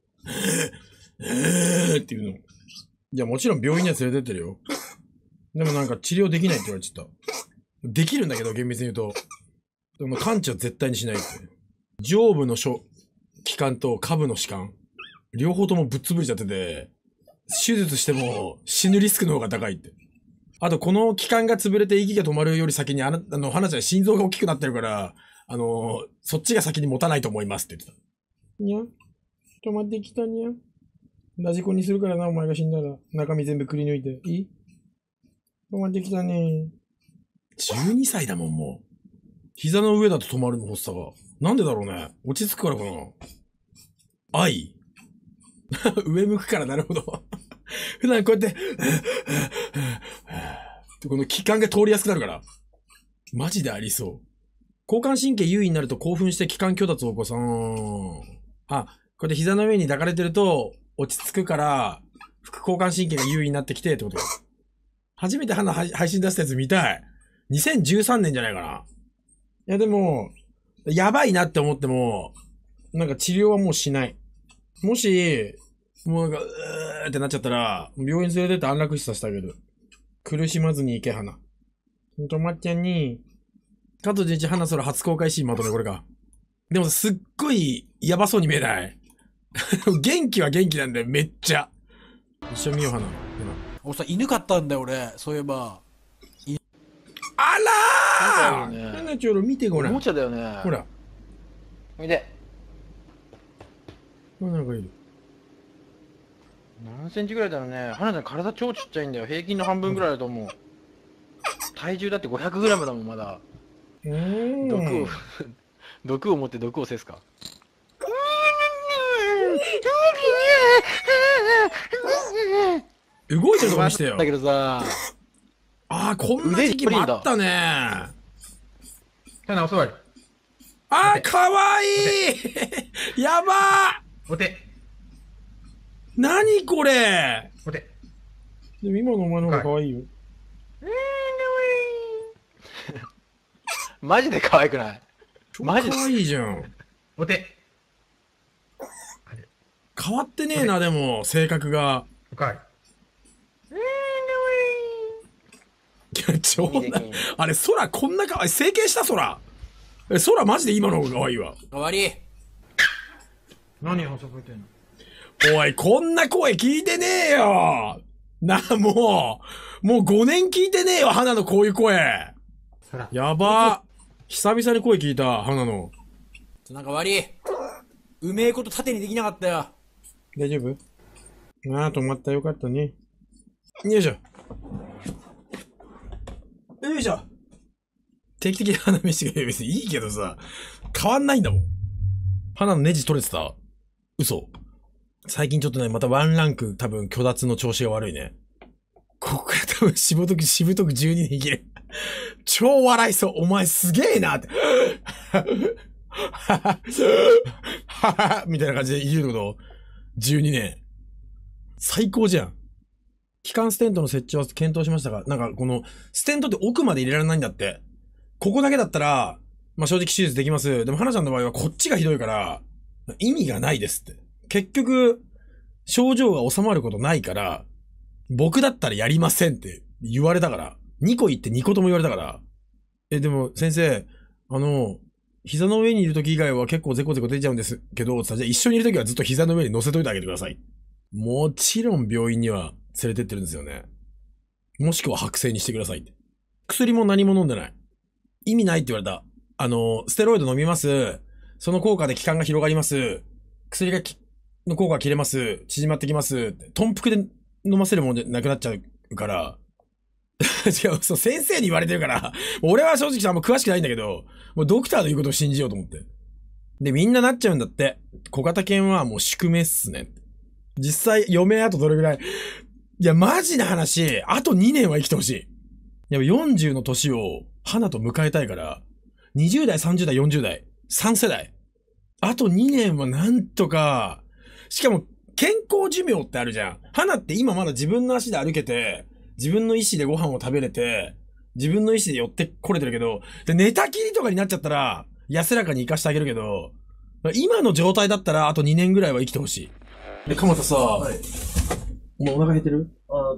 えー、えー、っていうの。いや、もちろん病院には連れてってるよ。でもなんか治療できないって言われちゃった。できるんだけど、厳密に言うと。でも完治は絶対にしないって。上部の気管と下部の歯間、両方ともぶっ潰れちゃってて、手術しても死ぬリスクの方が高いって。あと、この気管が潰れて息が止まるより先にあ、あの、花ちゃん心臓が大きくなってるから、あの、そっちが先に持たないと思いますって言ってた。にゃ止まってきたにゃラジコンにするからな、お前が死んだら。中身全部くり抜いて。いい止まってきたね。12歳だもん、もう。膝の上だと止まるの、発作が。なんでだろうね。落ち着くからかな。愛 <laughs> 上向くから、なるほど <laughs> 普段こうやって <laughs> この気管が通りやすくなるから。マジでありそう。交感神経優位になると興奮して気管虚脱を起こす。あ、こうやって膝の上に抱かれてると落ち着くから、副交感神経が優位になってきてってことか。初めて花配信出したやつ見たい。2013年じゃないかな。いやでも、やばいなって思っても、なんか治療はもうしない。もし、もうなんか、うーってなっちゃったら、病院連れてって安楽死させてあげる。苦しまずに行け、花。ほんとまっちゃんに、加藤純一花空初公開シーンまとめ、これか。でもすっごいやばそうに見えない。<laughs> 元気は元気なんだよ、めっちゃ。一緒見よう、花。俺さ、犬飼ったんだよ、俺。そういえば。あらーだよね。ナナチ見てごらん。おもちゃだよね。ほら。見て。これなんかいる。何センチぐらいだろうね。花ちゃん体超ちっちゃいんだよ。平均の半分ぐらいだと思う。体重だって500グラムだもん、まだ。毒を、<laughs> 毒を持って毒をせすか。動いてるとこしせよ。<laughs> だけどさ。ああ、こんな時期もあったね。ただ、お座り。ああ、かわいいやばお手。なにこれお手。でも今のお前の方がかわいいよ。えー、いい。マジでかわいくないマジで。可愛いじゃん。お手。変わってねえな、でも、性格が。深い。えーや、超な、あれ、空こんなかわいい。整形した空。え、空マジで今の方が可愛いわ。終わい。何をぶいてんのおい、こんな声聞いてねえよ。な、もう、もう5年聞いてねえよ、花のこういう声。やば久々に声聞いた、花の。なんか悪い。うめえこと縦にできなかったよ。大丈夫ああ、止まった。よかったね。よいしょ。よいしょ。定期的な花飯が別にいいけどさ、変わんないんだもん。花のネジ取れてた嘘。最近ちょっとね、またワンランク多分虚脱の調子が悪いね。ここから多分しぶとく、しぶとく12年いける。超笑いそう。お前すげえなって。はは、はは、みたいな感じで言うのの、12年。最高じゃん。気管ステントの設置は検討しましたが、なんかこの、ステントって奥まで入れられないんだって。ここだけだったら、まあ、正直手術できます。でも、花ちゃんの場合はこっちがひどいから、意味がないですって。結局、症状が収まることないから、僕だったらやりませんって言われたから、2個言って2個とも言われたから、え、でも先生、あの、膝の上にいる時以外は結構ゼコゼコ出ちゃうんですけど、じゃあ一緒にいる時はずっと膝の上に乗せといてあげてください。もちろん病院には連れてってるんですよね。もしくは白製にしてくださいって。薬も何も飲んでない。意味ないって言われた。あの、ステロイド飲みます。その効果で気管が広がります。薬がの効果が切れます。縮まってきます。頓服で飲ませるもんじゃなくなっちゃうから。<laughs> 違う、そう、先生に言われてるから俺は正直あんま詳しくないんだけど、もうドクターの言うことを信じようと思って。で、みんななっちゃうんだって。小型犬はもう宿命っすね。実際、余命あとどれぐらいいや、マジな話、あと2年は生きてほしい。や40の年を、花と迎えたいから、20代、30代、40代、3世代。あと2年はなんとか、しかも、健康寿命ってあるじゃん。花って今まだ自分の足で歩けて、自分の意思でご飯を食べれて、自分の意思で寄ってこれてるけど、で、寝たきりとかになっちゃったら、安らかに生かしてあげるけど、今の状態だったら、あと2年ぐらいは生きてほしい。で、鎌田さ、はいもうお腹減ってるあ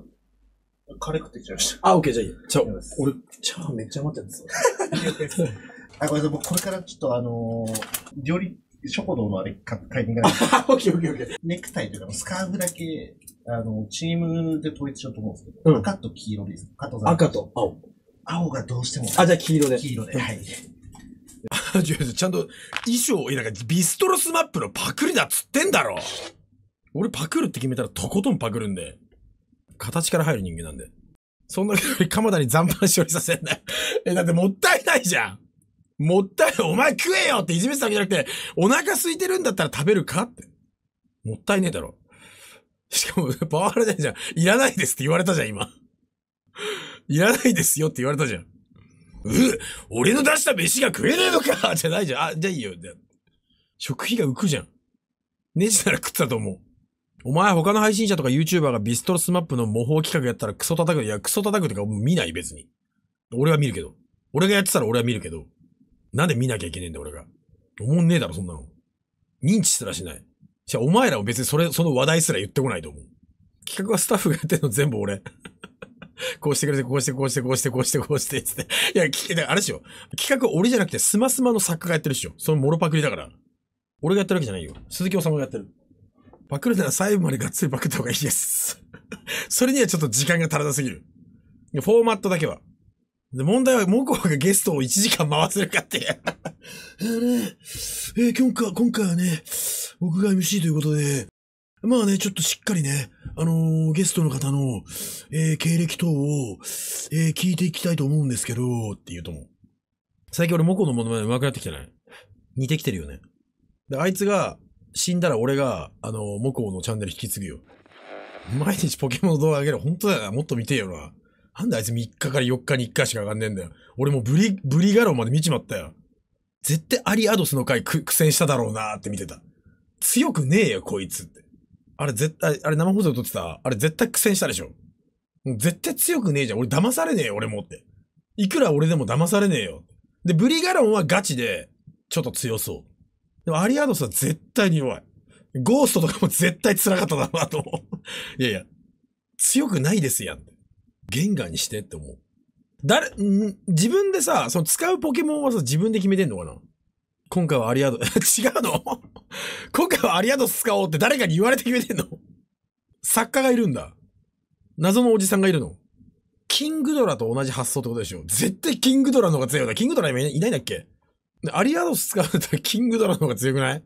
カレー食ってきちゃいました。あ、オッケー、じゃあいい。じゃ俺、チャーハンめっちゃ余っちゃうんですよ。<laughs> あ、ごめんなさい、僕これからちょっとあのー、料理、食堂のあれ、かタイミンない。あ、<laughs> オッケー、オッケー、オッケー。ネクタイというか、スカーフだけ、あの、チームで統一しようと思うんですけど、うん赤と黄色です。加藤赤。と青。青がどうしても。あ、じゃあ黄色で。黄色で。はい。<laughs> ちゃんと衣装、いやなんかビストロスマップのパクリだっつってんだろ。俺パクるって決めたらとことんパクるんで、形から入る人間なんで。そんなに鎌田に残飯処理させんな、い。え、だってもったいないじゃん。もったい、お前食えよっていじめてたわけじゃなくて、お腹空いてるんだったら食べるかって。もったいねえだろ。しかも、パワハラでじゃん。いらないですって言われたじゃん、今。いらないですよって言われたじゃん。う俺の出した飯が食えねえのかじゃないじゃん。あ、じゃあいいよ。食費が浮くじゃん。ネジなら食ったと思う。お前他の配信者とか YouTuber がビストロスマップの模倣企画やったらクソ叩く。いや、クソ叩くとか見ない別に。俺は見るけど。俺がやってたら俺は見るけど。なんで見なきゃいけねえんだ俺が。思んねえだろ、そんなの。認知すらしない。じゃあお前らも別にそれ、その話題すら言ってこないと思う。企画はスタッフがやってるの全部俺。<laughs> こうしてくれて、こうして、こうして、こうして、こうして、こうして、つって。いや、聞け、らあれでしょ。企画俺じゃなくて、スマスマの作家がやってるでしょ。そのモロパクリだから。俺がやってるわけじゃないよ。鈴木おがやってる。パクるなら最後までがっつりパクった方がいいです。<laughs> それにはちょっと時間が足らなすぎる。フォーマットだけは。で、問題は、モコがゲストを1時間回せるかってい <laughs> えー、今回、今回はね、僕が MC ということで、まあね、ちょっとしっかりね、あのー、ゲストの方の、えー、経歴等を、えー、聞いていきたいと思うんですけど、って言うと思う。最近俺、モコのものまで上手くなってきてない似てきてるよね。で、あいつが、死んだら俺が、あの、モコのチャンネル引き継ぐよ。毎日ポケモンの動画あげる。本当だよな。もっと見てよな。なんであいつ3日から4日に1回しか上がんねえんだよ。俺もうブリ、ブリガロンまで見ちまったよ。絶対アリアドスの回苦戦しただろうなーって見てた。強くねえよ、こいつって。あれ絶対、あれ生放送で撮ってた。あれ絶対苦戦したでしょ。絶対強くねえじゃん。俺騙されねえよ、俺もって。いくら俺でも騙されねえよ。で、ブリガロンはガチで、ちょっと強そう。でもアリアドスは絶対に弱い。ゴーストとかも絶対辛かっただろうなと思う。<laughs> いやいや、強くないですやん。ゲンガーにしてって思う。誰、ん自分でさ、その使うポケモンはさ、自分で決めてんのかな今回はアリアド、<laughs> 違うの <laughs> 今回はアリアドス使おうって誰かに言われて決めてんの作家がいるんだ。謎のおじさんがいるの。キングドラと同じ発想ってことでしょ絶対キングドラの方が強いよな。キングドラ今いないんだっけで、アリアドス使われたらキングドラの方が強くないい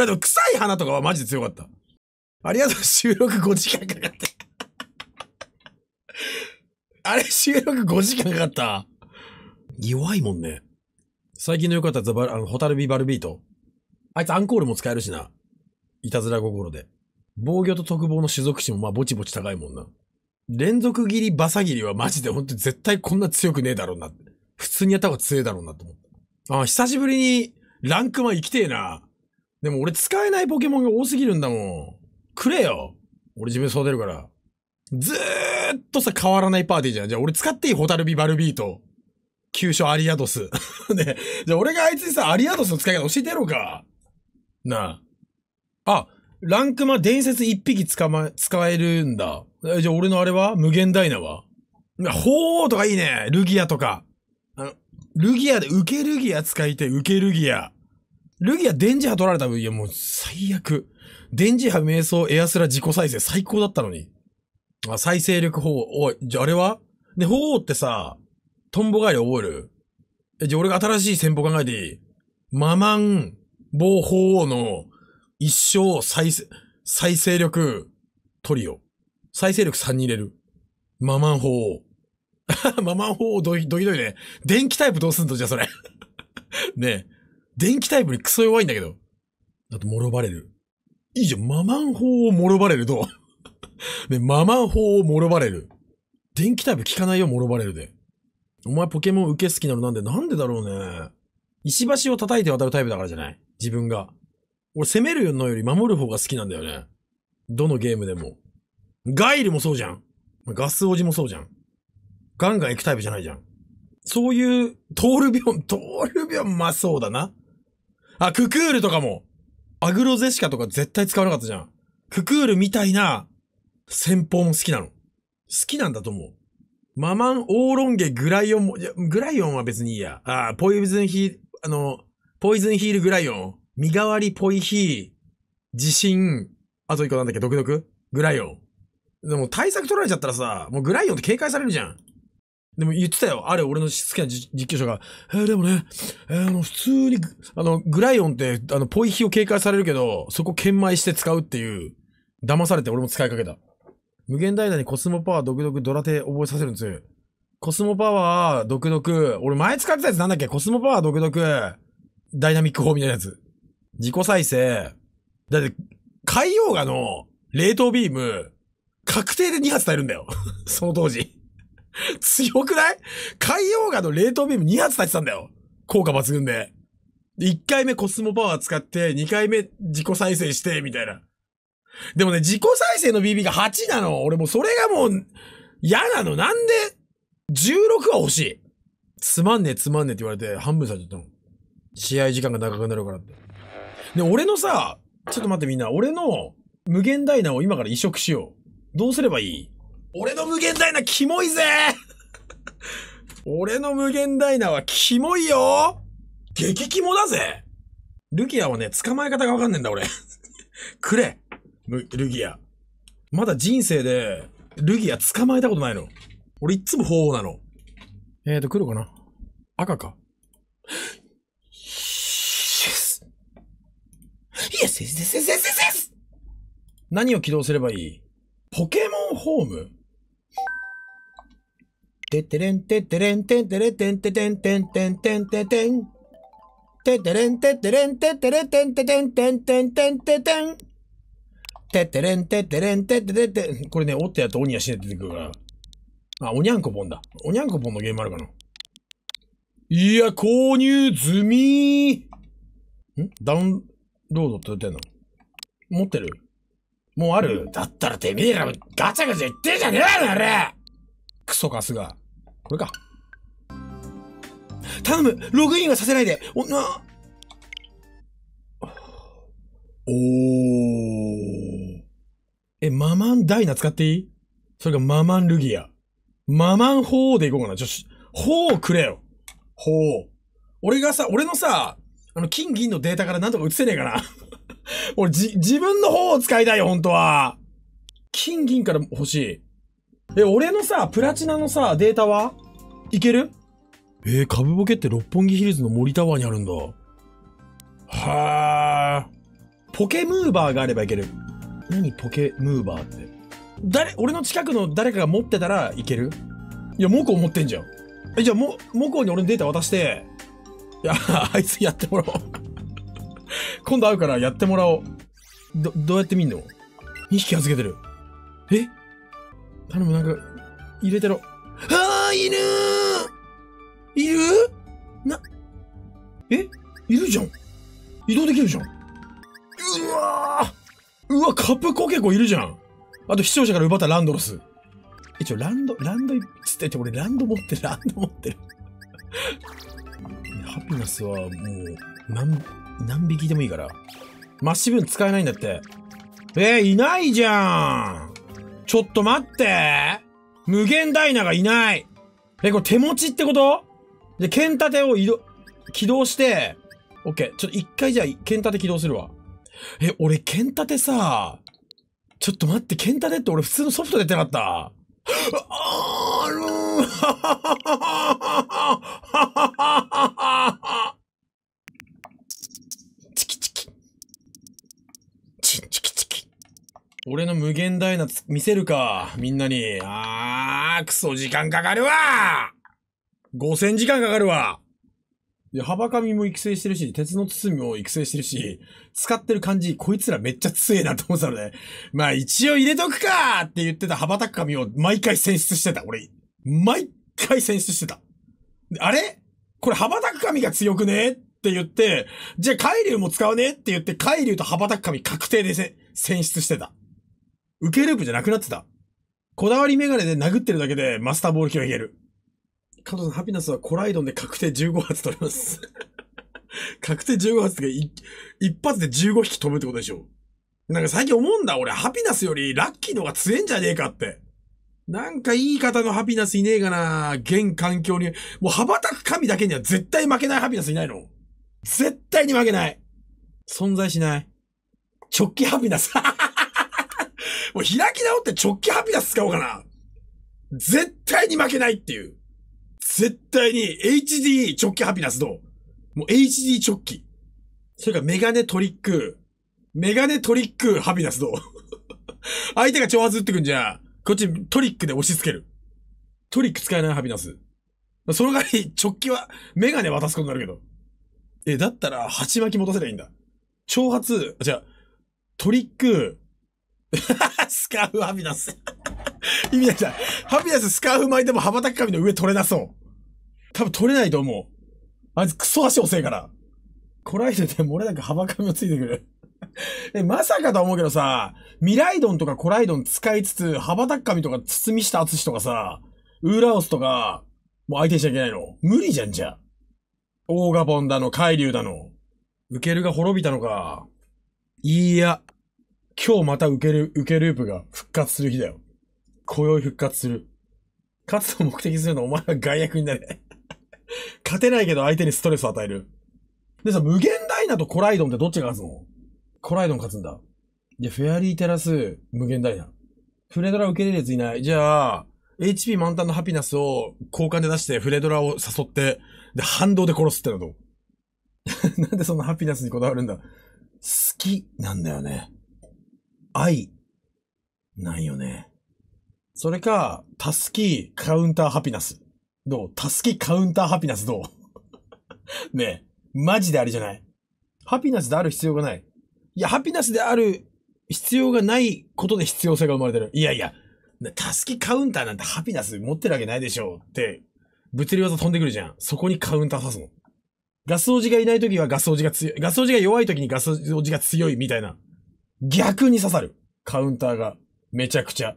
やでも臭い花とかはマジで強かった。ありがとう、収録5時間かかった。あれ、収録5時間かかった。弱いもんね。最近の良かったザバあの、ホタルビバルビート。あいつアンコールも使えるしな。いたずら心で。防御と特防の種族値もまあぼちぼち高いもんな。連続切りバサ切りはマジでほんと絶対こんな強くねえだろうな。普通にやった方が強いだろうなと思った。あ、久しぶりにランクマ行きてえな。でも俺使えないポケモンが多すぎるんだもん。くれよ。俺自分育てるから。ずーっとさ、変わらないパーティーじゃん。じゃあ俺使っていいホタルビバルビート。急所アリアドス。<laughs> ね。じゃあ俺があいつにさ、アリアドスの使い方教えてやろうか。なあ。あ、ランクマ伝説一匹捕ま、使えるんだ。じゃあ俺のあれは無限ダイナはほーとかいいね。ルギアとか。ルギアで、受けルギア使いて、受けルギア。ルギア電磁波取られた分、いやもう最悪。電磁波瞑想エアスラ自己再生最高だったのに。あ、再生力法、おい、じゃああれはで、法王ってさ、トンボ返り覚えるえ、じゃあ俺が新しい戦法考えていいママン、某法王の一生再生、再生力トリオ。再生力3に入れる。ママン法王。<laughs> ママンホードヒドキドヒね。電気タイプどうすんのじゃ、それ。<laughs> ねえ。電気タイプにクソ弱いんだけど。だと、もろばれる。いいじゃん。ママンホーをもろばれる、どう <laughs> ね、ママンホーをもろばれる。電気タイプ効かないよ、もろばれるで。お前ポケモン受け好きなのなんで、なんでだろうね。石橋を叩いて渡るタイプだからじゃない自分が。俺攻めるのより守る方が好きなんだよね。どのゲームでも。ガイルもそうじゃん。ガス王子もそうじゃん。ガンガン行くタイプじゃないじゃん。そういう、トールビョン、<laughs> トールビョン、まあ、そうだな。あ、ククールとかも。アグロゼシカとか絶対使わなかったじゃん。ククールみたいな戦法も好きなの。好きなんだと思う。ママン、オーロンゲ、グライオンも、いや、グライオンは別にいいや。ああ、ポイズンヒー、あの、ポイズンヒールグライオン、身代わりポイヒー、地震、あと一個なんだっけ、毒毒グライオン。でも対策取られちゃったらさ、もうグライオンって警戒されるじゃん。でも言ってたよ。あれ、俺の好きな実況者が、えー、でもね、えー、あの、普通に、あの、グライオンって、あの、ポイヒを警戒されるけど、そこ研磨して使うっていう、騙されて俺も使いかけた。無限ダイナにコスモパワー、独特、ドラテ覚えさせるんですよ。コスモパワー、独特、俺前使ってたやつなんだっけコスモパワー、独特、ダイナミック法みたいなやつ。自己再生。だって、海洋画の冷凍ビーム、確定で2発耐えるんだよ。<laughs> その当時。<laughs> 強くない海洋画の冷凍ビーム2発立てたんだよ。効果抜群で。1回目コスモパワー使って、2回目自己再生して、みたいな。でもね、自己再生の BB が8なの。俺もそれがもう、嫌なの。なんで、16は欲しい。つまんねえ、つまんねえって言われて、半分されちゃったの。試合時間が長くなるからって。で、俺のさ、ちょっと待ってみんな、俺の無限ダイナを今から移植しよう。どうすればいい俺の無限大なキモいぜ <laughs> 俺の無限大なはキモいよ激キモだぜルギアはね、捕まえ方がわかんねえんだ、俺 <laughs> くれルギア。まだ人生で、ルギア捕まえたことないの。俺いっつも鳳凰なの。えーと、黒かな赤か。イエスイエスイエスイエスイエス何を起動すればいいポケモンホームてってれんてってれんてってれてんててんてんてんてんててん。てってれんてってれんてってれてんててんてんてんてんててん。てってれんてってれんてってれてん。これね、おってやるとおにやしで出てくるから。あ、おにゃんこぼんだ。おにゃんこぼんのゲームあるかな。いや、購入済みんダウンロードって出てんの持ってるもうあるだったらてめえらガチャガチャ言ってんじゃねえのあれクソカスが。これか。頼むログインはさせないでお、なおー。え、ママンダイナ使っていいそれがママンルギア。ママンホーでいこうかな。ちょ、ホーくれよ。ホー。俺がさ、俺のさ、あの、金銀のデータからなんとか映せねえかな。<laughs> 俺、じ、自分の方を使いたいよ、本当は。金銀から欲しい。え、俺のさ、プラチナのさ、データはいけるえー、株ボケって六本木ヒルズの森タワーにあるんだ。はー。ポケムーバーがあればいける。何ポケムーバーって。誰、俺の近くの誰かが持ってたらいけるいや、モコ持ってんじゃん。え、じゃあ、モ、モコに俺のデータ渡して、いや、<laughs> あいつやってもらおう今度会うからやってもらおう。ど、どうやって見んの ?2 匹預けてる。え頼む、なんか、入れてろ。ああ、犬いるな、えいるじゃん。移動できるじゃん。うわうわ、カプコケコいるじゃん。あと視聴者から奪ったランドロス。一応ランド、ランド、つってて俺ランド持ってる、ランド持ってる。<laughs> ハピナスはもう、何、何匹でもいいから。マッシブン使えないんだって。えー、いないじゃんちょっと待って無限ダイナがいない。え、これ手持ちってことで、剣盾を移動、起動して、オッケー。ちょっと一回じゃあ、剣盾起動するわ。え、俺、剣盾さ、ちょっと待って、剣盾って俺普通のソフト出てなかった。あーるー俺の無限大な見せるか。みんなに。あー、クソ時間かかるわ !5000 時間かかるわで、はばかみも育成してるし、鉄の包みも育成してるし、使ってる感じ、こいつらめっちゃ強えなと思ってたので、ね、まあ一応入れとくかって言ってた羽ばたく髪を毎回選出してた。俺、毎回選出してた。あれこれ羽ばたく髪が強くねって言って、じゃあ海流も使うねって言って、海流と羽ばたく髪確定で選出してた。受けループじゃなくなってた。こだわりメガネで殴ってるだけでマスターボール級がいける。加藤さん、ハピナスはコライドンで確定15発取れます。<laughs> 確定15発って一発で15匹飛ぶってことでしょ。なんか最近思うんだ、俺、ハピナスよりラッキーの方が強えんじゃねえかって。なんかいい方のハピナスいねえかな現環境に。もう羽ばたく神だけには絶対負けないハピナスいないの絶対に負けない。存在しない。直帰ハピナス。もう開き直って直帰ハピナス使おうかな。絶対に負けないっていう。絶対に HD 直帰ハピナスどうもう HD 直帰。それからメガネトリック。メガネトリックハピナスどう <laughs> 相手が挑発打ってくんじゃ、こっちトリックで押し付ける。トリック使えないハピナス。その代わり直帰はメガネ渡すことになるけど。え、だったら鉢巻き持たせりゃいいんだ。挑発、じゃあ、トリック、<laughs> スカーフハピナス意味ないじゃん。ハピナススカーフ巻いても羽ばたき神の上取れなそう。多分取れないと思う。あいつクソ足遅いから。こらえてて漏れなくか羽ば髪をついてくるえ、まさかと思うけどさ、ミライドンとかコライドン使いつつ、羽ばたき神とか包み下厚とかさ、ウーラオスとか、もう相手にしちゃいけないの。無理じゃんじゃ。オーガボンだの、海竜だの。ウケるが滅びたのか。いいや。今日また受ける、受けループが復活する日だよ。今宵復活する。勝つと目的するのお前は外役になれ。勝てないけど相手にストレスを与える。でさ、無限ダイナとコライドンってどっちが勝つのコライドン勝つんだ。で、フェアリーテラス、無限ダイナ。フレドラ受け入れるやついない。じゃあ、HP 満タンのハピナスを交換で出してフレドラを誘って、で、反動で殺すってのどう <laughs> なんでそんなハピナスにこだわるんだ好きなんだよね。愛、ないよね。それか、タスキカウンターハピナス。どうタスキカウンターハピナスどう <laughs> ねえ、マジであれじゃないハピナスである必要がない。いや、ハピナスである必要がないことで必要性が生まれてる。いやいや、タスキカウンターなんてハピナス持ってるわけないでしょって、物理技飛んでくるじゃん。そこにカウンター刺すの。ガスおじがいないときはガスおじが強い。ガスおじが弱いときにガスおじが強いみたいな。逆に刺さる。カウンターが。めちゃくちゃ。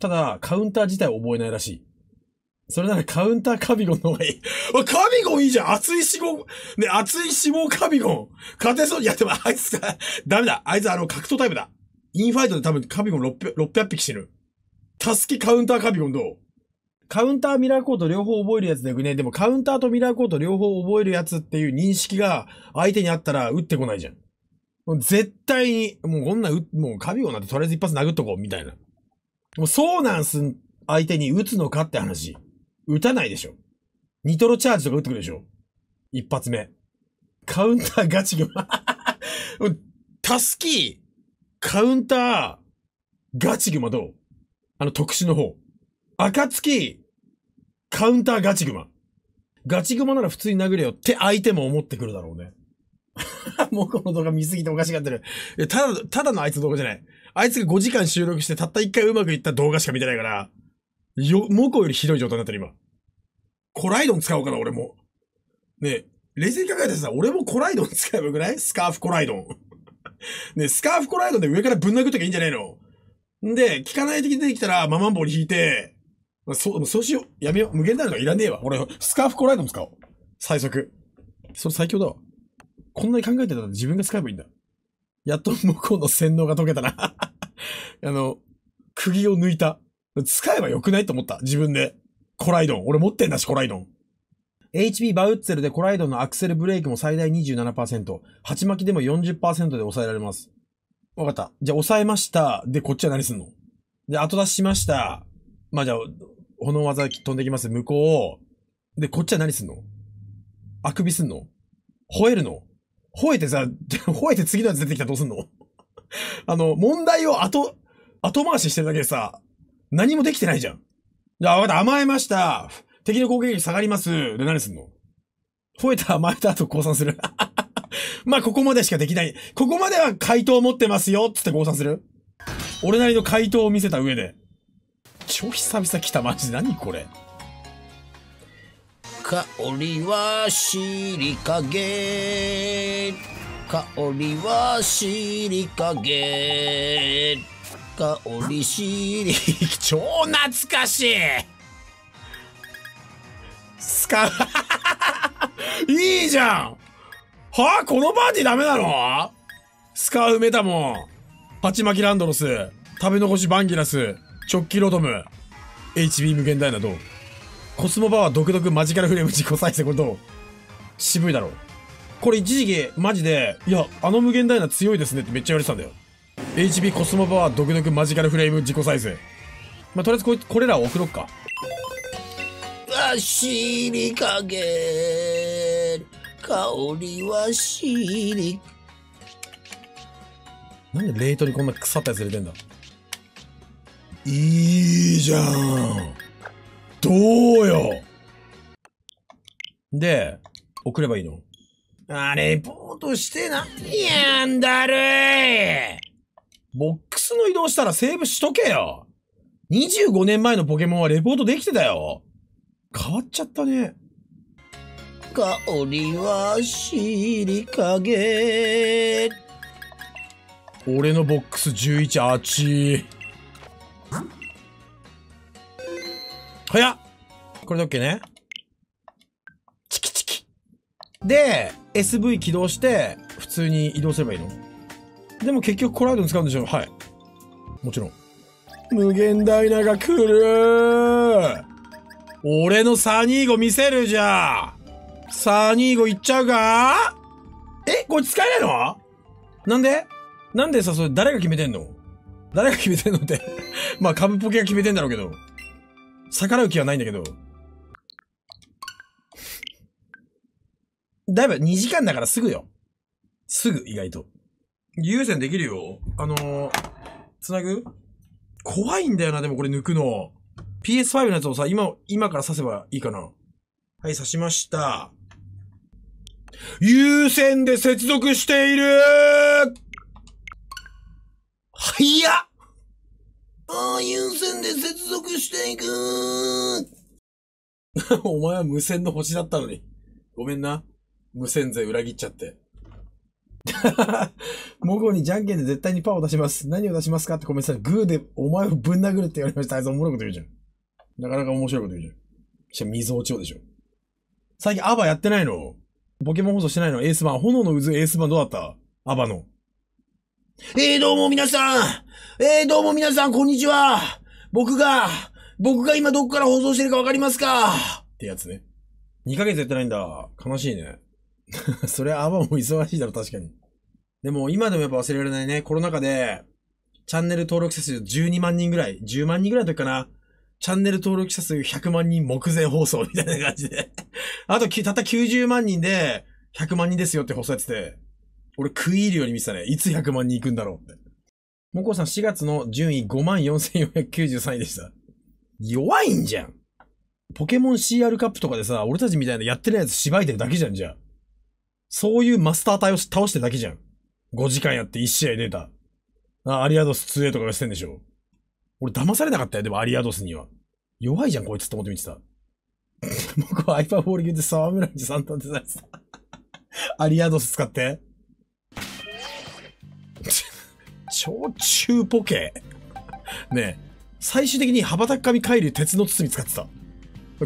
ただ、カウンター自体覚えないらしい。それならカウンターカビゴンの方がいい。<laughs> カビゴンいいじゃん熱い死亡、ね、熱い死亡カビゴン勝てそういや、でもあいつさ、<laughs> ダメだあいつあの格闘タイプだインファイトで多分カビゴン 600, 600匹死ぬ。助けカウンターカビゴンどうカウンターミラーコート両方覚えるやつだよね。でもカウンターとミラーコート両方覚えるやつっていう認識が相手にあったら打ってこないじゃん。もう絶対に、もうこんな、もうカビゴなんてとりあえず一発殴っとこう、みたいな。もうそうなんす、相手に打つのかって話。打たないでしょ。ニトロチャージとか打ってくるでしょ。一発目。カウンターガチグマ。タスキー、カウンター、ガチグマどうあの特殊の方。月、カウンターガチグマ。ガチグマなら普通に殴れよって相手も思ってくるだろうね。<laughs> もうこの動画見すぎておかしがってる。ただ、ただのあいつの動画じゃない。あいつが5時間収録してたった1回うまくいった動画しか見てないから、よ、モコよりひどい状態になってる今。コライドン使おうかな、俺も。ねえ、冷静に考えてさ、俺もコライドン使えばよくないスカーフコライドン。ねえ、スカーフコライドンで上からぶん殴っときゃいいんじゃないのんで、聞かない的に出てきたら、ママンボに引いて、そう、そうしよう。やめよう。無限大なかいらねえわ。俺、スカーフコライドン使おう。最速。それ最強だわ。こんなに考えてたら自分が使えばいいんだ。やっと向こうの洗脳が解けたな <laughs> あの、釘を抜いた。使えばよくないと思った。自分で。コライドン。俺持ってんだし、コライドン。HP バウッツェルでコライドンのアクセルブレークも最大27%。鉢巻きでも40%で抑えられます。わかった。じゃあ抑えました。で、こっちは何すんので、後出ししました。まあ、じゃあ、炎技飛んできます。向こう。で、こっちは何すんのあくびすんの吠えるの吠えてさ、<laughs> 吠えて次のやつ出てきたらどうすんの <laughs> あの、問題を後、後回ししてるだけでさ、何もできてないじゃん。じゃあ、わかった、甘えました。敵の攻撃力下がります。で、何すんの吠えた甘えた後降参する。<laughs> まあ、ここまでしかできない。ここまでは回答を持ってますよ、つって降参する。俺なりの回答を見せた上で。超久々来た、マジで。何これ。香りは尻減香りは尻減香り尻超懐かしいスカ <laughs> いいじゃんはあこのパーティーダメなのスカ埋メタモン、パチマキランドロス、食べ残しバンギラス、チョッキロトム、HB 無限大なナどうコスモバはー独特マジカルフレーム自己再生、これどう渋いだろう。これ一時期、マジで、いや、あの無限ダイナ強いですねってめっちゃ言われてたんだよ。HB コスモバはー独特マジカルフレーム自己再生。まあ、とりあえずここれらを送ろっか。わしりかげ香りはしり。なんで冷凍にこんな腐ったやつ入れてんだいいじゃん。どうよで、送ればいいのあ、レポートしてないやんだるボックスの移動したらセーブしとけよ !25 年前のポケモンはレポートできてたよ変わっちゃったね。香りは尻影。俺のボックス11あち早っこれで OK ね。チキチキ。で、SV 起動して、普通に移動すればいいのでも結局コライドに使うんでしょはい。もちろん。無限ダイナが来る俺のサニーゴ見せるじゃんサニーゴいっちゃうかえこれ使えないのなんでなんでさ、それ誰が決めてんの誰が決めてんのって <laughs> まあ、株ポケが決めてんだろうけど。逆らう気はないんだけど。だいぶ2時間だからすぐよ。すぐ、意外と。優先できるよ。あのー、つなぐ怖いんだよな、でもこれ抜くの。PS5 のやつをさ、今、今から刺せばいいかな。はい、刺しました。優先で接続している早っああ、有線で接続していく <laughs> お前は無線の星だったのに。ごめんな。無線勢裏切っちゃって。も <laughs> ごにじゃんけんで絶対にパーを出します。何を出しますかってコメントしたら、グーでお前をぶん殴るって言われました。あいつおもろいこと言うじゃん。なかなか面白いこと言うじゃん。しかも水落ちようでしょ。最近アバやってないのポケモン放送してないのエースン炎の渦エースンどうだったアバの。えー、どうも皆さん。えー、どうも皆さん、こんにちは。僕が、僕が今どこから放送してるかわかりますかってやつね。2ヶ月やってないんだ。悲しいね。<laughs> それはあバも忙しいだろ、確かに。でも、今でもやっぱ忘れられないね。コロナ禍で、チャンネル登録者数12万人ぐらい、10万人ぐらいの時かな。チャンネル登録者数100万人目前放送みたいな感じであと、たった90万人で、100万人ですよって放送やってて。俺食い入るように見てたね。いつ100万人行くんだろうって。もこさん4月の順位54,493位でした。弱いんじゃん。ポケモン CR カップとかでさ、俺たちみたいなやってるやつ縛いてるだけじゃん、じゃあ。そういうマスター隊を倒してるだけじゃん。5時間やって1試合出た。あ、アリアドス 2A とかがしてんでしょ。俺騙されなかったよ、でもアリアドスには。弱いじゃん、こいつって思って見てた。僕 <laughs> はアイパーォール級で沢村に3んとデザインした。アリアドス使って。焼中ポケ。ね最終的に羽ばたく神海流鉄の包み使ってた。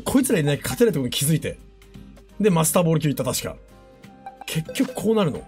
こいつらいない勝てないとことに気づいて。で、マスターボール級行った確か。結局こうなるの。